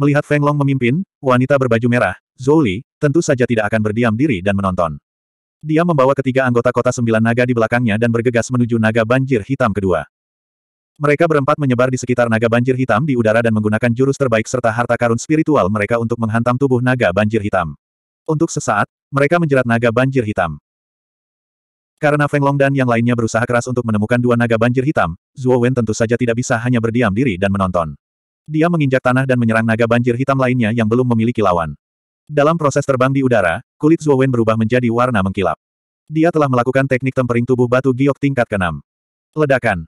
Speaker 1: Melihat Feng Long memimpin, wanita berbaju merah, Zhou Li, tentu saja tidak akan berdiam diri dan menonton. Dia membawa ketiga anggota kota sembilan naga di belakangnya dan bergegas menuju naga banjir hitam kedua. Mereka berempat menyebar di sekitar naga banjir hitam di udara dan menggunakan jurus terbaik serta harta karun spiritual mereka untuk menghantam tubuh naga banjir hitam. Untuk sesaat, mereka menjerat naga banjir hitam. Karena Feng Long dan yang lainnya berusaha keras untuk menemukan dua naga banjir hitam, Zhuo Wen tentu saja tidak bisa hanya berdiam diri dan menonton. Dia menginjak tanah dan menyerang naga banjir hitam lainnya yang belum memiliki lawan. Dalam proses terbang di udara, kulit Zhuo Wen berubah menjadi warna mengkilap. Dia telah melakukan teknik tempering tubuh batu giok tingkat ke-6. Ledakan.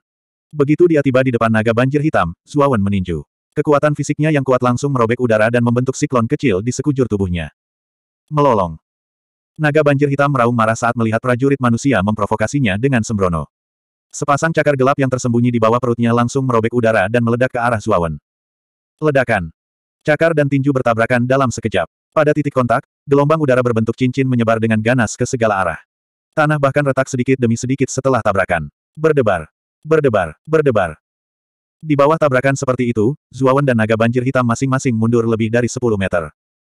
Speaker 1: Begitu dia tiba di depan naga banjir hitam, Zhuo Wen meninju. Kekuatan fisiknya yang kuat langsung merobek udara dan membentuk siklon kecil di sekujur tubuhnya. Melolong. Naga banjir hitam meraung marah saat melihat prajurit manusia memprovokasinya dengan sembrono. Sepasang cakar gelap yang tersembunyi di bawah perutnya langsung merobek udara dan meledak ke arah Zuawan. Ledakan. Cakar dan tinju bertabrakan dalam sekejap. Pada titik kontak, gelombang udara berbentuk cincin menyebar dengan ganas ke segala arah. Tanah bahkan retak sedikit demi sedikit setelah tabrakan. Berdebar. Berdebar. Berdebar. Di bawah tabrakan seperti itu, Zuawan dan naga banjir hitam masing-masing mundur lebih dari 10 meter.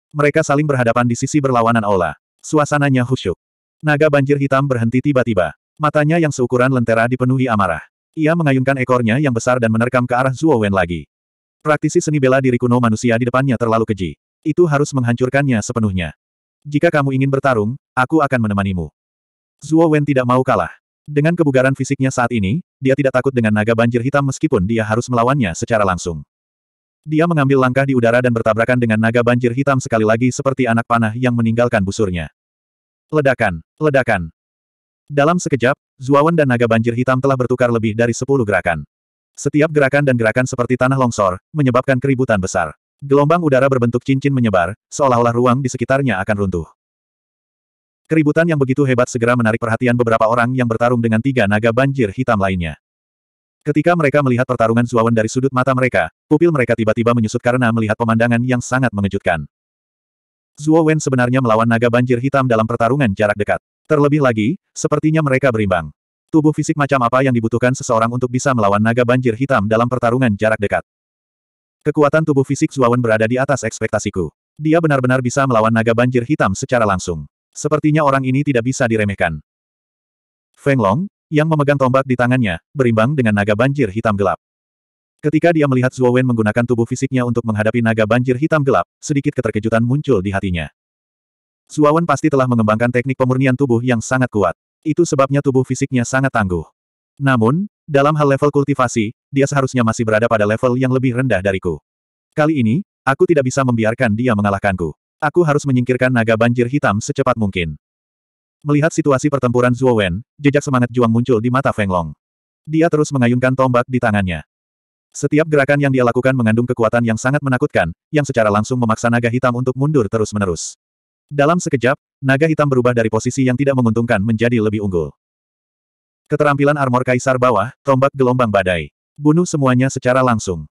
Speaker 1: Mereka saling berhadapan di sisi berlawanan aula. Suasananya khusyuk. Naga banjir hitam berhenti tiba-tiba. Matanya yang seukuran lentera dipenuhi amarah. Ia mengayunkan ekornya yang besar dan menerkam ke arah Zuo Wen lagi. Praktisi seni bela diri kuno manusia di depannya terlalu keji. Itu harus menghancurkannya sepenuhnya. Jika kamu ingin bertarung, aku akan menemanimu. Zuo Wen tidak mau kalah. Dengan kebugaran fisiknya saat ini, dia tidak takut dengan naga banjir hitam meskipun dia harus melawannya secara langsung. Dia mengambil langkah di udara dan bertabrakan dengan naga banjir hitam sekali lagi seperti anak panah yang meninggalkan busurnya. Ledakan! Ledakan! Dalam sekejap, Zuawan dan naga banjir hitam telah bertukar lebih dari sepuluh gerakan. Setiap gerakan dan gerakan seperti tanah longsor, menyebabkan keributan besar. Gelombang udara berbentuk cincin menyebar, seolah-olah ruang di sekitarnya akan runtuh. Keributan yang begitu hebat segera menarik perhatian beberapa orang yang bertarung dengan tiga naga banjir hitam lainnya. Ketika mereka melihat pertarungan Zuawan dari sudut mata mereka, pupil mereka tiba-tiba menyusut karena melihat pemandangan yang sangat mengejutkan. Zuo Wen sebenarnya melawan naga banjir hitam dalam pertarungan jarak dekat. Terlebih lagi, sepertinya mereka berimbang. Tubuh fisik macam apa yang dibutuhkan seseorang untuk bisa melawan naga banjir hitam dalam pertarungan jarak dekat? Kekuatan tubuh fisik Zuawan berada di atas ekspektasiku. Dia benar-benar bisa melawan naga banjir hitam secara langsung. Sepertinya orang ini tidak bisa diremehkan. Feng Long, yang memegang tombak di tangannya, berimbang dengan naga banjir hitam gelap. Ketika dia melihat Zuo Wen menggunakan tubuh fisiknya untuk menghadapi naga banjir hitam gelap, sedikit keterkejutan muncul di hatinya. Zuo Wen pasti telah mengembangkan teknik pemurnian tubuh yang sangat kuat. Itu sebabnya tubuh fisiknya sangat tangguh. Namun, dalam hal level kultivasi, dia seharusnya masih berada pada level yang lebih rendah dariku. Kali ini, aku tidak bisa membiarkan dia mengalahkanku. Aku harus menyingkirkan naga banjir hitam secepat mungkin. Melihat situasi pertempuran Zhuo Wen, jejak semangat juang muncul di mata Feng Long. Dia terus mengayunkan tombak di tangannya. Setiap gerakan yang dia lakukan mengandung kekuatan yang sangat menakutkan, yang secara langsung memaksa naga hitam untuk mundur terus-menerus. Dalam sekejap, naga hitam berubah dari posisi yang tidak menguntungkan menjadi lebih unggul. Keterampilan armor kaisar bawah, tombak gelombang badai. Bunuh semuanya secara langsung.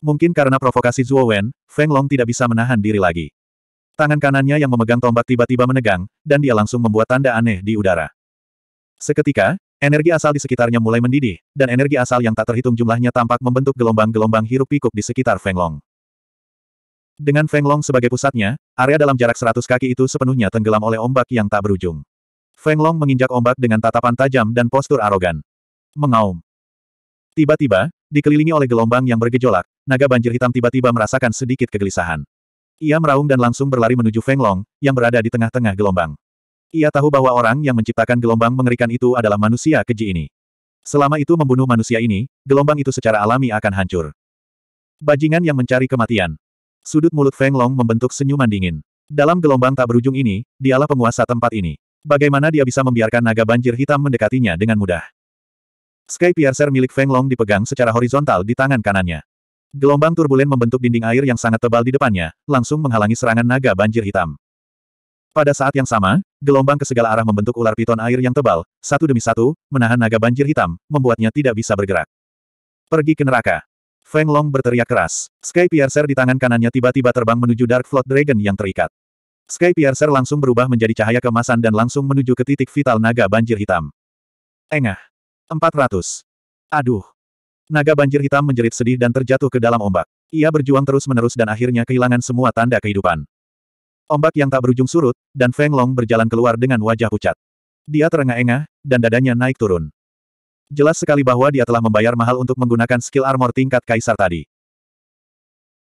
Speaker 1: Mungkin karena provokasi Zhuo Wen, Feng Long tidak bisa menahan diri lagi. Tangan kanannya yang memegang tombak tiba-tiba menegang, dan dia langsung membuat tanda aneh di udara. Seketika, energi asal di sekitarnya mulai mendidih, dan energi asal yang tak terhitung jumlahnya tampak membentuk gelombang-gelombang hiruk-pikuk di sekitar Fenglong. Dengan Fenglong sebagai pusatnya, area dalam jarak 100 kaki itu sepenuhnya tenggelam oleh ombak yang tak berujung. Fenglong menginjak ombak dengan tatapan tajam dan postur arogan. Mengaum. Tiba-tiba, dikelilingi oleh gelombang yang bergejolak, naga banjir hitam tiba-tiba merasakan sedikit kegelisahan. Ia meraung dan langsung berlari menuju Feng Long, yang berada di tengah-tengah gelombang. Ia tahu bahwa orang yang menciptakan gelombang mengerikan itu adalah manusia keji ini. Selama itu membunuh manusia ini, gelombang itu secara alami akan hancur. Bajingan yang mencari kematian. Sudut mulut Feng Long membentuk senyuman dingin. Dalam gelombang tak berujung ini, dialah penguasa tempat ini. Bagaimana dia bisa membiarkan naga banjir hitam mendekatinya dengan mudah? Sky Piercer milik Feng Long dipegang secara horizontal di tangan kanannya. Gelombang turbulen membentuk dinding air yang sangat tebal di depannya, langsung menghalangi serangan naga banjir hitam. Pada saat yang sama, gelombang ke segala arah membentuk ular piton air yang tebal, satu demi satu, menahan naga banjir hitam, membuatnya tidak bisa bergerak. Pergi ke neraka. Feng Long berteriak keras. Sky Piercer di tangan kanannya tiba-tiba terbang menuju Dark Flood Dragon yang terikat. Sky Piercer langsung berubah menjadi cahaya kemasan dan langsung menuju ke titik vital naga banjir hitam. Engah. 400. Aduh. Naga banjir hitam menjerit sedih dan terjatuh ke dalam ombak. Ia berjuang terus-menerus dan akhirnya kehilangan semua tanda kehidupan. Ombak yang tak berujung surut, dan Feng Long berjalan keluar dengan wajah pucat. Dia terengah-engah, dan dadanya naik turun. Jelas sekali bahwa dia telah membayar mahal untuk menggunakan skill armor tingkat kaisar tadi.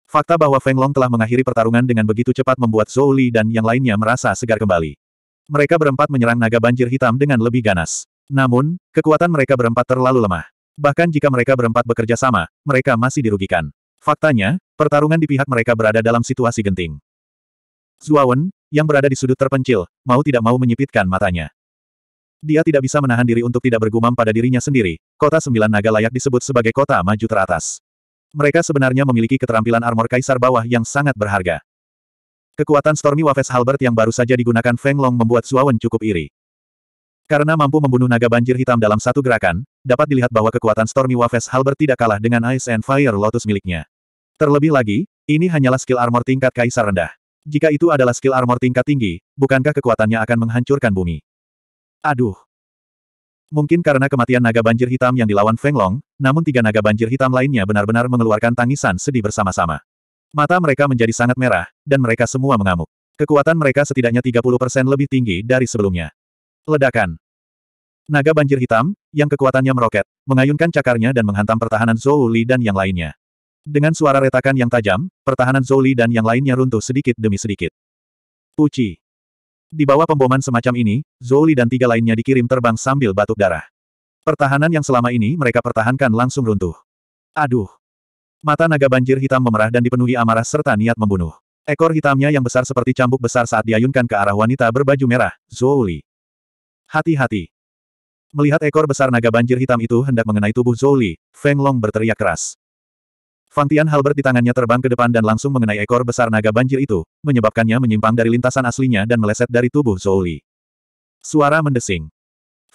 Speaker 1: Fakta bahwa Feng Long telah mengakhiri pertarungan dengan begitu cepat membuat Zhou Li dan yang lainnya merasa segar kembali. Mereka berempat menyerang naga banjir hitam dengan lebih ganas. Namun, kekuatan mereka berempat terlalu lemah. Bahkan jika mereka berempat bekerja sama, mereka masih dirugikan. Faktanya, pertarungan di pihak mereka berada dalam situasi genting. Zuawan, yang berada di sudut terpencil, mau tidak mau menyipitkan matanya. Dia tidak bisa menahan diri untuk tidak bergumam pada dirinya sendiri, kota sembilan naga layak disebut sebagai kota maju teratas. Mereka sebenarnya memiliki keterampilan armor kaisar bawah yang sangat berharga. Kekuatan Stormy Waves Halbert yang baru saja digunakan Feng Long membuat Zuawan cukup iri. Karena mampu membunuh naga banjir hitam dalam satu gerakan, dapat dilihat bahwa kekuatan Stormy Waves Halberd tidak kalah dengan Ice and Fire Lotus miliknya. Terlebih lagi, ini hanyalah skill armor tingkat kaisar rendah. Jika itu adalah skill armor tingkat tinggi, bukankah kekuatannya akan menghancurkan bumi? Aduh. Mungkin karena kematian naga banjir hitam yang dilawan Feng Long, namun tiga naga banjir hitam lainnya benar-benar mengeluarkan tangisan sedih bersama-sama. Mata mereka menjadi sangat merah, dan mereka semua mengamuk. Kekuatan mereka setidaknya 30% lebih tinggi dari sebelumnya. Ledakan. Naga banjir hitam, yang kekuatannya meroket, mengayunkan cakarnya dan menghantam pertahanan Zhou Li dan yang lainnya. Dengan suara retakan yang tajam, pertahanan Zhou Li dan yang lainnya runtuh sedikit demi sedikit. Puci. Di bawah pemboman semacam ini, Zhou Li dan tiga lainnya dikirim terbang sambil batuk darah. Pertahanan yang selama ini mereka pertahankan langsung runtuh. Aduh. Mata naga banjir hitam memerah dan dipenuhi amarah serta niat membunuh. Ekor hitamnya yang besar seperti cambuk besar saat diayunkan ke arah wanita berbaju merah, Zhou Li. Hati-hati. Melihat ekor besar naga banjir hitam itu hendak mengenai tubuh Zhou Li, Feng Long berteriak keras. Fantian Halbert di tangannya terbang ke depan dan langsung mengenai ekor besar naga banjir itu, menyebabkannya menyimpang dari lintasan aslinya dan meleset dari tubuh Zhou Li. Suara mendesing.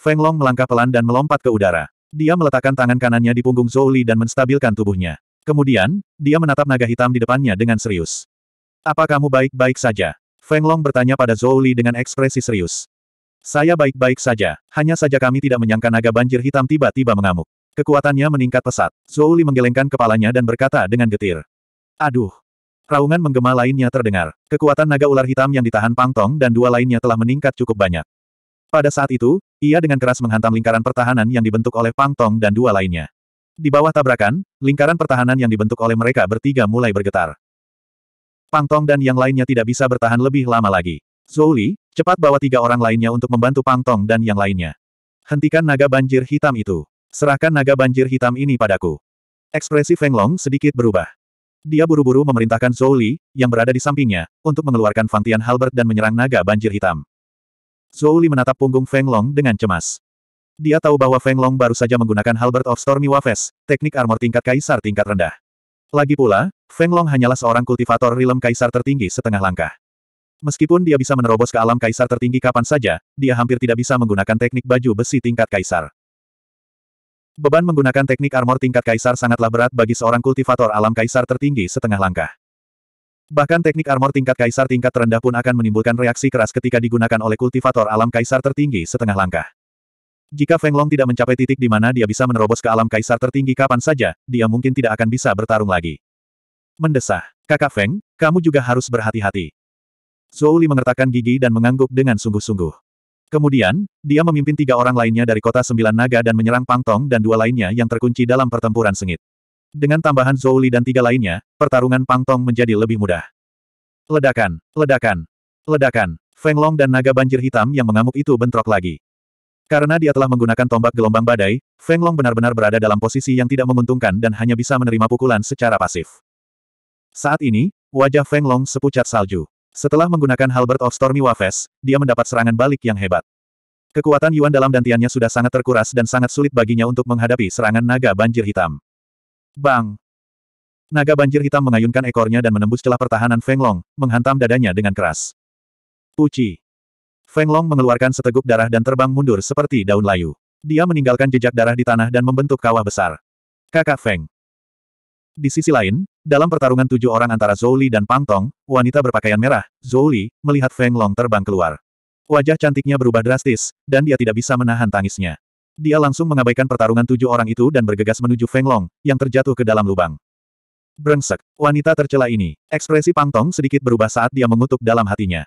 Speaker 1: Feng Long melangkah pelan dan melompat ke udara. Dia meletakkan tangan kanannya di punggung Zhou Li dan menstabilkan tubuhnya. Kemudian, dia menatap naga hitam di depannya dengan serius. Apa kamu baik-baik saja? Feng Long bertanya pada Zhou Li dengan ekspresi serius. Saya baik-baik saja, hanya saja kami tidak menyangka naga banjir hitam tiba-tiba mengamuk. Kekuatannya meningkat pesat. Zhou Li menggelengkan kepalanya dan berkata dengan getir. Aduh! Raungan menggema lainnya terdengar. Kekuatan naga ular hitam yang ditahan Pang Tong dan dua lainnya telah meningkat cukup banyak. Pada saat itu, ia dengan keras menghantam lingkaran pertahanan yang dibentuk oleh Pang Tong dan dua lainnya. Di bawah tabrakan, lingkaran pertahanan yang dibentuk oleh mereka bertiga mulai bergetar. Pang Tong dan yang lainnya tidak bisa bertahan lebih lama lagi. Zhou Li, Cepat bawa tiga orang lainnya untuk membantu Pang Tong dan yang lainnya. Hentikan naga banjir hitam itu. Serahkan naga banjir hitam ini padaku. Ekspresi Feng Long sedikit berubah. Dia buru-buru memerintahkan Zhou Li, yang berada di sampingnya, untuk mengeluarkan Fantian Halbert dan menyerang naga banjir hitam. Zhou Li menatap punggung Feng Long dengan cemas. Dia tahu bahwa Feng Long baru saja menggunakan Halbert of Stormy Waves, teknik armor tingkat kaisar tingkat rendah. Lagi pula, Feng Long hanyalah seorang kultivator rilem kaisar tertinggi setengah langkah. Meskipun dia bisa menerobos ke alam kaisar tertinggi kapan saja, dia hampir tidak bisa menggunakan teknik baju besi tingkat kaisar. Beban menggunakan teknik armor tingkat kaisar sangatlah berat bagi seorang kultivator alam kaisar tertinggi setengah langkah. Bahkan teknik armor tingkat kaisar tingkat terendah pun akan menimbulkan reaksi keras ketika digunakan oleh kultivator alam kaisar tertinggi setengah langkah. Jika Feng Long tidak mencapai titik di mana dia bisa menerobos ke alam kaisar tertinggi kapan saja, dia mungkin tidak akan bisa bertarung lagi. Mendesah, kakak Feng, kamu juga harus berhati-hati. Zhou Li mengertakkan gigi dan mengangguk dengan sungguh-sungguh. Kemudian, dia memimpin tiga orang lainnya dari kota sembilan naga dan menyerang Pang Tong dan dua lainnya yang terkunci dalam pertempuran sengit. Dengan tambahan Zhou Li dan tiga lainnya, pertarungan Pang Tong menjadi lebih mudah. Ledakan, ledakan, ledakan, Feng Long dan naga banjir hitam yang mengamuk itu bentrok lagi. Karena dia telah menggunakan tombak gelombang badai, Feng Long benar-benar berada dalam posisi yang tidak menguntungkan dan hanya bisa menerima pukulan secara pasif. Saat ini, wajah Feng Long sepucat salju. Setelah menggunakan Halberd of Stormy Waves, dia mendapat serangan balik yang hebat. Kekuatan Yuan dalam dantiannya sudah sangat terkuras dan sangat sulit baginya untuk menghadapi serangan naga banjir hitam. Bang! Naga banjir hitam mengayunkan ekornya dan menembus celah pertahanan Feng Long, menghantam dadanya dengan keras. Puci! Feng Long mengeluarkan seteguk darah dan terbang mundur seperti daun layu. Dia meninggalkan jejak darah di tanah dan membentuk kawah besar. Kakak Feng. Di sisi lain, dalam pertarungan tujuh orang antara Zhou dan Pang Tong, wanita berpakaian merah, Zhou melihat Feng Long terbang keluar. Wajah cantiknya berubah drastis, dan dia tidak bisa menahan tangisnya. Dia langsung mengabaikan pertarungan tujuh orang itu dan bergegas menuju Feng Long, yang terjatuh ke dalam lubang. Brengsek, wanita tercela ini. Ekspresi Pang Tong sedikit berubah saat dia mengutuk dalam hatinya.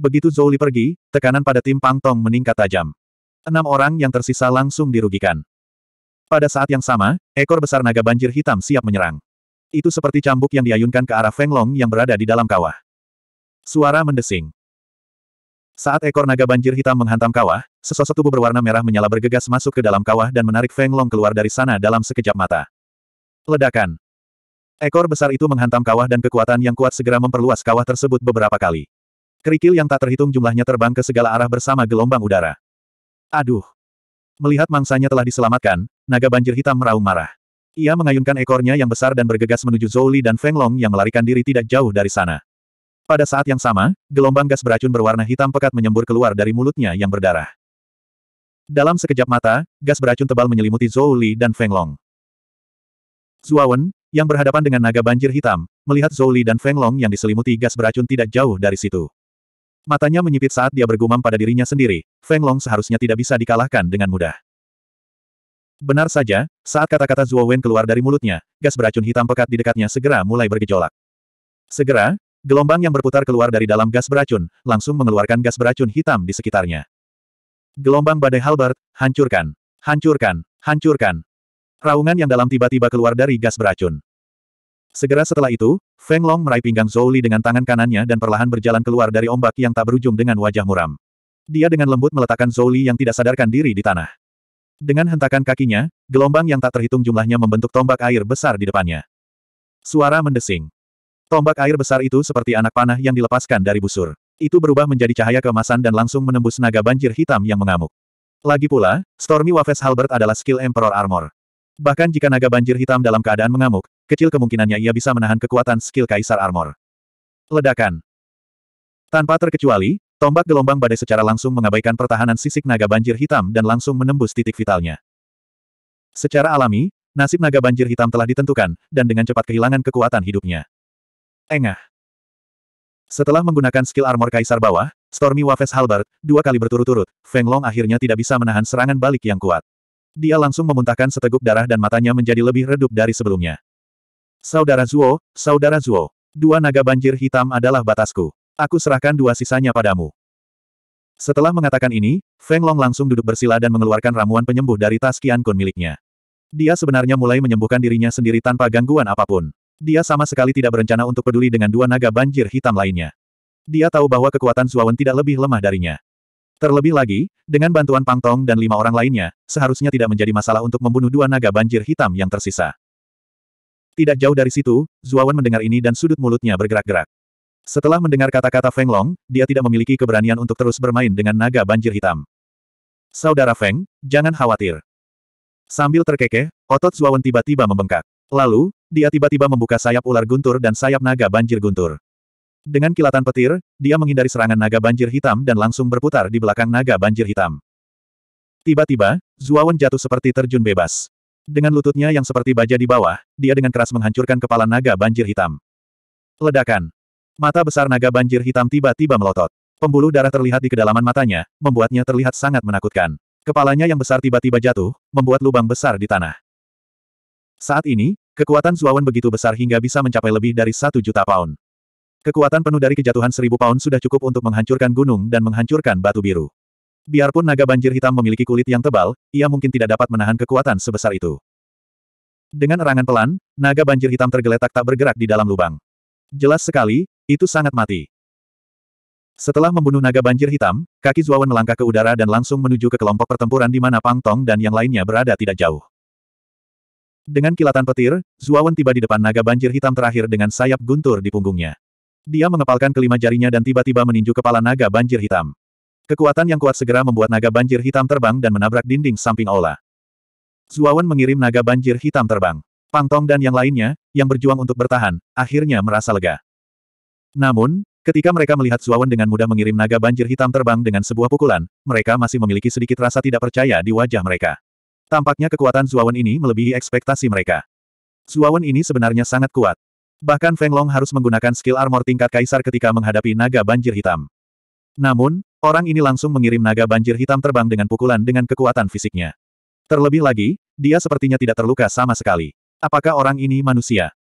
Speaker 1: Begitu Zhou pergi, tekanan pada tim Pang Tong meningkat tajam. Enam orang yang tersisa langsung dirugikan. Pada saat yang sama, ekor besar naga banjir hitam siap menyerang. Itu seperti cambuk yang diayunkan ke arah Feng Long yang berada di dalam kawah. Suara mendesing. Saat ekor naga banjir hitam menghantam kawah, sesosok tubuh berwarna merah menyala bergegas masuk ke dalam kawah dan menarik Feng Long keluar dari sana dalam sekejap mata. Ledakan. Ekor besar itu menghantam kawah dan kekuatan yang kuat segera memperluas kawah tersebut beberapa kali. Kerikil yang tak terhitung jumlahnya terbang ke segala arah bersama gelombang udara. Aduh. Melihat mangsanya telah diselamatkan, naga banjir hitam meraung marah. Ia mengayunkan ekornya yang besar dan bergegas menuju Zhou Li dan Feng Long yang melarikan diri tidak jauh dari sana. Pada saat yang sama, gelombang gas beracun berwarna hitam pekat menyembur keluar dari mulutnya yang berdarah. Dalam sekejap mata, gas beracun tebal menyelimuti Zhou Li dan Feng Long. Zuawan, yang berhadapan dengan naga banjir hitam, melihat Zhou Li dan Feng Long yang diselimuti gas beracun tidak jauh dari situ. Matanya menyipit saat dia bergumam pada dirinya sendiri, Feng Long seharusnya tidak bisa dikalahkan dengan mudah. Benar saja, saat kata-kata Zuo Wen keluar dari mulutnya, gas beracun hitam pekat di dekatnya segera mulai bergejolak. Segera, gelombang yang berputar keluar dari dalam gas beracun, langsung mengeluarkan gas beracun hitam di sekitarnya. Gelombang badai halbert, hancurkan, hancurkan, hancurkan. Raungan yang dalam tiba-tiba keluar dari gas beracun. Segera setelah itu, Feng Long meraih pinggang Zhou Li dengan tangan kanannya dan perlahan berjalan keluar dari ombak yang tak berujung dengan wajah muram. Dia dengan lembut meletakkan Zhou Li yang tidak sadarkan diri di tanah. Dengan hentakan kakinya, gelombang yang tak terhitung jumlahnya membentuk tombak air besar di depannya. Suara mendesing. Tombak air besar itu seperti anak panah yang dilepaskan dari busur. Itu berubah menjadi cahaya keemasan dan langsung menembus naga banjir hitam yang mengamuk. Lagi pula, Stormy Waves Halbert adalah skill Emperor Armor. Bahkan jika naga banjir hitam dalam keadaan mengamuk, kecil kemungkinannya ia bisa menahan kekuatan skill Kaisar Armor. Ledakan. Tanpa terkecuali, Tombak gelombang badai secara langsung mengabaikan pertahanan sisik naga banjir hitam dan langsung menembus titik vitalnya. Secara alami, nasib naga banjir hitam telah ditentukan, dan dengan cepat kehilangan kekuatan hidupnya. Engah. Setelah menggunakan skill armor kaisar bawah, Stormy Waves Halbert, dua kali berturut-turut, Feng Long akhirnya tidak bisa menahan serangan balik yang kuat. Dia langsung memuntahkan seteguk darah dan matanya menjadi lebih redup dari sebelumnya. Saudara Zuo, Saudara Zuo, dua naga banjir hitam adalah batasku. Aku serahkan dua sisanya padamu. Setelah mengatakan ini, Feng Long langsung duduk bersila dan mengeluarkan ramuan penyembuh dari tas Qian Kun miliknya. Dia sebenarnya mulai menyembuhkan dirinya sendiri tanpa gangguan apapun. Dia sama sekali tidak berencana untuk peduli dengan dua naga banjir hitam lainnya. Dia tahu bahwa kekuatan Zuawan tidak lebih lemah darinya. Terlebih lagi, dengan bantuan Pang Tong dan lima orang lainnya, seharusnya tidak menjadi masalah untuk membunuh dua naga banjir hitam yang tersisa. Tidak jauh dari situ, Zuawan mendengar ini dan sudut mulutnya bergerak-gerak. Setelah mendengar kata-kata Feng Long, dia tidak memiliki keberanian untuk terus bermain dengan naga banjir hitam. Saudara Feng, jangan khawatir. Sambil terkekeh, otot Zuawan tiba-tiba membengkak. Lalu, dia tiba-tiba membuka sayap ular guntur dan sayap naga banjir guntur. Dengan kilatan petir, dia menghindari serangan naga banjir hitam dan langsung berputar di belakang naga banjir hitam. Tiba-tiba, Zuawan jatuh seperti terjun bebas. Dengan lututnya yang seperti baja di bawah, dia dengan keras menghancurkan kepala naga banjir hitam. Ledakan. Mata besar naga banjir hitam tiba-tiba melotot. Pembuluh darah terlihat di kedalaman matanya, membuatnya terlihat sangat menakutkan. Kepalanya yang besar tiba-tiba jatuh, membuat lubang besar di tanah. Saat ini, kekuatan Zuawan begitu besar hingga bisa mencapai lebih dari satu juta pound. Kekuatan penuh dari kejatuhan seribu pound sudah cukup untuk menghancurkan gunung dan menghancurkan batu biru. Biarpun naga banjir hitam memiliki kulit yang tebal, ia mungkin tidak dapat menahan kekuatan sebesar itu. Dengan erangan pelan, naga banjir hitam tergeletak tak bergerak di dalam lubang. Jelas sekali, itu sangat mati. Setelah membunuh naga banjir hitam, kaki Zuawan melangkah ke udara dan langsung menuju ke kelompok pertempuran di mana Pang Tong dan yang lainnya berada tidak jauh. Dengan kilatan petir, Zuawan tiba di depan naga banjir hitam terakhir dengan sayap guntur di punggungnya. Dia mengepalkan kelima jarinya dan tiba-tiba meninju kepala naga banjir hitam. Kekuatan yang kuat segera membuat naga banjir hitam terbang dan menabrak dinding samping Ola. Zuawan mengirim naga banjir hitam terbang. Pang Tong dan yang lainnya, yang berjuang untuk bertahan, akhirnya merasa lega. Namun, ketika mereka melihat Zuawan dengan mudah mengirim naga banjir hitam terbang dengan sebuah pukulan, mereka masih memiliki sedikit rasa tidak percaya di wajah mereka. Tampaknya kekuatan Zuawan ini melebihi ekspektasi mereka. Zuawan ini sebenarnya sangat kuat. Bahkan Feng Long harus menggunakan skill armor tingkat kaisar ketika menghadapi naga banjir hitam. Namun, orang ini langsung mengirim naga banjir hitam terbang dengan pukulan dengan kekuatan fisiknya. Terlebih lagi, dia sepertinya tidak terluka sama sekali. Apakah orang ini manusia?